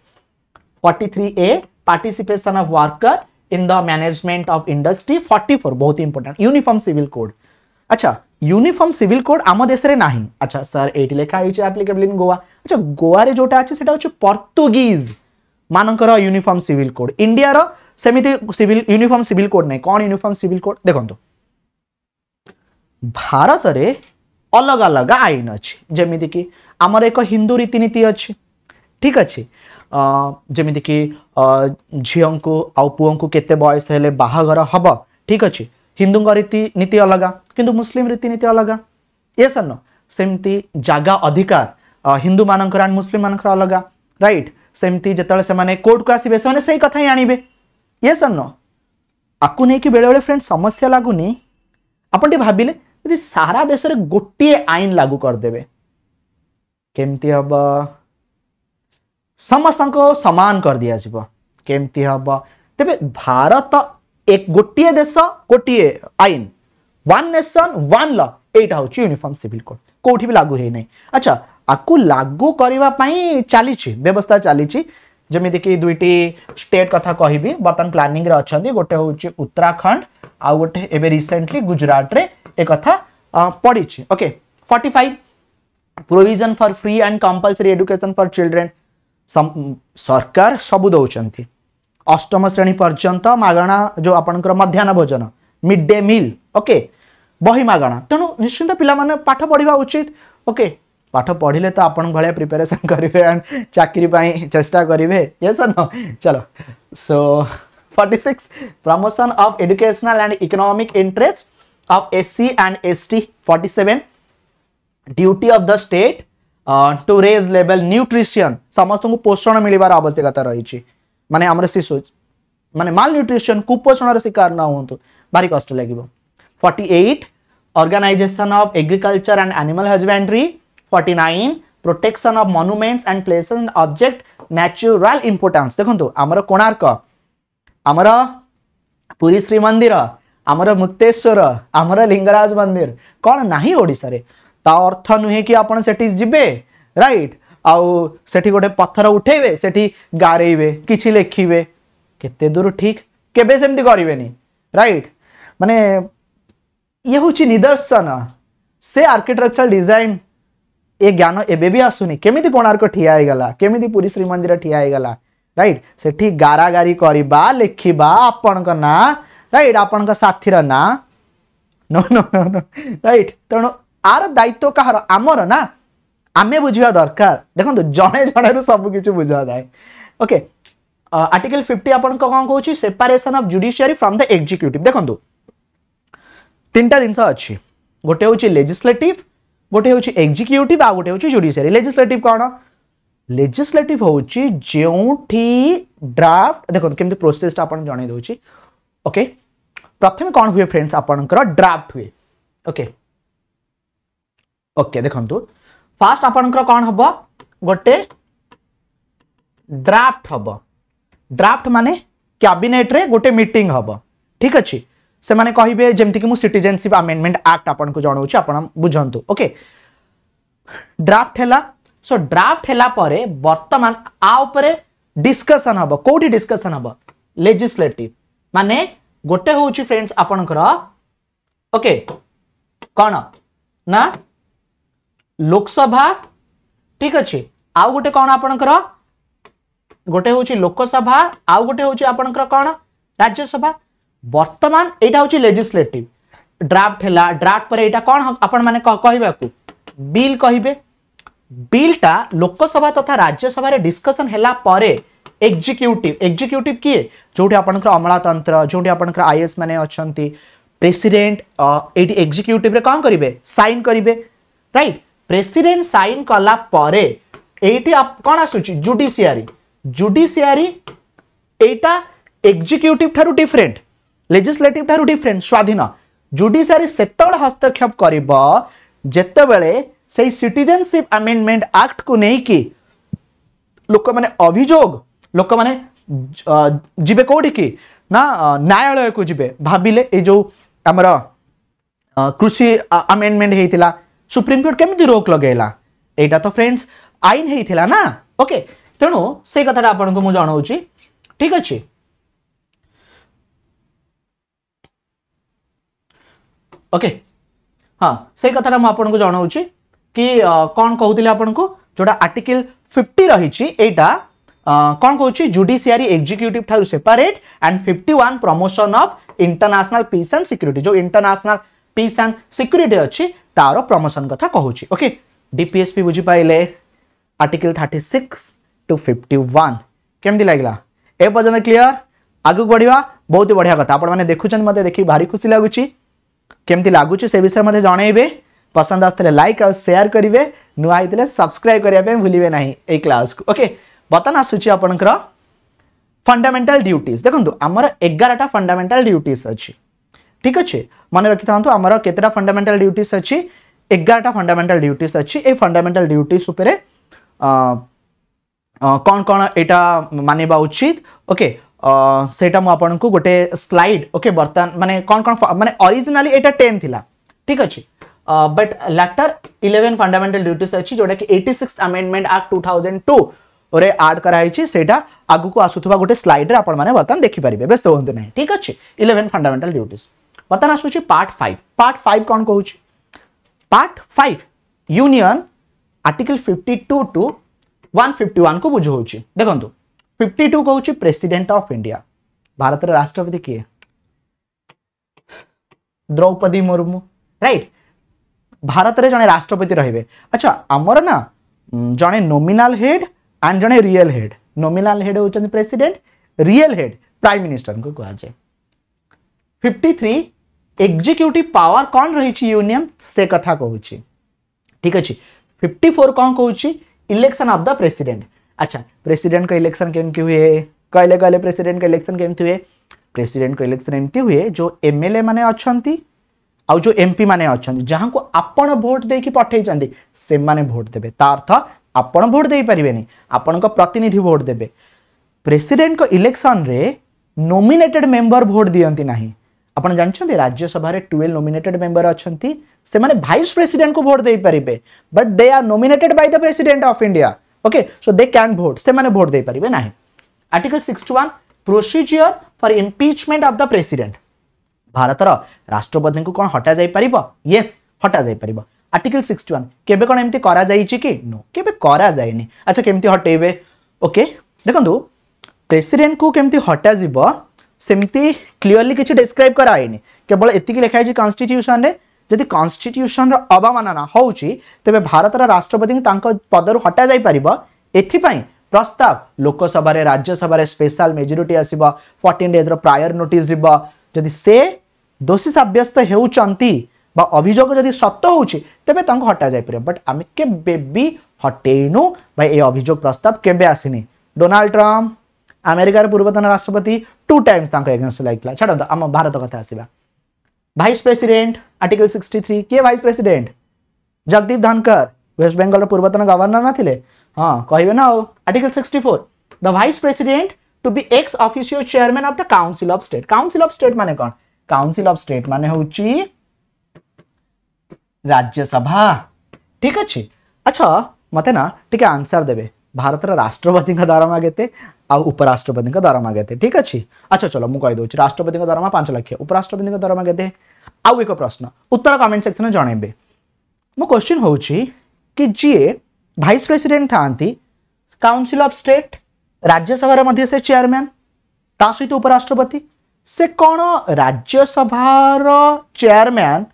forty three A participation of worker in the management of industry forty four बहुत ही इंपोर्टाट यूनिफॉर्म सिविल कोड अच्छा यूनिफॉर्म सिविल कोड आम देश में ना अच्छा सर ये लेखाई एप्लिकेबल इन गोवा अच्छा गोवे जोटा अच्छे से पर्तुगीज़ ମାନଙ୍କର ୟୁନିଫର୍ମ ସିଭିଲ୍ କୋଡ୍ ଇଣ୍ଡିଆର ସେମିତି ସିଭିଲ୍ ୟୁନିଫର୍ମ ସିଭିଲ୍ କୋଡ୍ ନାହିଁ କ'ଣ ୟୁନିଫର୍ମ ସିଭିଲ୍ କୋଡ୍ ଦେଖନ୍ତୁ ଭାରତରେ ଅଲଗା ଅଲଗା ଆଇନ ଅଛି ଯେମିତିକି ଆମର ଏକ ହିନ୍ଦୁ ରୀତିନୀତି ଅଛି ଠିକ୍ ଅଛି ଯେମିତିକି ଝିଅଙ୍କୁ ଆଉ ପୁଅଙ୍କୁ କେତେ ବୟସ ହେଲେ ବାହାଘର ହେବ ଠିକ୍ ଅଛି ହିନ୍ଦୁଙ୍କ ରୀତିନୀତି ଅଲଗା କିନ୍ତୁ ମୁସଲିମ୍ ରୀତିନୀତି ଅଲଗା ଏସ୍ ନ ସେମିତି ଜାଗା ଅଧିକାର ହିନ୍ଦୁମାନଙ୍କର ଆଣ୍ଡ ମୁସଲିମମାନଙ୍କର ଅଲଗା ରାଇଟ୍ सेमती जिते कोर्ट को आसबे से कथ ही आणवे ये सर न आपको नहीं बेले बेले फ्रेंड समस्या लगुनी आप भाविले यदि सारा देश में गोटे आईन लागू करदे केमती हम समस्त को सामान कर दिजाव केमती हम तेरे भारत एक गोटे देश गोटे आईन वन नेशन वन लाइटा हूँ यूनिफर्म सिविल कोड कौटि भी लागू है अच्छा आपको लागू करने चली व्यवस्था चली जमीती दुईट स्टेट कथा कह बर्तमान प्लानिंग अच्छा गोटे हूँ उत्तराखंड आउ गए एवं रिसेंटली गुजरात एक पड़ी okay forty five provision for free and compulsory education for children सरकार सब दौरान अष्टम श्रेणी पर्यंत मगणा जो आपंकर मध्यान भोजन मिड डे मिल ओके बही मागणा तेणु निश्चिंत पिला पाठ पढ़ा उचित ओके ପାଠ ପଢ଼ିଲେ ତ ଆପଣଙ୍କ ଭଳିଆ ପ୍ରିପାରେସନ୍ କରିବେ ଆଣ୍ଡ ଚାକିରି ପାଇଁ ଚେଷ୍ଟା କରିବେ ୟେସ୍ ନ ଚଲୋ so forty six promotion of educational and economic interest of S C and S T forty seven duty of the state to raise level nutrition ସମସ୍ତଙ୍କୁ ପୋଷଣ ମିଳିବାର ଆବଶ୍ୟକତା ରହିଛି ମାନେ ଆମର ଶିଶୁ ମାନେ ମାଲ୍ ନ୍ୟୁଟ୍ରିସନ୍ କୁପୋଷଣର ଶିକାର ନ ହୁଅନ୍ତୁ ଭାରି କଷ୍ଟ ଲାଗିବ forty eight organisation of agriculture and animal husbandry 49 protection of monuments and place and object natural importance দেখুন আমার কোণার্ক আমার পুরী শ্রীমন্দির আমার মুক্তেশ্বর আমার লিঙ্গরাজ মন্দির কোণ না ওড়শার তা অর্থ নুহে কি আপনার সেটি যাবে রাইট আউ সেটি গোটে পথর উঠেবে সেটি গারেইবে কিছু লেখিবে কেতে দূর ঠিক কেবে সেমতি করবেনি রাইট মানে ইয়ে হচ্ছে নিদর্শন সে আর্কিটেকচার ডিজাইন ଏ ଜ୍ଞାନ ଏବେ ବି ଆସୁନି କେମିତି କୋଣାର୍କ ଠିଆ ହେଇଗଲା କେମିତି ପୁରୀ ଶ୍ରୀମନ୍ଦିର ଠିଆ ହେଇଗଲା ରାଇଟ୍ ସେଠି ଗାରାଗାରି କରିବା ଲେଖିବା ଆପଣଙ୍କ ନାଁ ରାଇଟ୍ ଆପଣଙ୍କ ସାଥିର ନାଁ ରାଇଟ୍ ତେଣୁ ଆର ଦାୟିତ୍ୱ କାହାର ଆମର ନା ଆମେ ବୁଝିବା ଦରକାର ଦେଖନ୍ତୁ ଜଣେ ଜଣେରୁ ସବୁକିଛି ବୁଝିବା ବୁଝାଯାଏ ଓକେ ଆର୍ଟିକଲ ଫିଫ୍ଟି ଆପଣଙ୍କ କ'ଣ କହୁଛି separation of judiciary from the executive ଦେଖନ୍ତୁ ତିନିଟା ଜିନିଷ ଅଛି ଗୋଟେ ହେଉଛି ଲେଜିସ୍ଲେଟିଭ୍ গোটে হচ্ছে এক্সিকিউটিভ আর গোটে হচ্ছে জুডিসিয়ারি লেজিসলেটিভ কোণ লেজিসলেটিভ হচ্ছে যেটি ড্রাফট দেখুন কেমি প্রোসেসটা আপনার জনাই দেছি ওকে প্রথমে কোণ হুয়ে ফ্রেন্ডস আপনার ড্রাফট হুয়ে ওকে ওকে দেখুন ফার্স্ট আপনার কোণ হব গোটে ড্রাফট হব ড্রাফট মানে କ୍ୟାବିନେଟ୍ରେ ଗୋଟେ ମିଟିଂ ହେବ ଠିକ୍ ଅଛି से कहे जमीक मुझे आमेडमेंट आक्ट आपको जनाऊँ आप बुझुत ओके ड्राफ्ट है सो ड्राफ्ट है बर्तमान आकसन हम कौटी डिस्कसन हम लेजिस्लेट मान गोटे हूँ फ्रेंड्स आपणकर ओके कौन ना लोकसभा ठीक अच्छे आउ गोटे कौन आप गोटे हूँ लोकसभा आउ गोटे हूँ आपणकर राज्यसभा বর্তমান এইটা হচ্ছে লেজিসলেটিভ ড্রাফট হেলা ড্রাফট পরে এইটা কোন আপন মানে কহিবাকু বিল কহিবে বিলটা লোকসভা তথা রাজ্যসভার ডিসকসন হেলা পরে এক্সিকিউটিভ এক্সিকিউটিভ কিয়ে যেটি আপনার অমলাতন্ত্র যেটি আপনার আইএস মানে অনেক প্রেসিডেন্ট এইটি এক্সিকিউটিভে কম করবে সাইন করবে রাইট প্রেসিডেন্ট সাইন কলা পরে এইটি কম আসুচি জুডিসিয়ারি জুডিসিয়ারি এইটা এক্সিকিউটিভ ঠার ডিফরেন্ট ଲେଜିସ୍ଲେଟିଭ୍ ଠାରୁ ଡିଫରେଣ୍ଟ ସ୍ୱାଧୀନ ଜୁଡ଼ିସିଆରି ସେତେବେଳେ ହସ୍ତକ୍ଷେପ କରିବ ଯେତେବେଳେ ସେଇ ସିଟିଜେନସିପ୍ ଆମେଣ୍ଡମେଣ୍ଟ ଆକ୍ଟକୁ ନେଇକି ଲୋକମାନେ ଅଭିଯୋଗ ଲୋକମାନେ ଯିବେ କେଉଁଠିକି ନା ନ୍ୟାୟାଳୟକୁ ଯିବେ ଭାବିଲେ ଏଇ ଯେଉଁ ଆମର କୃଷି ଆମେଣ୍ଡମେଣ୍ଟ ହେଇଥିଲା ସୁପ୍ରିମକୋର୍ଟ କେମିତି ରୋକ ଲଗାଇଲା ଏଇଟା ତ ଫ୍ରେଣ୍ଡସ୍ ଆଇନ ହେଇଥିଲା ନା ଓକେ ତେଣୁ ସେଇ କଥାଟା ଆପଣଙ୍କୁ ମୁଁ ଜଣାଉଛି ଠିକ୍ ଅଛି ओके हाँ से कथा मुझे जनाऊँ कि कौन कहते आपन को जो आर्टिकल 50 रही कौन कौन judiciary executive separate and fifty one promotion of international peace and security जो इंटरनेशनल पीस एंड सिक्यूरीटी अच्छी तार प्रमोशन कथा कहूँ ओके डीपीएसपी बुझिपाले article thirty six to fifty one केमती लगला एपर्तन क्लीयर आगे बढ़िया बहुत बढ़िया कथा आप देखुं मतलब देखिए भारी खुशी लगुच केमती लगुच से विषय मत जनइबे पसंद आसते लाइक आयार करेंगे नुआ होते सब्सक्राइब करने भूलें ना ये क्लास को ओके बर्तमान आसूँ आपणकर फंडामेंटाल ड्यूटीज देखो आमर एगारटा फंडामेंटाल ड्यूटीज अच्छी ठीक अच्छे मन रखी था आमर केतेटा फंडामेंटाल ड्यूटीज अच्छी एगारटा फंडामेंटाल ड्यूटीज अच्छी ये फंडामेंटाल ड्यूटीज कौन कौन यहाँ मानवा उचित ओके ସେଇଟା ମୁଁ ଆପଣଙ୍କୁ ଗୋଟେ ସ୍ଲାଇଡ୍ ଓକେ ବର୍ତ୍ତମାନ ମାନେ କ'ଣ କ'ଣ ମାନେ ଅରିଜିନାଲି ଏଇଟା ଟେନ୍ ଥିଲା ଠିକ୍ ଅଛି but later eleven fundamental duties ଅଛି ଯେଉଁଟାକି eighty six amendment act two thousand ଟୁରେ ଆଡ୍ କରାହେଇଛି ସେଇଟା ଆଗକୁ ଆସୁଥିବା ଗୋଟେ ସ୍ଲାଇଡ୍ରେ ଆପଣମାନେ ବର୍ତ୍ତମାନ ଦେଖିପାରିବେ ବ୍ୟସ୍ତ ହୁଅନ୍ତୁ ନାହିଁ ଠିକ୍ ଅଛି ଇଲେଭେନ୍ ଫଣ୍ଡାମେଣ୍ଟାଲ ଡ୍ୟୁଟିସ୍ ବର୍ତ୍ତମାନ ଆସୁଛି ପାର୍ଟ ଫାଇଭ୍ ପାର୍ଟ ଫାଇଭ୍ କ'ଣ କହୁଛି part five union article fifty two to one fifty ୱାନ୍କୁ ବୁଝାଉଛି ଦେଖନ୍ତୁ ফিফটি টু কହୁଛି ପ୍ରେସିଡେଣ୍ଟ ଅଫ୍ ଇଣ୍ଡିଆ ଭାରତର ରାଷ୍ଟ୍ରପତି କିଏ ଦ୍ରୌପଦୀ ମୁର୍ମୁ ରାଇଟ୍ ଭାରତରେ ଜଣେ ରାଷ୍ଟ୍ରପତି ରହିବେ ଆଚ୍ଛା ଆମର ନା ଜଣେ ନୋମିନାଲ ହେଡ୍ ଆଣ୍ଡ ଜଣେ ରିଏଲ୍ ହେଡ୍ ନୋମିନାଲ୍ ହେଡ୍ ହେଉଛନ୍ତି ପ୍ରେସିଡେଣ୍ଟ ରିଏଲ ହେଡ୍ ପ୍ରାଇମ୍ ମିନିଷ୍ଟରଙ୍କୁ କୁହାଯାଏ ଫିଫ୍ଟି ଥ୍ରୀ ଏକ୍ଜିକ୍ୟୁଟିଭ ପାୱାର୍ କ'ଣ ରହିଛି ୟୁନିୟନ ସେ କଥା କହୁଛି ଠିକ୍ ଅଛି ଫିଫ୍ଟି ଫୋର୍ କ'ଣ କହୁଛି ଇଲେକ୍ସନ୍ ଅଫ୍ ଦ ପ୍ରେସିଡେଣ୍ଟ अच्छा प्रेसिडेंट का इलेक्शन कमती हुए कहले कहले प्रेसिडेंट का इलेक्शन कमती हुए प्रेसिडेंट का इलेक्शन एमती हुए जो एम एल ए मैंने अच्छा जो एम पी मैंने अच्छा जहाँ को आप भोट दे कि पठाई से भोट देते अर्थ आपत भोट दे पारे आपण प्रतिनिधि भोट देते president election nominated member vote दिंती आप जानते राज्यसभा ट्वेल्व नोमेटेड मेम्बर अच्छा से भाई को भोट दे but they are nominated by the president of India okay so they can vote semane vote dei paribe nahi article 61 procedure for impeachment of the president ଭାରତର ରାଷ୍ଟ୍ରପତିଙ୍କୁ କ'ଣ ହଟାଯାଇପାରିବ ୟେସ୍ ହଟାଯାଇପାରିବ ଆର୍ଟିକଲ ସିକ୍ସଟି ୱାନ୍ କେବେ କ'ଣ ଏମିତି କରାଯାଇଛି କି ନୋ କେବେ କରାଯାଇନି ଆଚ୍ଛା କେମିତି ହଟେଇବେ ଓକେ ଦେଖନ୍ତୁ ପ୍ରେସିଡେଣ୍ଟକୁ କେମିତି ହଟାଯିବ ସେମିତି କ୍ଲିଅରଲି କିଛି ଡେସ୍କ୍ରାଇବ୍ କରାହେଇନି କେବଳ ଏତିକି ଲେଖାଯାଇଛି କନଷ୍ଟିଚ୍ୟୁସନରେ ଯଦି କନଷ୍ଟିଟ୍ୟୁସନର ଅବମାନନା ହେଉଛି ତେବେ ଭାରତର ରାଷ୍ଟ୍ରପତିଙ୍କୁ ତାଙ୍କ ପଦରୁ ହଟାଯାଇପାରିବ ଏଥିପାଇଁ ପ୍ରସ୍ତାବ ଲୋକସଭାରେ ରାଜ୍ୟସଭାରେ ସ୍ପେଶାଲ ମେଜୋରିଟି ଆସିବ ଫର୍ଟିନ୍ ଡେଜ୍ର ପ୍ରାୟର ନୋଟିସ୍ ଯିବ ଯଦି ସେ ଦୋଷୀ ସାବ୍ୟସ୍ତ ହେଉଛନ୍ତି বা অভিযোগ যদি সত্য হচ্ছে তবে তাঁকু হটা যাইপারে বট আমি কেবে বি হটেইনু বা এই অভিযোগ প্রস্তাব কেবে আসিনি ডোনাল্ড ট্রম্প আমেরিকার পূর্বতন রাষ্ট্রপতি টু টাইমস তাঁর এগেনস্ট লাগিলা ছাড় আম ভারত কথা আসবা vice president article sixty three किए वाइस प्रेसिडेंट जगदीप धनकर वेस्ट बेंगल पूर्वतन गवर्नर ना थिले हाँ कहे ना article sixty four the vice president to be ex officio chairman of the council of state council of state मान कौन काउंसिल अफ स्टेट माने होची राज्यसभा ठीक अच्छे अच्छा मत ना टी आंसर देवे भारत राष्ट्रपति दरमा के उपराष्ट्रपति दरमा के ठीक अच्छे अच्छा चलो मुझे कहीदे राष्ट्रपति दरमा पांच लक्ष उपराष्ट्रपति दरमा के आउ एक प्रश्न उत्तर कमेंट सेक्शन जन मो क्वेश्चन हूँ कि जी भाइस प्रेसिडेंट था काउनसिल अफ स्टेट राज्यसभा से चेयरमैन ता सहित उपराष्ट्रपति से कौन राज्यसभा चेयरमैन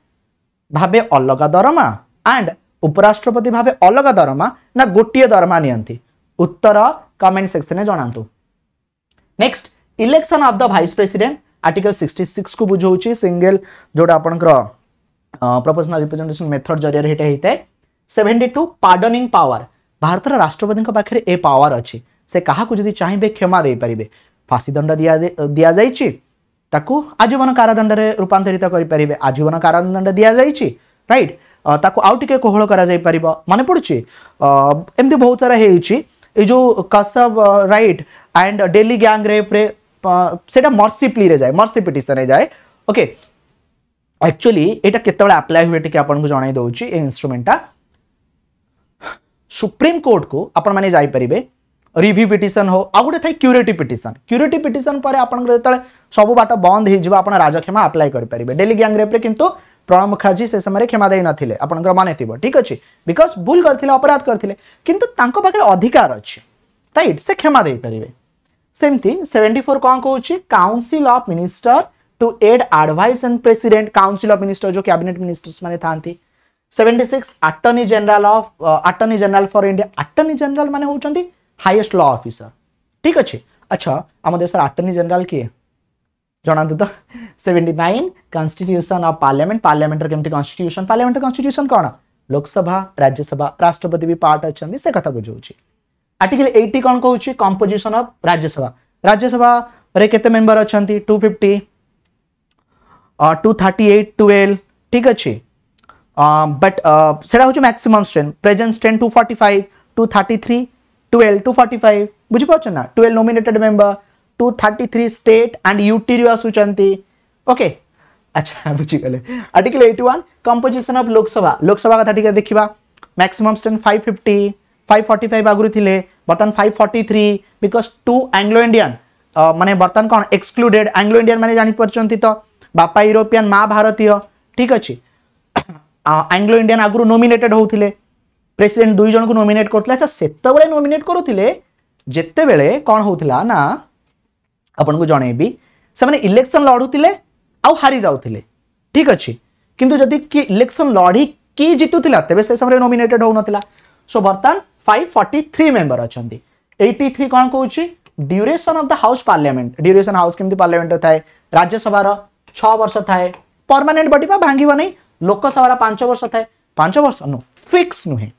भाव अलग दरमा एंड उपराष्ट्रपति भाव अलग दरमा ना गोटे दरमा नि उत्तर कमेंट सेक्शन में जनातु next election of the vice president article sixty six को बुझाऊँ सिंगल जोटा आपण प्रपोजनाल रिप्रेजेटेसन मेथड जरिया होता है seventy two pardoning power Bharat राष्ट्रपति पाखे ए पावर अच्छी से क्या जब चाहिए क्षमा दे पारे फाँसी दंड दि दि आजीवन कारादंड रूपातरित करें आजीवन कारादंड दि जा रईट ताको आउ टे कोहल कर मन पड़ी एमती बहुत सारा हो जो Kasab right and Delhi gang रेप्रे ସେଇଟା ମର୍ସିପ୍ଲିରେ ଯାଏ ମର୍ସି ପିଟିସନ୍ରେ ଯାଏ ଓକେ ଆକ୍ଚୁଆଲି ଏଇଟା କେତେବେଳେ ଆପ୍ଲାଏ ହୁଏ ଟିକେ ଆପଣଙ୍କୁ ଜଣାଇ ଦେଉଛି ଏ ଇନ୍ଷ୍ଟ୍ରୁମେଣ୍ଟଟା ସୁପ୍ରିମକୋର୍ଟକୁ ଆପଣମାନେ ଯାଇପାରିବେ ରିଭ୍ୟୁ ପିଟିସନ୍ ହଉ ଆଉ ଗୋଟେ ଥାଏ କ୍ୟୁରେଟି ପିଟିସନ୍ କ୍ୟୁରେଟି ପିଟିସନ୍ ପରେ ଆପଣଙ୍କର ଯେତେବେଳେ ସବୁ ବାଟ ବନ୍ଦ ହେଇଯିବ ଆପଣ ରାଜକ୍ଷମା ଆପ୍ଲାଏ କରିପାରିବେ ଡେଲି ଗ୍ୟାଙ୍ଗ ରେପ୍ରେ କିନ୍ତୁ প্রণব মুখার্জী সে সময় ক্ষমা দেই নথিলে আপনার মনে থিব ঠিক আছে বিকজ ভুল করলে অপরাধ করলে কিন্তু তাঁর পাখে অধিকার অছে রাইট সে ক্ষমা দিয়ে পারে ସେମିତି ସେଭେଣ୍ଟି ଫୋର୍ କଣ କହୁଛି council of minister to aid advise aid advise and of council of cabinet जो ମାନେ ministers seventy six attorney attorney general attorney general for India attorney attorney ମାନେ ହେଉଛନ୍ତି होचंती ଲ ଅଫିସର ଠିକ୍ ଅଛି ଆଚ୍ଛା ଆମ ଦେଶର ଆଟର୍ଣ୍ଣି অ্যাটর্নি କିଏ ଜଣାନ୍ତୁ ତ তো 79 কনস্টিটিউশন অফ পার্লামেন্ট পার্লামেন্টর କେମିତି কনস্টিটিউশন পার্লামেন্টর কনস্টিটিউশন କଣ ଲୋକସଭା ରାଜ୍ୟସଭା ରାଷ୍ଟ୍ରପତି ବି ପାର୍ଟ ଅଛନ୍ତି ସେ କଥା ବୁଝାଉଛି आर्टिकल एट्टी कौन कौन कंपोजिशन अफ राज्यसभा राज्यसभा रे अच्छा two fifty two thirty eight twelve ठीक अच्छे बट से maximum strength present strength two forty five two thirty three twelve two forty five बुझीपार ना twelve nominated member two thirty three state and UT रु आसुच्च okay अच्छा बुझीगले article eighty one composition of Lok Sabha Lok Sabha कथा टी देखा maximum strength five fifty five forty five आगु थे बर्तमान five forty three because two Anglo Indian मानने बर्तमान कौन एक्सक्लूडेड आंग्लो इंडियान मैंने जापर तो बापा यूरोपियान माँ भारतीय ठीक अच्छे आंग्लो इंडियान आगु नोमिनेटेड होते प्रेसिडेंट दुई जन को नोमिनेट करते अच्छा से नोमिनेट करुले ଯେତେବେଳେ କ'ଣ ହେଉଥିଲା ନା ଆପଣଙ୍କୁ ଜଣେଇବି ସେମାନେ ଇଲେକ୍ସନ୍ ଲଢ଼ୁଥିଲେ ଆଉ ହାରି ଯାଉଥିଲେ ଠିକ୍ ଅଛି କିନ୍ତୁ ଯଦି କିଏ ଇଲେକ୍ସନ୍ ଲଢ଼ିକି ଜିତୁଥିଲା ତେବେ ସେ ସମୟରେ ନୋମିନେଟେଡ୍ ହେଉନଥିଲା ସୋ ବର୍ତ୍ତମାନ फाइव फर्टी थ्री मेम्बर अच्छा एट्टी थ्री कौन कौन duration of the house parliament duration house कमी पार्लियामेंट थाए राज्यसभार छर्ष थाए परमानेंट बडी बा भांग लोकसभा पांच वर्ष थाए पांच वर्ष नु फिक्स नुहे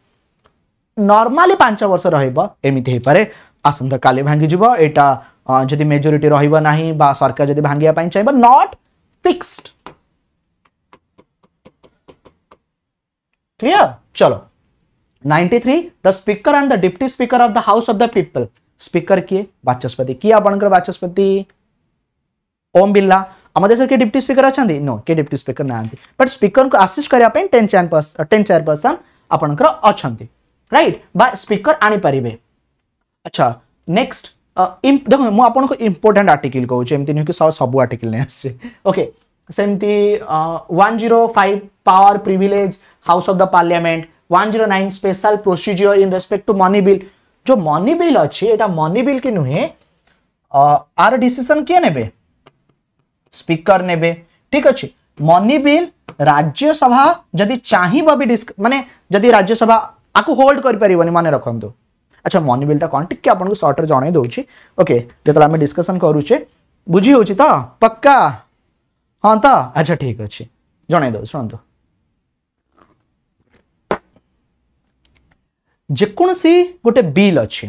नर्माली पांच वर्ष रमि पारे आसंता काली भांगीज यहाँ जदि मेजोरीटी रही सरकार जब भांगापी चाहिए नट फिक्सड क्लियर चलो 93 the speaker and the deputy speaker of the house of the people speaker किए बाचस्पति किए आपणकर बाचस्पति ओम बिल्ला आम देश के डिप्टी स्पीकर अच्छा नो के डिप्टी स्पीकर ना बट स्पीकर को आसीस्ट करने ten chair ten chairperson आपंकर अच्छा रईट बा स्पीकर आनी पारे अच्छा नेक्स्ट देखो मुझे इम्पोर्टाट आर्टिकल कौच एम नुह कि सब आर्टिकल नहीं आसे ओके सेमती one zero five power privilege house of the parliament 109 special procedure in respect to money bill जो मनी बिल अच्छे एटा money bill के नुहे आर डिसीजन किए नेबे स्पीकर नेबे ठीक अच्छे मनी बिल राज्यसभा जदि चाहिब भी माने जदि राज्यसभा आपको होल्ड कर पारबनी माने रखंतु अच्छा मनी बिलटा कौन टिके आपको सर्ट रे जणाई दोउछि ओके जतला आमे डिस्कशन करूछे बुझी होछि त तो? पक्का हां त तो? अच्छा ठीक अच्छे जणाई दो सुनंतु ଯେକୌଣସି ଗୋଟେ ବିଲ୍ ଅଛି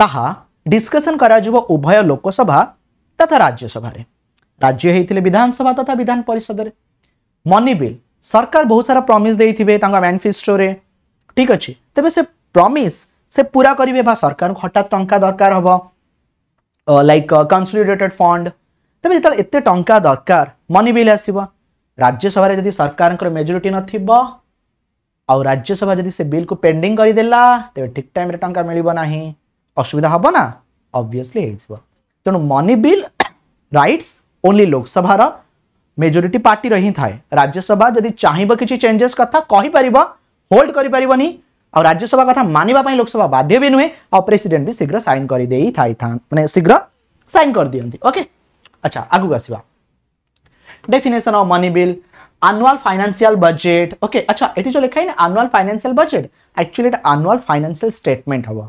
ତାହା ଡିସ୍କସନ୍ କରାଯିବ ଉଭୟ ଲୋକସଭା ତଥା ରାଜ୍ୟସଭାରେ ରାଜ୍ୟ ହେଇଥିଲେ ବିଧାନସଭା ତଥା ବିଧାନ ପରିଷଦରେ ମନି ବିଲ୍ ସରକାର ବହୁତ ସାରା ପ୍ରମିସ୍ ଦେଇଥିବେ ତାଙ୍କ ମ୍ୟାନିଫେଷ୍ଟୋରେ ଠିକ୍ ଅଛି ତେବେ ସେ ପ୍ରମିସ୍ ସେ ପୁରା କରିବେ ବା ସରକାରଙ୍କୁ ହଠାତ୍ ଟଙ୍କା ଦରକାର ହେବ ଲାଇକ୍ କନ୍ସଲିଡେଟେଡ୍ ଫଣ୍ଡ ତେବେ ଯେତେବେଳେ ଏତେ ଟଙ୍କା ଦରକାର ମନି ବିଲ୍ ଆସିବ ରାଜ୍ୟସଭାରେ ଯଦି ସରକାରଙ୍କର ମେଜୋରିଟି ନଥିବ आ राज्यसभा जदि से बिल को पेंडिंग कर देला तबे ठीक टाइम रे टंका मिलबो नाही असुविधा हबो ना ऑब्वियसली हेजबो तनो money bill rights only Lok Sabha रा मेजॉरिटी पार्टी रही थाए राज्यसभा जदि चाहिबो किछि चेंजेस कथा कहि परिबो होल्ड करि परिबो नी आउ राज्यसभा कथा मानिबा पई लोकसभा बाध्य बिनु हे आउ प्रेसिडेंट भी शीघ्र साइन करि देई थाई था माने शीघ्र साइन कर दियंती ओके अच्छा आगु गसिबा definition of money bill annual financial budget okay acha eti jo lekhai na annual financial budget actually it annual financial statement হবা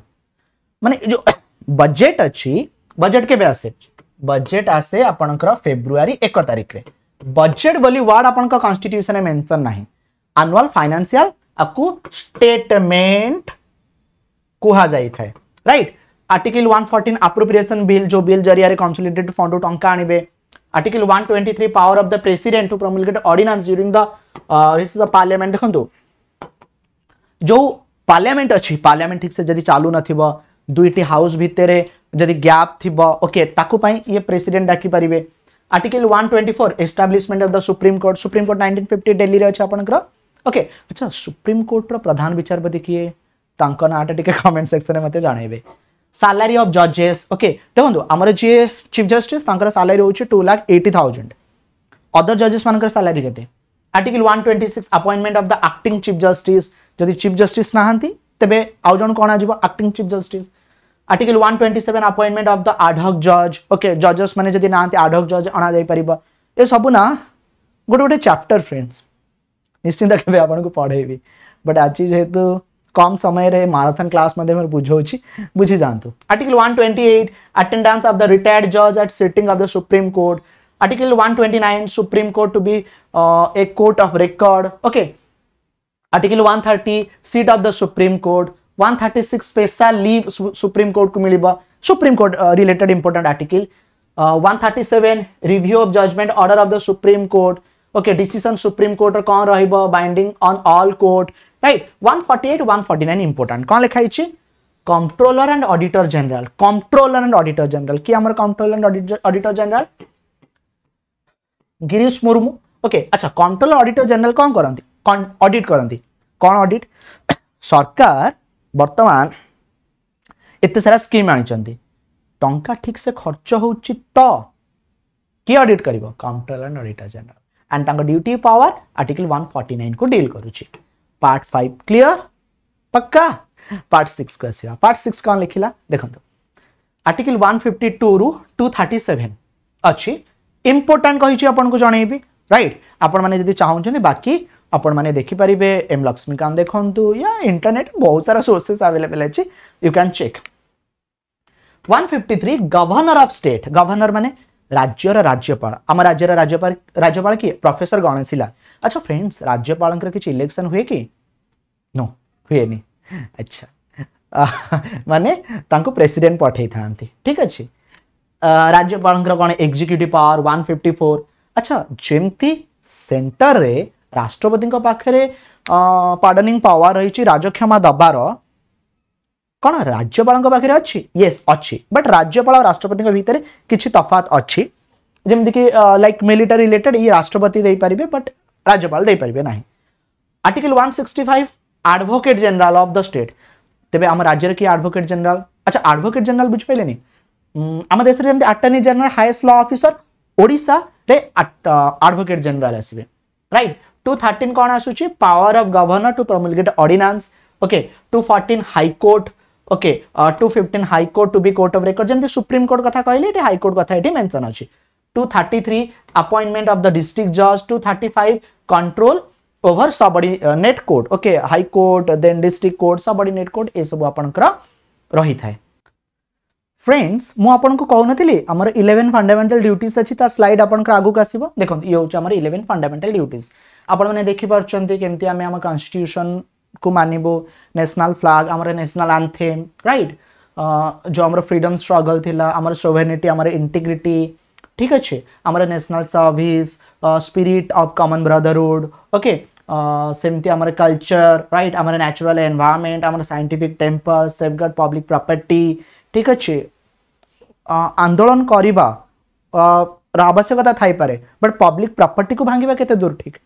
mane jo budget achi budget কেবে ase budget আসে আপনকৰ february 1 tarikh re budget boli word আপনকৰ constitution এ mention nahi annual financial aku statement কুহা jai thai right article 114 appropriation bill যে bill জরিয়ারে consolidated fund টাকা আনিবে article 123 power of the president to promulgate ordinance during the recess the parliament देखंतु जो parliament अछि पार्लियामेंट ठीक से जदी चालू नथिबो दुईटी हाउस भितरे जदी गैप थिबो ओके ताकु पई ये प्रेसिडेंट डाकी परिबे article 124 establishment of the supreme court supreme court 1950 Delhi रे अछि आपनकर ओके अच्छा सुप्रीम कोर्ट रो प्रधान विचारपति किए तांको नाटा टिके कमेंट सेक्शन में मते जानाइबे सालरी अफ जजेस ओके देखो आम जी चिफ जस्टिस सालरी हूँ to lakh eighty thousand other जजेस मानक सालरी के article one twenty six appointment of the acting chief justice जदि चीफ जस्टिस नहांती तेज आउ जन कोन आजिबो acting chief justice article 127 appointment of the ad hoc जज ओके जजेस मैंने जदि नांते एडहॉक जज अणा जाई परबो ए सब ना गोटे गोटे चैप्टर फ्रेंड्स निश्चिंत पढ़े बट आज जेहेतु कम समय रे माराथन क्लास मध्य बुझौती बुझी जातु article one twenty eight the retired जज at sitting of the supreme court article one supreme court to be a court of record okay article one seat of the supreme court one thirty six special leave supreme court को मिल supreme court related important article one seven review of judgment order of the supreme court okay decision supreme कोर्टर कौन रहा binding on all court one forty nine important कौन লেখা হয়েছে controller and auditor general controller and auditor general কি আমার controller and auditor general Girish Murmu okay আচ্ছা controller auditor general কম করতে অডিট করতে কম অডিট সরকার বর্তমান এত সারা স্কিম আনিছেন টঙ্কা ঠিকসে খরচ হচ্ছে তো কি অডিট করব অ্যান্ড অডিটর জেনারেল অ্যান্ড তাঙ্ক duty power article one forty nine কু ডিল করুছি पार्ट फाइव क्लीयर पक्का पार्ट सिक्स को आसवा पार्ट सिक्स कौन लिखला देखो तो। आर्टिकल वन फिफ्टी टू रु टू थर्टी सेवेन अच्छी इम्पोर्टाट कही आपको जनइबी रईट आपण मैंने बाकी आपण मैंने एम लक्ष्मीकांत देखु या इंटरनेट बहुत सारा सोर्सेस आवेलेबल अच्छे you can check 153 governor of state governor माने राज्यर राज्यपाल आम राज्यर राज्यपाल राज्यपाल किए प्रफेसर लाल अच्छा फ्रेंड्स राज्यपाल के किसी इलेक्शन हुए कि नो हुए नहीं अच्छा মানে তাঁকু প্রেসিডেন্ট পঠাই থাকে ঠিক আছে রাজ্যপালঙ্কর কোণ executive power one fifty four আচ্ছা যেমতি সেন্টরে রাষ্ট্রপতি পাখে পার্ডনিং পাওয়ার রয়েছে রাজক্ষমা দেবার কোণ রাজ্যপাল পাখে অছি ইয়েস অছি বট রাজ্যপাল রাষ্ট্রপতি ভিতরে কিছু তফাত অছি যেমিকি লাইক মিলিটারি রিলেটেড ইয়ে রাষ্ট্রপতি দিয়ে পারে বট ରାଜ୍ୟପାଳ ଦେଇପାରିବେ ନାହିଁ article one sixty five advocate general of the state ତେବେ ଆମ ରାଜ୍ୟରେ କିଏ ଆଡ଼ଭୋକେଟ୍ ଜେନେରାଲ୍ ଆଚ୍ଛା ଆଡ଼ଭୋକେଟ୍ ଜେନେରାଲ୍ ବୁଝିପାରିଲେନି ଆମ ଦେଶରେ ଯେମିତି attorney general highest law officer ଓଡ଼ିଶାରେ ଆଡ଼ଭୋକେଟ୍ ଜେନେରାଲ୍ ଆସିବେ ରାଇଟ୍ ଟୁ ଥାର୍ଟିନ୍ କ'ଣ ଆସୁଛି power of governor to promulgate ordinance okay two fourteen high court okay two fifteen high court to be court of record যেমন supreme court কথা কহিলে এটি high court কথা এটি মেনশন অছি 233 appointment of the district judge 235 control over subordinate uh, court okay high court then district court subordinate court ए सब आपनकर रही थाए फ्रेंड्स मु आपन को कहनथिली हमर 11 फंडामेंटल ड्यूटीज अछि ता स्लाइड आपनकर आगु का देखो ये होछ हमर 11 फंडामेंटल ड्यूटीज आपण माने देखि परचंती केमति आमे हम कॉन्स्टिट्यूशन को मानिबो नेशनल फ्लैग हमर नेशनल एंथम राइट जो हमर फ्रीडम स्ट्रगल थिला हमर सोवेनिटी हमर इंटीग्रिटी ठीक अच्छे आमर national service spirit of common brotherhood okay सेमती आम कलचर रईट आम न्याचुराल एनवायरमेंट आम scientific temper safeguard public property ठीक अच्छे आंदोलन करवा आवश्यकता थपे बट पब्लिक प्रपर्टी को भांगा के दूर ठीक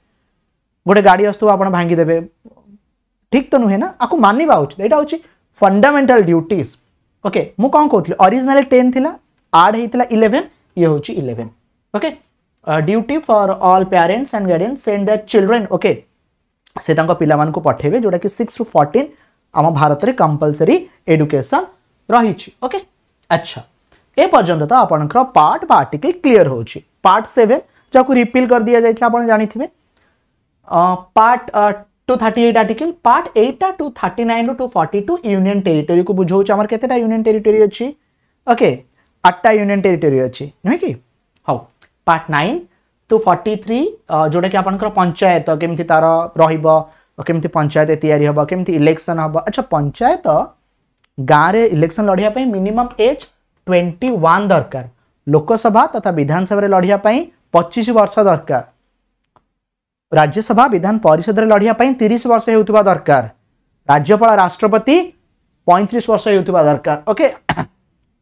गोटे गाड़ी आसत आप भांगिदेवे ठीक तो नुहे ना आपको मानवा उचित यहाँ हूँ फंडामेटाल ड्यूटीज ओके मुँह कौन कहूँ अरिजिनाल टेन थी आड होता इलेवेन ये हूँ eleven okay duty for all parents and guardian send the children okay से पाला पठेबे जोटा कि सिक्स रू फोर्टीन आम भारत में कंपलसरी एडुकेशन रही ओके अच्छा ए पर्यन तो आपंकर पार्ट बा आर्टिकल क्लीयर हो पार्ट सेवेन जहाँ रिपिल कर दि जाइए आप जानते part two thirty eight article part एटा टू थर्टी नाइन रू two forty two union territory को बुझे आम के यूनियन टेरीटोरी अच्छी ओके आठटा यूनियन टेरीटोरी अच्छे नुह कि हाउ part nine two forty three जोटा कि आप पंचायत केमती तार रमी पंचायत तैयारी हम कम इलेक्शन हम अच्छा पंचायत गाँव में इलेक्शन लड़ापी मिनिमम एज ट्वेंटी वन दरकार लोकसभा तथा विधानसभा लड़ापी पचिश वर्ष दरकार राज्यसभा विधान परिषद लड़ापी तीस वर्ष हो दरकार राज्यपाल राष्ट्रपति पैंतीस वर्ष हो दरकार ओके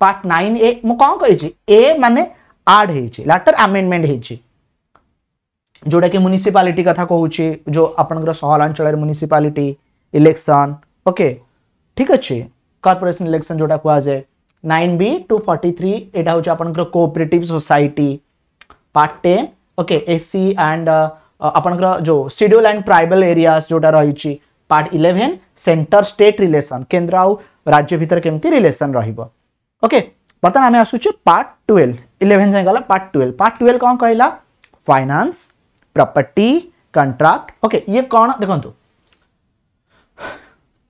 पार्ट नाइन ए मु कौन कही ए मान आड लाटर आमेडमेंट हो जोटा कि म्यूनिशिपालिटी कथा कहूँ जो आपण सहरांचल म्यूनिशिपालिटी इलेक्शन ओके ठीक अच्छे कर्पोरेसन इलेक्शन जोटा जाए nine B two forty three एटा हूँ आपंकर cooperative society part ten okay S C and आपंकर जो सीड्यूल एंड ट्राइबल एरिया जोटा रही part eleven centre state relation केन्द्र आ राज्य भितर केमती रिलेसन रहा ओके बर्तमान आम आसुचे पार्ट ट्वेल्व इलेवेन जाए गला पार्ट ट्वेल्व पार्ट ट्वेल्व कौन कहला फाइनान्स प्रपर्टी कंट्राक्ट ओके ये कौन देखो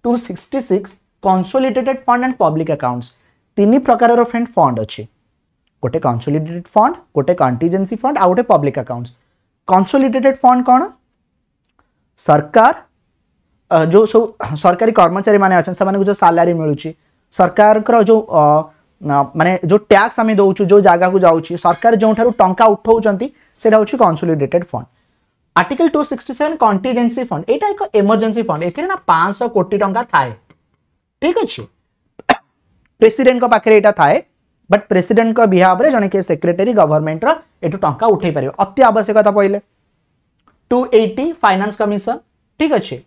to consolidated fund and public accounts तीन प्रकार फंड फंड अच्छे गोटे कंसोलिडेटेड फंड गोटे कंटीजेन्सी फंड आ गए पब्लिक अकाउंट्स कंसोलिडेटेड फंड कौन सरकार जो सब सरकारी कर्मचारी मैंने से जो सालरी मिलूँ सरकार जो मानने जो टैक्स आम दौ जो जगह को जाऊँ सरकार जो टाँचा उठाऊँचा से consolidated fund article two sixty seven contingency fund यहाँ एक एमरजेन्सी फंड एना पांच कोटी टाइम थाए ठीक अच्छे प्रेसीडेट पाखे यहाँ थाए बट प्रेसीडेट बिहार में जन सेक्रेटरी गवर्नमेंट रू टा उठे पार अति आवश्यकता पड़े टू एटी फाइनान्स कमिशन ठीक अच्छे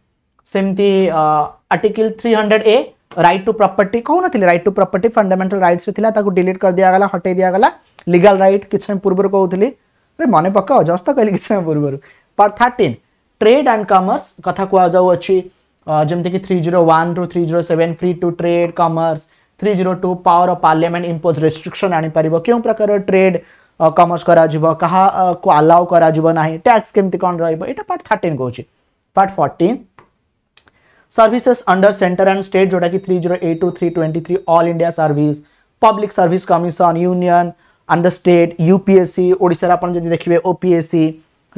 सेमती article three hundred A right to property कौन ना right to property fundamental rights भी था डिलीट कर दिगला हटे दिगला लिगल रईट कि समय पूर्व कहती अरे मन पक जस्त कह कि समय पूर्व part thirteen trade and commerce कथ कह जमीक थ्री जीरो वन रू three zero seven free to trade commerce three zero two power of parliament impose restriction आनीपर क्यों प्रकार ट्रेड कमर्स करा को टैक्स केमती कौन रहा पार्ट थर्टन कहूँ part fourteen services under centre and state जोटा कि three zero eight to three twenty three all India service public service commission union under state UPSC ओडार आप देखिए OPSC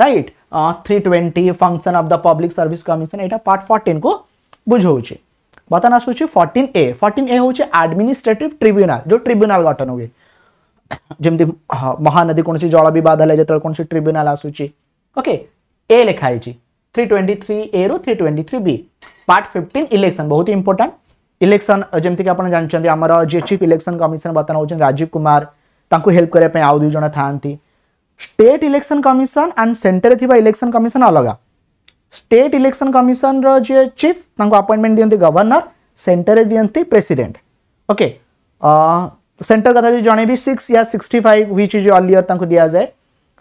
right three twenty function of the public service commission यहाँ part fourteen को बुझे बर्तन आस फर्टीन ए फर्टीन ए हूँ आडमिनिस्ट्रेटिव ट्रिब्यूनाल जो ट्रिब्यूनाल गठन हुए जमी महानदी कौन जल बद जो आसूँ ओके ए लेखाई 323 ए 323 बी पार्ट 15 इलेक्शन बहुत ही इलेक्शन आप जानते चीफ इलेक्शन कमिशन बर्तमान राजीव कुमार हेल्प करने आउ दुई जन था state election commission and centre election commission अलग स्टेट इलेक्शन कमिशन रे चीफ अपॉइंटमेंट दिखती गवर्नर सेन्टर दिखती प्रेसीडेट ओके सेन्टर कथा जन भी सिक्स या सिक्सटी फाइव हुई इज अर्लीयर दि जाए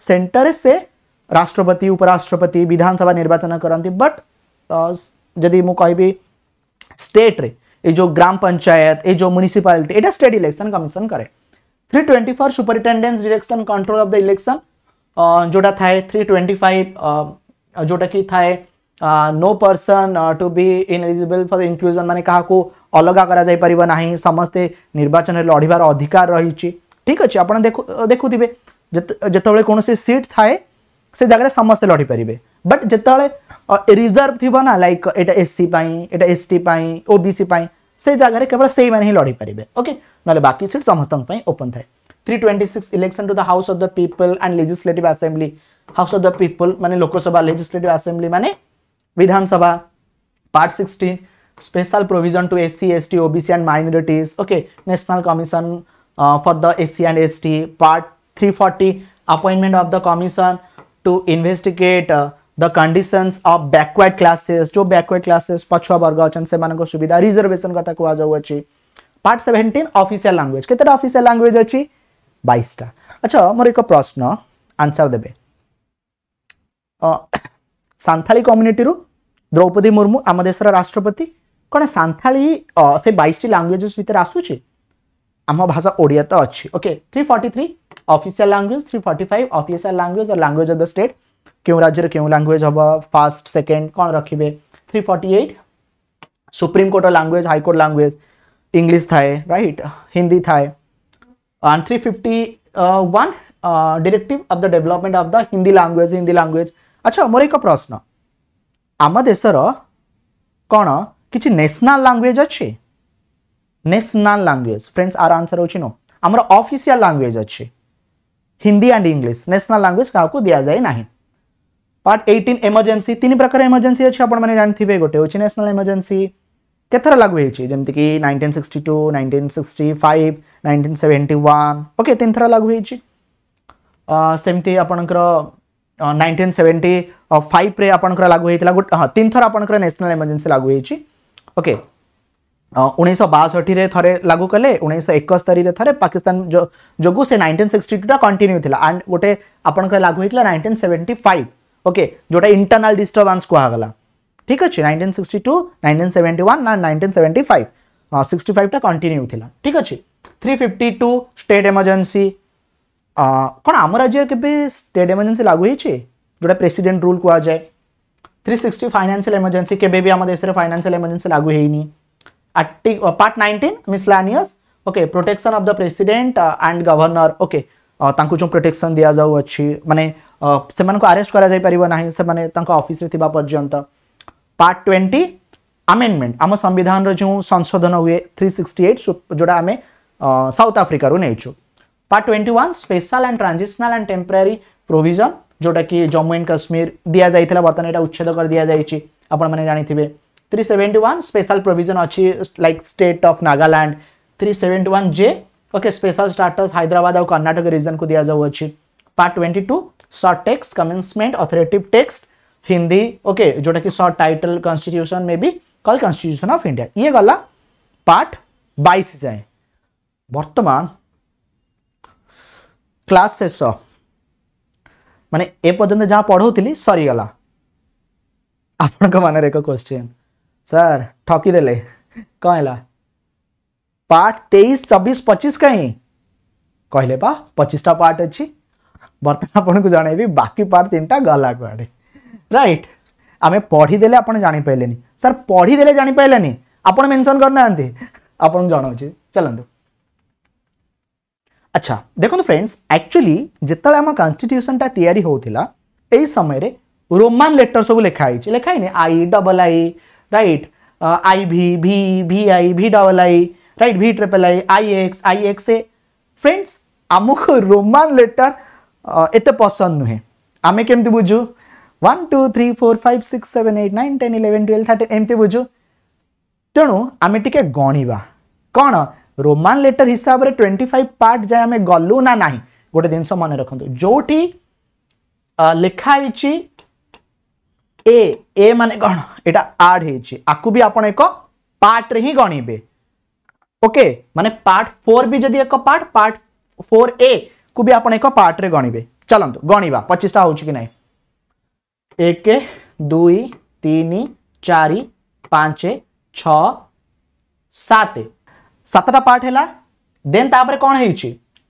सेन्टर से राष्ट्रपति उपराष्ट्रपति विधानसभा निर्वाचन करती बट uh, जदि मु कहि स्टेट रे ए जो ग्राम पंचायत ए जो म्यूनिशिपाटी एटा स्टेट इलेक्शन कमिशन कै three twenty four superintendence direction control of the election जोटा थाए फाइव uh, जोटा कि थाए no person to be ineligible for inclusion मानते क्या अलग करा समस्ते निर्वाचन लड़बार अधिकार रही ठीक अच्छे आप देखु जो कौन कोनसे सीट थाए से जगह समस्ते लड़ी पारे बट जो रिजर्व थी ना लाइक यहाँ S C S T O B C से जगह केवल से ही लड़ी पारे ओके ना बाकी सीट समस्त ओपन थाए three twenty six election to the house of the people and legislative assembly house of the people मैंने लोकसभा लेजिस्लेटिव आसेम्बली मैंने Vidhan Sabha part sixteen special provision to S C S T O B C and minorities okay national commission for the S C and S T part three forty appointment of the commission to investigate uh, the conditions of backward classes जो backward classes पछुआ वर्ग अच्छे से मान सुविधा reservation कथा कहु part seventeen अफिसीआल language के अफिसीआल लांगुएज अच्छी बैशटा अच्छा मोर एक प्रश्न आंसर देवे सांथाली कम्युनिटी द्रौपदी मुर्मू आम देशर राष्ट्रपति କ'ଣ ସାନ୍ଥାଳୀ ସେ ବାଇଶଟି ଲାଙ୍ଗୁଏଜେସ୍ ଭିତରେ ଆସୁଛି ଆମ ଭାଷା ଓଡ଼ିଆ ତ ଅଛି okay three forty official language three forty five official language और लैंग्वेज अफ द स्टेट क्यों राज्य क्यों लैंग्वेज हम फास्ट सेकेंड कौन रखे three forty eight supreme court language high court language English थाए राइट हिंदी थाए and three fifty one of the development of the Hindi language Hindi language अच्छा मोर एक प्रश्न आम देशर कौन किसी नेशनल लैंग्वेज अच्छे national language friends are answer हो नो आमर अफिशियल लैंग्वेज अच्छे Hindi and English national language କାହାକୁ ଦିଆଯାଏ ନାହିଁ ପାର୍ଟ ଏଇଟିନ୍ ଏମର୍ଜେନ୍ସି ତିନି ପ୍ରକାର ଏମର୍ଜେନ୍ସି ଅଛି ଆପଣମାନେ ଜାଣିଥିବେ ଗୋଟେ ହେଉଛି ନ୍ୟାସନାଲ୍ ଏମର୍ଜେନ୍ସି କେତେଥର ଲାଗୁ ହେଇଛି ଯେମିତିକି nineteen sixty two nineteen sixty five nineteen seventy one okay ତିନିଥର ଲାଗୁ ହେଇଛି ସେମିତି ଆପଣଙ୍କର ନାଇଣ୍ଟିନ୍ ସେଭେଣ୍ଟି ଫାଇଭରେ ଆପଣଙ୍କର ଲାଗୁ ହେଇଥିଲା ଗୋଟେ ହଁ ତିନିଥର ଆପଣଙ୍କର ନ୍ୟାସନାଲ୍ ଏମର୍ଜେନ୍ସି ଲାଗୁ ହେଇଛି ଓକେ उन्नीस बासठ थे लागू कले उतरी थे पाकिस्तान जो जो से नाइंटीन सिक्सटी टूटा कंटिन्यू था एंड गोटे आप लागू होता नाइंटीन सेवेन्टी फाइव ओके जो इंटरनाल डिस्टर्बान्स कहगला ठीक अच्छे nineteen sixty two nineteen seventy one ना नाइंटीन सेवेन्टी फाइव सिक्सटी फाइवटा कंटिन्यू था ठीक अच्छे three fifty two state emergency कौन आम राज्य स्टेट एमरजेन्सी लागू जो प्रेसीडेट रूल कहुए थ्री सिक्सटी फाइनान्सील एमरजेन्सी के देश एमरजेन्सी लागू होनी Artic uh, part 19 miscellaneous okay protection of the president uh, and governor okay ତାଙ୍କୁ ଯେଉଁ ପ୍ରୋଟେକ୍ସନ୍ ଦିଆଯାଉଅଛି ମାନେ ସେମାନଙ୍କୁ ଆରେଷ୍ଟ କରାଯାଇପାରିବ ନାହିଁ ସେମାନେ ତାଙ୍କ ଅଫିସରେ ଥିବା ପର୍ଯ୍ୟନ୍ତ ପାର୍ଟ ଟ୍ୱେଣ୍ଟି ଆମେଣ୍ଡମେଣ୍ଟ ଆମ ସମ୍ବିଧାନର ଯେଉଁ ସଂଶୋଧନ ହୁଏ ଥ୍ରୀ ସିକ୍ସଟି ଏଇଟ୍ ଯେଉଁଟା ଆମେ ସାଉଥ ଆଫ୍ରିକାରୁ ନେଇଛୁ part twenty one special and transitional and temporary provision ଯେଉଁଟାକି ଜମ୍ମୁ ଆଣ୍ଡ କାଶ୍ମୀର ଦିଆଯାଇଥିଲା ବର୍ତ୍ତମାନ ଏଇଟା ଉଚ୍ଛେଦ କରି ଦିଆଯାଇଛି ଆପଣମାନେ ଜାଣିଥିବେ थ्री सेवेन्टी 371 स्पेशल प्रोविजन अच्छे like state of Nagaland 371 J okay special status Hyderabad और कर्नाटक रीजन को दिया जाऊ part 22 to short text commencement authoritative text Hindi okay जोटा कि short title constitution may be call constitution of India ये गला पार्ट बैश जाए बर्तमान क्लास शेष मानने जहाँ पढ़ाऊ सरीगला आपण मन एक क्वेश्चन सर ठकी दे कहला पार्ट तेईस चबीस पचीस कहीं कहले बा पचीसटा पार्ट अच्छी बर्तमान आपन को जनइबी बाकी पार्ट तीन टा गला कड़े रईट आम पढ़ीदे आप जापारे सर पढ़ीदे जापारे आप मेनसन करना आप जनावि अच्छा देखो দেখুন एक्चुअली जिते যেতবে আমার কনস্টিট্যুশনটা তৈরি হোলা এই সময় রোমান লেটর সব লেখা হয়েছে লেখা राइट आई भी भी भी आई भी डबल आई राइट भी triple I I X I X ए फ्रेंड्स आमको रोमान लेटर एत पसंद नुहे आम केमती बुझु one two three four five six seven eight nine ten eleven twelve thirteen एमती बुझु तेणु आम टी गणवा कौन रोमान लेटर हिसाब से ट्वेंटी फाइव पार्ट जाए आम गलु ना ना गोटे जिनस मन रखु जो लिखाई ए ए माने कौन एटा आड आकु भी आप पार्ट पार्ट्रे ही गणवे ओके माने पार्ट फोर भी जदि एक पार्ट पार्ट फोर ए को भी आप एक पार्ट्रे गणवे चलतु गणवा टा हो कि ना एक दुई तीन चार पाँच छ सात सातटा पार्ट है देन तापर कौन है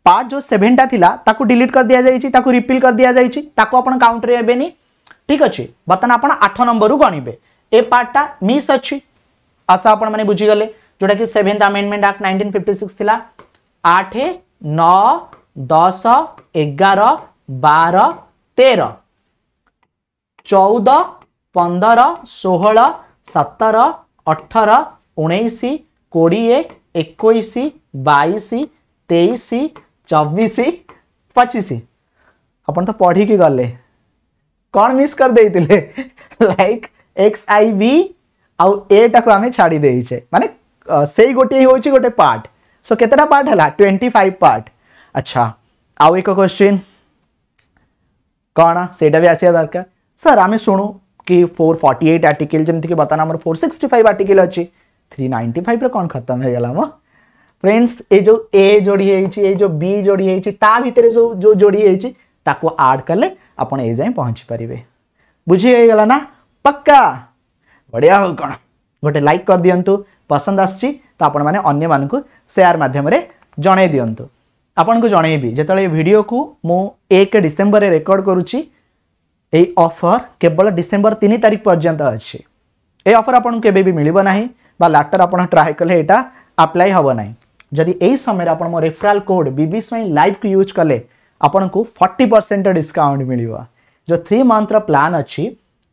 पार्ट जो टा सेभेनटा ताकु डिलीट कर दिया दि ताकु रिपील कर दिया ताकु दि काउंटर काउंट्रे बेनी ठीक अच्छे बर्तमान आप आठ नंबर रू गणवे ए टा मिस अच्छी आशा आप बुझीगले जोटा कि seventh amendment act nineteen fifty six था आठ नौ दस एगार बार तेर चौदह पंदर षोह सतर अठर उन्नीस कोड़े एक बैश तेईस चबीश पचीस आप पढ़ी गले कौन मिस कर दे थे लाइक एक्स आई वि आउ ए टाकू आम छाड़ी देचे माने से गोटे हूँ गोटे पार्ट सो केतेटा पार्ट है ट्वेंटी फाइव पार्ट अच्छा आउ एक क्वेश्चन कौन सेटा भी आसा दरकार सर आम शुणु कि फोर फर्टी एट आर्टिकल जमीक बर्तमान आम फोर सिक्सटी फाइव आर्टिकल अच्छी थ्री नाइंटी फाइव कौन खत्म होगा मो फ्रेंड्स ये जो ए जोड़ी होती जो बी जोड़ी होती ता भितर सब जो जोड़ी ताको आड कले आप ए पहुँची पारे परिबे ना पक्का बढ़िया हो कौन गोटे लाइक कर दियंतु पसंद आसची त आपण माने अन्य मानन को आपण को जणेबी जतले वीडियो को मु एक डिसेम्बर रे रेकॉर्ड करूची ए केवल डिसेम्बर तीन तारीख पर्यंत अच्छे ए ऑफर आपण मिलना बेबी मिलिबो नाही बा लैटर आपण ट्राई करले एटा अप्लाई हबो समय रे आपण मो रेफरल कोड बीबी स्वाई लाइव को यूज कले আপনক 40% ডিসকাউন্ট মিলিবো যো 3 মান্থৰ پلان আছে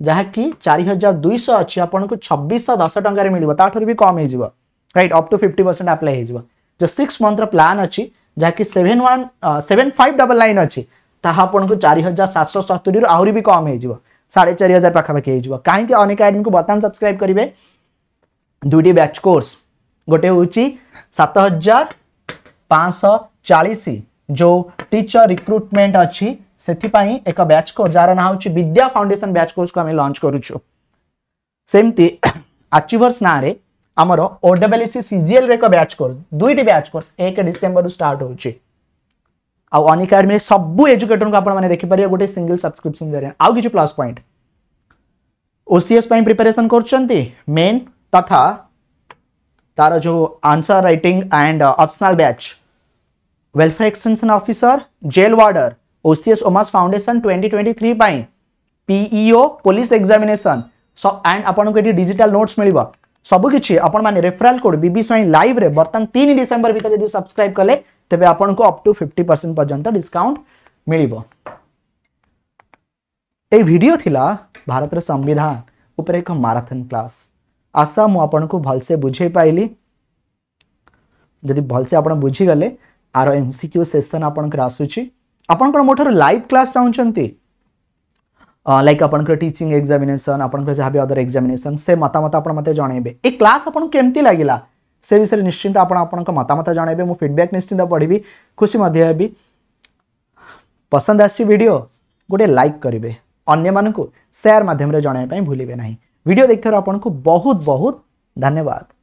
যা কি 4200 আছে আপোনক 2610 টকাৰে মিলিবো তাৰো কি কম হ'জিব ৰাইট আপ টু 50% এপ্লাই হ'জিব যো 6 মান্থৰ پلان আছে যা কি 717599 আছে তাহা আপোনক 4770 আৰু কি কম হ'জিব 4500 পাখা বে কি হ'জিব কাহে কি অন একাডেমী কো বতান সাবস্ক্রাইব কৰিবে দুটি বেচ কোর্স গটে হ'উচি 7540 जो टीचर रिक्रुटमेंट अच्छी से एक बैच कोर्स जार ना हूँ विद्या फाउंडेसन बैच कोर्स को लंच कर आचिवर्स ना आम ओडब्ल्यूसी सीजीएल एक ब्याच कोर्स दुईट ब्याच कोर्स एक डिसेम्बर स्टार्ट हो अनकाडमी सब एजुकेटर को आप देखिपर गोटे सिंगल सब्सक्रिप्शन जरिए आज किसी प्लस पॉइंट ओसीएस प्रिपेरेसन कर मेन तथा तार जो answer write and optional batch welfare extension officer jail warder OCS OMAS foundation 2023 पाई पीईओ पुलिस एग्जामिनेशन एंड आपन को डिजिटल नोट्स मिलबो सब किछि आपन माने रेफरल कोड बीबी स्वाई लाइव रे बर्तन 3 दिसंबर भीतर यदि सब्सक्राइब करले तबे आपन को अप टू 50% पर्यंत डिस्काउंट मिलबो ए वीडियो थिला भारत रे संविधान ऊपर एक मैराथन क्लास आशा मु आपन को भलसे बुझे पाइली यदि भलसे आपन बुझी गले आर एम सिक्यू सेसन आपण आसूर मोटर लाइव क्लास चाहते लाइक आप टीचिंग एक्जामेसन आपण जहाँ भी अदर एक्जामेसन से मतामत आप जन ए क्लास आपको कमी लगे से विषय निश्चिंत आप मतामत जन मुझ फिडबैक् निश्चिंत पढ़ी खुशी हेबी पसंद आसो गोटे लाइक करेंगे मान सेयार मध्यम जनवाई भूलें ना भिड देखा आपको बहुत बहुत धन्यवाद